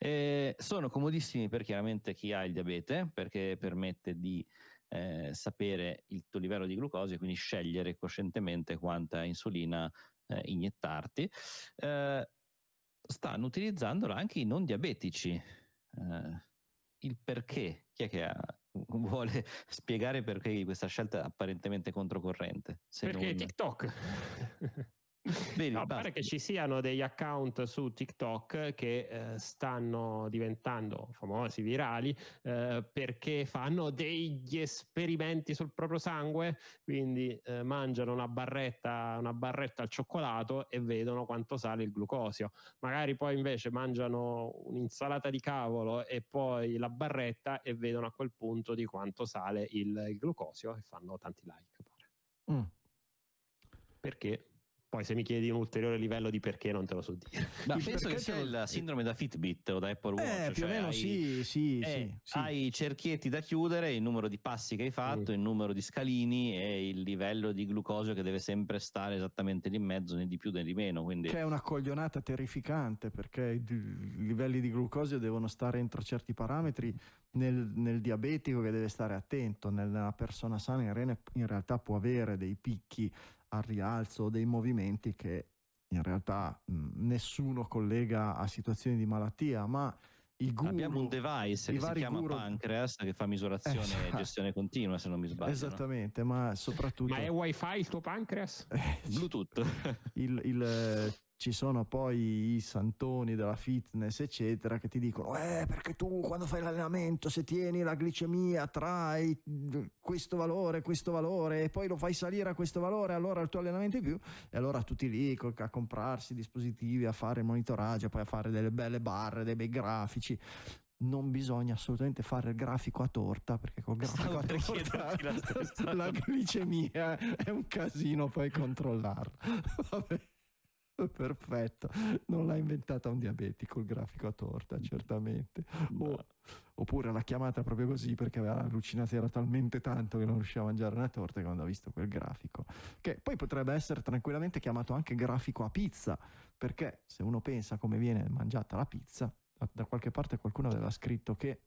E sono comodissimi per chiaramente chi ha il diabete perché permette di eh, sapere il tuo livello di glucosio e quindi scegliere coscientemente quanta insulina eh, iniettarti, eh, stanno utilizzandola anche i non diabetici. Eh, il perché? Chi è che ha, vuole spiegare perché questa scelta è apparentemente controcorrente? perché non... TikTok. Bene, no, pare che ci siano degli account su TikTok che eh, stanno diventando famosi, virali, eh, perché fanno degli esperimenti sul proprio sangue, quindi eh, mangiano una barretta, una barretta al cioccolato e vedono quanto sale il glucosio. Magari poi invece mangiano un'insalata di cavolo e poi la barretta e vedono a quel punto di quanto sale il, il glucosio e fanno tanti like, pare. Mm. Perché poi se mi chiedi un ulteriore livello di perché non te lo so dire. Ma penso che sia te... la sindrome da Fitbit o da Apple Watch. Eh, cioè più o cioè meno hai, sì, sì, eh, sì, Hai i cerchietti da chiudere, il numero di passi che hai fatto, mm. il numero di scalini e il livello di glucosio che deve sempre stare esattamente lì in mezzo, né di più né di meno. Quindi... Che è una coglionata terrificante perché i livelli di glucosio devono stare entro certi parametri. Nel, nel diabetico che deve stare attento, nella persona sana in, rene, in realtà può avere dei picchi al rialzo dei movimenti che in realtà mh, nessuno collega a situazioni di malattia, ma i guru, abbiamo un device che si chiama guru... Pancreas che fa misurazione esatto. e gestione continua se non mi sbaglio esattamente no? ma soprattutto ma è wifi il tuo pancreas? bluetooth il, il eh, ci sono poi i santoni della fitness, eccetera, che ti dicono: Eh, perché tu quando fai l'allenamento, se tieni la glicemia tra questo valore, questo valore, e poi lo fai salire a questo valore, allora il tuo allenamento è più. E allora tutti lì a comprarsi dispositivi, a fare monitoraggio, poi a fare delle belle barre, dei bei grafici non bisogna assolutamente fare il grafico a torta perché col grafico Stavo a torta la, la glicemia è un casino poi controllarla. Vabbè. Perfetto, non l'ha inventata un diabetico il grafico a torta, mm. certamente. No. O, oppure l'ha chiamata proprio così perché aveva allucinato, era talmente tanto che non riusciva a mangiare una torta quando ha visto quel grafico. Che poi potrebbe essere tranquillamente chiamato anche grafico a pizza, perché se uno pensa come viene mangiata la pizza, da, da qualche parte qualcuno aveva scritto che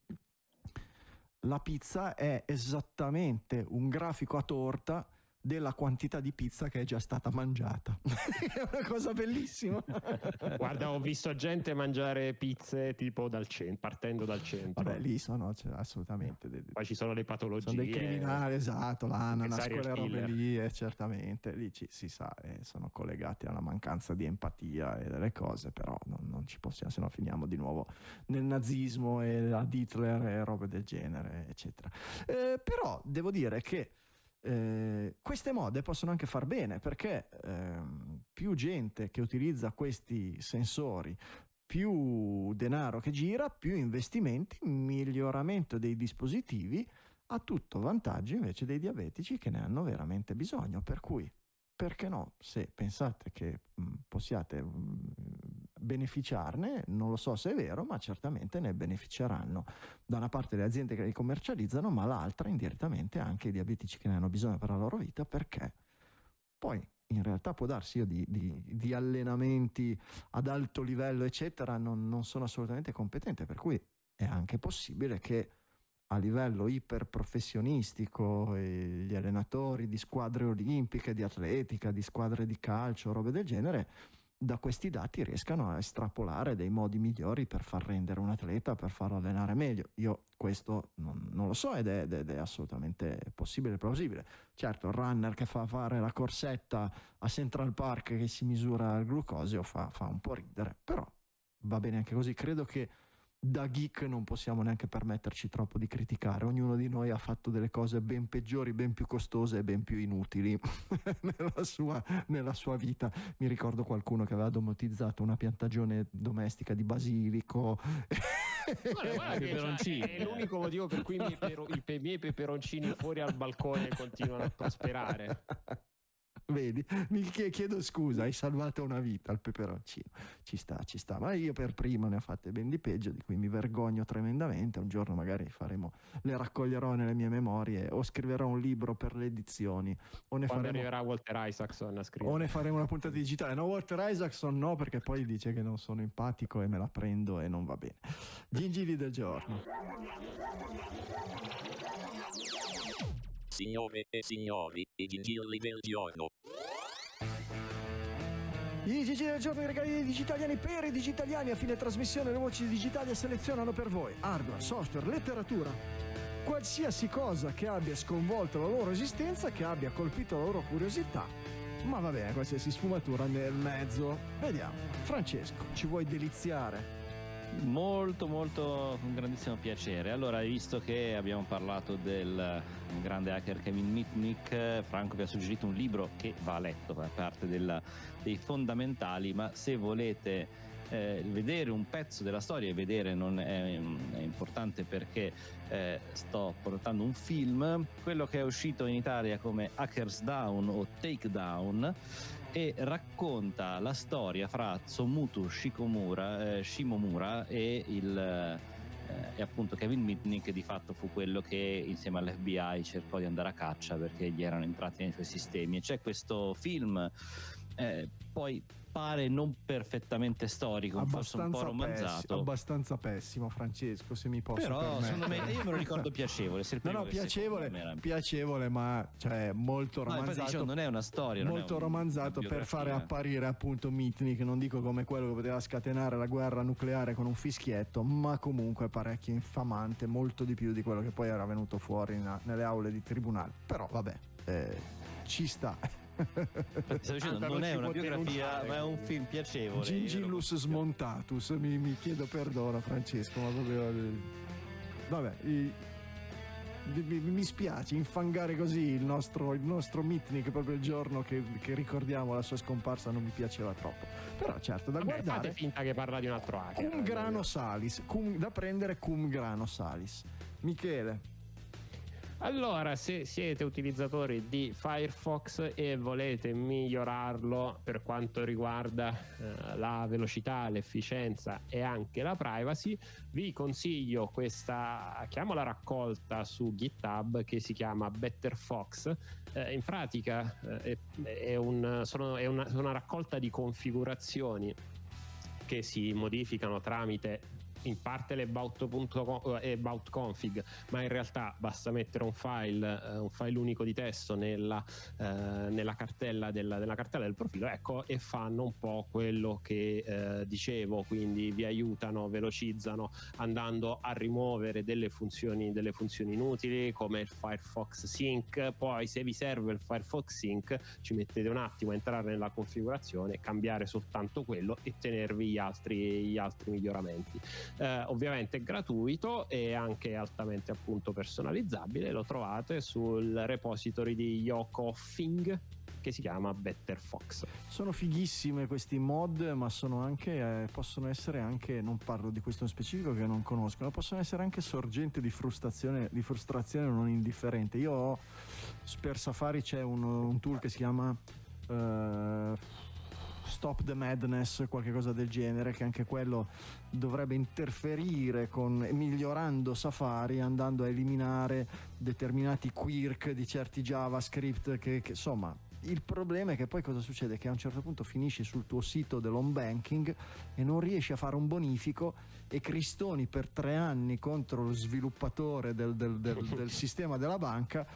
la pizza è esattamente un grafico a torta della quantità di pizza che è già stata mangiata. è una cosa bellissima. Guarda, ho visto gente mangiare pizze tipo dal cent- partendo dal centro. Vabbè, lì sono cioè, assolutamente. De- Poi ci sono le patologie. Sono dei criminali, eh, esatto, l'ananas, quelle robe lì, eh, certamente. Lì ci, si sa, eh, sono collegati alla mancanza di empatia e delle cose, però non, non ci possiamo, se no finiamo di nuovo nel nazismo e ad Hitler e robe del genere, eccetera. Eh, però devo dire che eh, queste mode possono anche far bene perché ehm, più gente che utilizza questi sensori, più denaro che gira, più investimenti, miglioramento dei dispositivi, a tutto vantaggio invece dei diabetici che ne hanno veramente bisogno. Per cui, perché no, se pensate che mh, possiate mh, beneficiarne, non lo so se è vero, ma certamente ne beneficeranno da una parte le aziende che li commercializzano, ma l'altra indirettamente anche i diabetici che ne hanno bisogno per la loro vita, perché poi in realtà può darsi io di, di, di allenamenti ad alto livello, eccetera, non, non sono assolutamente competente, per cui è anche possibile che a livello iperprofessionistico, eh, gli allenatori di squadre olimpiche, di atletica, di squadre di calcio, robe del genere, da questi dati riescano a estrapolare dei modi migliori per far rendere un atleta, per farlo allenare meglio. Io questo non, non lo so ed è, ed è, assolutamente possibile e plausibile. Certo, il runner che fa fare la corsetta a Central Park che si misura il glucosio fa, fa un po' ridere, però va bene anche così. Credo che da geek non possiamo neanche permetterci troppo di criticare, ognuno di noi ha fatto delle cose ben peggiori, ben più costose e ben più inutili nella, sua, nella, sua, vita. Mi ricordo qualcuno che aveva domotizzato una piantagione domestica di basilico. Guarda, guarda peperoncini. Cioè, è l'unico motivo per cui i miei, per- i miei peperoncini fuori al balcone continuano a prosperare. Vedi, mi chiedo scusa, hai salvato una vita al peperoncino. Ci sta, ci sta, ma io per prima ne ho fatte ben di peggio, di cui mi vergogno tremendamente. Un giorno magari faremo, le raccoglierò nelle mie memorie o scriverò un libro per le edizioni. O ne Quando faremo, arriverà Walter Isaacson a scrivere. O ne faremo una puntata digitale. No, Walter Isaacson no, perché poi dice che non sono empatico e me la prendo e non va bene. Gingili del giorno. Signore e signori, i gingilli del giorno. I GG del giorno i regali dei Digitaliani per i Digitaliani a fine trasmissione le voci digitali Digitalia selezionano per voi hardware, software, letteratura, qualsiasi cosa che abbia sconvolto la loro esistenza, che abbia colpito la loro curiosità, ma va bene, qualsiasi sfumatura nel mezzo. Vediamo, Francesco, ci vuoi deliziare? Molto molto un grandissimo piacere. Allora, visto che abbiamo parlato del eh, grande hacker Kevin Mitnick, eh, Franco vi ha suggerito un libro che va letto, fa parte della, dei fondamentali, ma se volete eh, vedere un pezzo della storia e vedere non è, è importante perché eh, sto portando un film, quello che è uscito in Italia come Hackers Down o Takedown. Down e racconta la storia fra Tsomutu Shikomura, eh, Shimomura e il eh, e appunto Kevin Mitnick di fatto fu quello che insieme all'FBI cercò di andare a caccia perché gli erano entrati nei suoi sistemi e c'è questo film eh, poi pare non perfettamente storico, abbastanza forse un po' romanzato. Pessimo, abbastanza pessimo, Francesco, se mi posso Però, secondo me, io me lo ricordo piacevole. no, no, piacevole, piacevole, ma cioè, molto romanzato. No, dicevo, non è una storia. Molto un, romanzato per fare apparire appunto Mitnik. non dico come quello che poteva scatenare la guerra nucleare con un fischietto, ma comunque parecchio infamante, molto di più di quello che poi era venuto fuori in, nelle aule di tribunale. Però vabbè, eh, ci sta. Dicendo, ah, non, non è una biografia, ma è un film piacevole. Gingillus smontatus, mi, mi, chiedo perdono Francesco, ma proprio... Eh, vabbè, i, mi, spiace infangare così il nostro, il nostro Mitnick proprio il giorno che, che, ricordiamo la sua scomparsa non mi piaceva troppo però certo da Vabbè, guardare fate finta che parla di un altro hacker cum eh, grano salis cum, da prendere cum grano salis Michele allora, se siete utilizzatori di Firefox e volete migliorarlo per quanto riguarda eh, la velocità, l'efficienza e anche la privacy, vi consiglio questa, chiamola raccolta su GitHub che si chiama Better Fox. Eh, in pratica eh, è, un, sono, è una, una raccolta di configurazioni che si modificano tramite in parte l'about eh, config, ma in realtà basta mettere un file, eh, un file unico di testo nella, eh, nella, cartella, del, nella cartella del, profilo, ecco, e fanno un po' quello che eh, dicevo, quindi vi aiutano, velocizzano andando a rimuovere delle funzioni, delle funzioni inutili come il Firefox Sync, poi se vi serve il Firefox Sync ci mettete un attimo a entrare nella configurazione, cambiare soltanto quello e tenervi gli altri, gli altri miglioramenti eh, ovviamente è gratuito e anche altamente appunto personalizzabile lo trovate sul repository di Yoko Fing che si chiama Better Fox. Sono fighissime questi mod, ma sono anche, eh, possono essere anche, non parlo di questo in specifico che non conosco, ma possono essere anche sorgente di frustrazione, di frustrazione non indifferente. Io ho, per Safari c'è un, un tool che si chiama... Eh, Stop the Madness, qualcosa del genere, che anche quello dovrebbe interferire con migliorando Safari, andando a eliminare determinati quirk di certi JavaScript che, che insomma il problema è che poi cosa succede? Che a un certo punto finisci sul tuo sito dell'home banking e non riesci a fare un bonifico e Cristoni per tre anni contro lo sviluppatore del, del, del, del sistema della banca,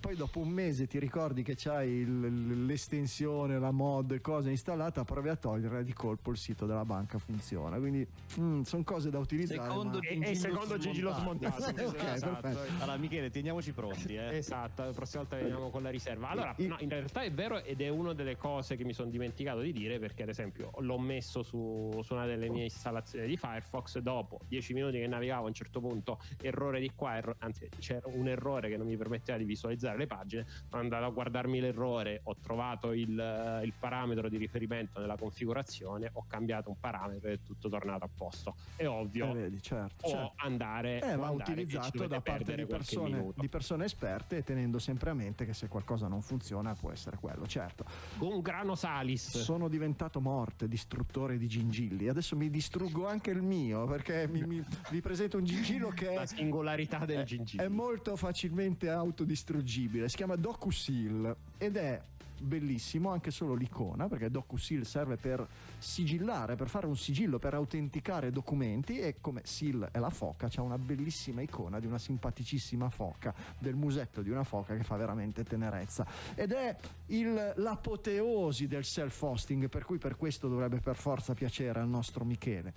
poi dopo un mese ti ricordi che c'hai il, l'estensione, la mod, cosa installata, provi a toglierla di colpo il sito della banca funziona. Quindi mm, sono cose da utilizzare. Secondo ma... e, e secondo Gigi l'ho smontato. okay, esatto. Allora Michele, teniamoci pronti. Eh. esatto, la prossima volta veniamo con la riserva. Allora, no, in realtà è vero ed è una delle cose che mi sono dimenticato di dire perché ad esempio l'ho messo su, su una delle mie installazioni di Firefox dopo 10 minuti che navigavo a un certo punto errore di qua erro- anzi c'era un errore che non mi permetteva di visualizzare le pagine sono andato a guardarmi l'errore ho trovato il, il parametro di riferimento nella configurazione ho cambiato un parametro e è tutto tornato a posto è ovvio eh, vedi, certo, o certo. andare eh, va andare utilizzato da parte di persone, di persone esperte tenendo sempre a mente che se qualcosa non funziona può essere quello certo un grano salis sono diventato morte distruttore di gingilli adesso mi distruggo anche il mio perché mi, mi, vi presento un gingillo che è la singolarità del gingillo è molto facilmente autodistruggibile si chiama Docusil ed è bellissimo, anche solo l'icona, perché DocuSeal serve per sigillare, per fare un sigillo, per autenticare documenti e come Seal è la foca, c'è una bellissima icona di una simpaticissima foca, del musetto di una foca che fa veramente tenerezza. Ed è il, l'apoteosi del self-hosting, per cui per questo dovrebbe per forza piacere al nostro Michele.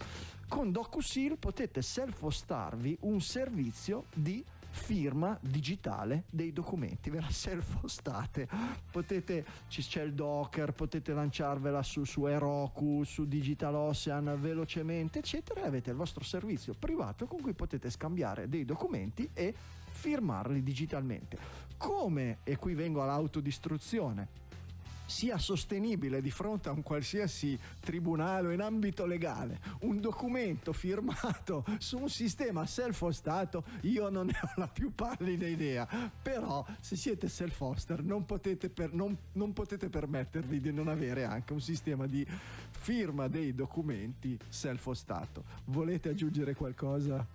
Con DocuSeal potete self-hostarvi un servizio di firma digitale dei documenti, ve la self-hostate, potete, c'è il docker, potete lanciarvela su, su Heroku, su Digital Ocean velocemente, eccetera, e avete il vostro servizio privato con cui potete scambiare dei documenti e firmarli digitalmente. Come, e qui vengo all'autodistruzione, sia sostenibile di fronte a un qualsiasi tribunale o in ambito legale un documento firmato su un sistema self-hostato, io non ne ho la più pallida idea. Però se siete self-hoster non potete, per, non, non potete permettervi di non avere anche un sistema di firma dei documenti self-hostato. Volete aggiungere qualcosa?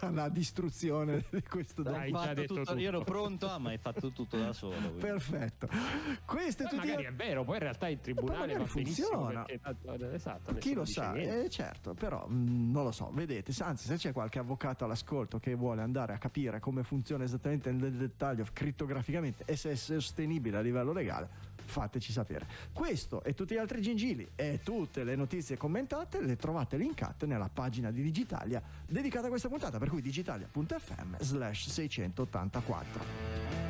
alla distruzione di questo Dai, tutto, tutto. Io ero pronto, ah, ma hai fatto tutto da solo. Quindi. Perfetto. Questo tutti... magari è vero, poi in realtà il eh, tribunale non funziona. Perché, eh, esatto, Chi lo sa, eh, certo, però mh, mm, non lo so. Vedete, anzi, se c'è qualche avvocato all'ascolto che vuole andare a capire come funziona esattamente nel dettaglio crittograficamente e se è sostenibile a livello legale fateci sapere. Questo e tutti gli altri gingili e tutte le notizie commentate le trovate linkate nella pagina di Digitalia dedicata a questa puntata, per cui digitalia.fm slash 684.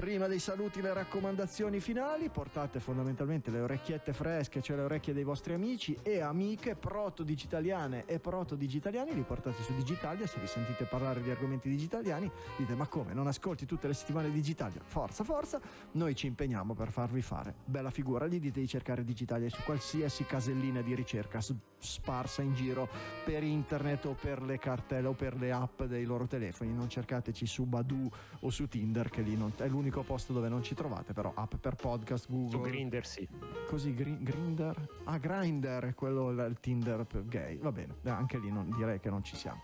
prima dei saluti le raccomandazioni finali, portate fondamentalmente le orecchiette fresche, cioè le orecchie dei vostri amici e amiche proto-digitaliane e proto-digitaliani, li portate su Digitalia, se vi sentite parlare di argomenti digitaliani, dite ma come, non ascolti tutte le settimane Digitalia? Forza, forza, noi ci impegniamo per farvi fare bella figura, gli dite di cercare Digitalia su qualsiasi casellina di ricerca sparsa in giro per internet o per le cartelle o per le app dei loro telefoni, non cercateci su Badu o su Tinder che lì non, è l'unico l'unico posto dove non ci trovate, però app per podcast, Google. Su Grinder sì. Così gri- Grinder? Ah, Grinder, quello il Tinder gay. Va bene, eh, anche lì non, direi che non ci siamo.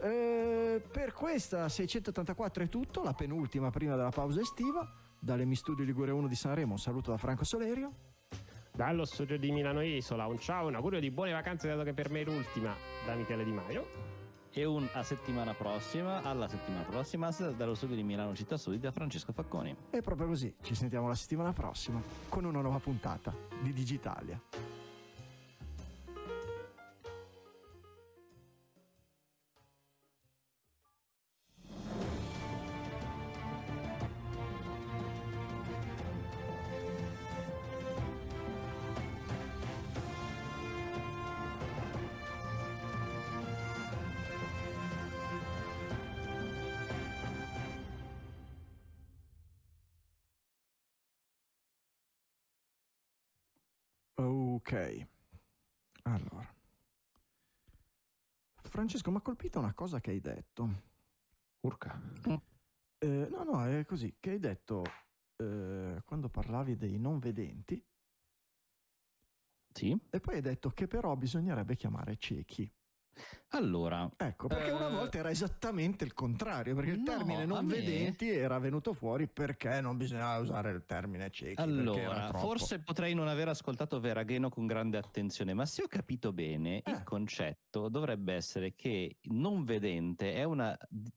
Eh, per questa 684 è tutto, la penultima prima della pausa estiva. Dall'Emi Studio Ligure 1 di Sanremo, un saluto da Franco Solerio. Dallo studio di Milano Isola, un ciao, un augurio di buone vacanze dato che per me è l'ultima da Michele Di Maio e un a settimana prossima, alla settimana prossima, dallo studio di Milano Città Sud da Francesco Facconi. E proprio così, ci sentiamo la settimana prossima con una nuova puntata di Digitalia. Ok, allora. Francesco, mi ha colpito una cosa che hai detto. Urca. Eh. eh, no, no, è così, che hai detto eh, quando parlavi dei non vedenti. Sì. E poi hai detto che però bisognerebbe chiamare ciechi. Allora, ecco, perché eh... una volta era esattamente il contrario, perché il no, termine non me... era venuto fuori perché non bisognava usare il termine ciechi. Allora, forse potrei non aver ascoltato Veragheno con grande attenzione, ma se ho capito bene, eh. il concetto dovrebbe essere che non vedente è una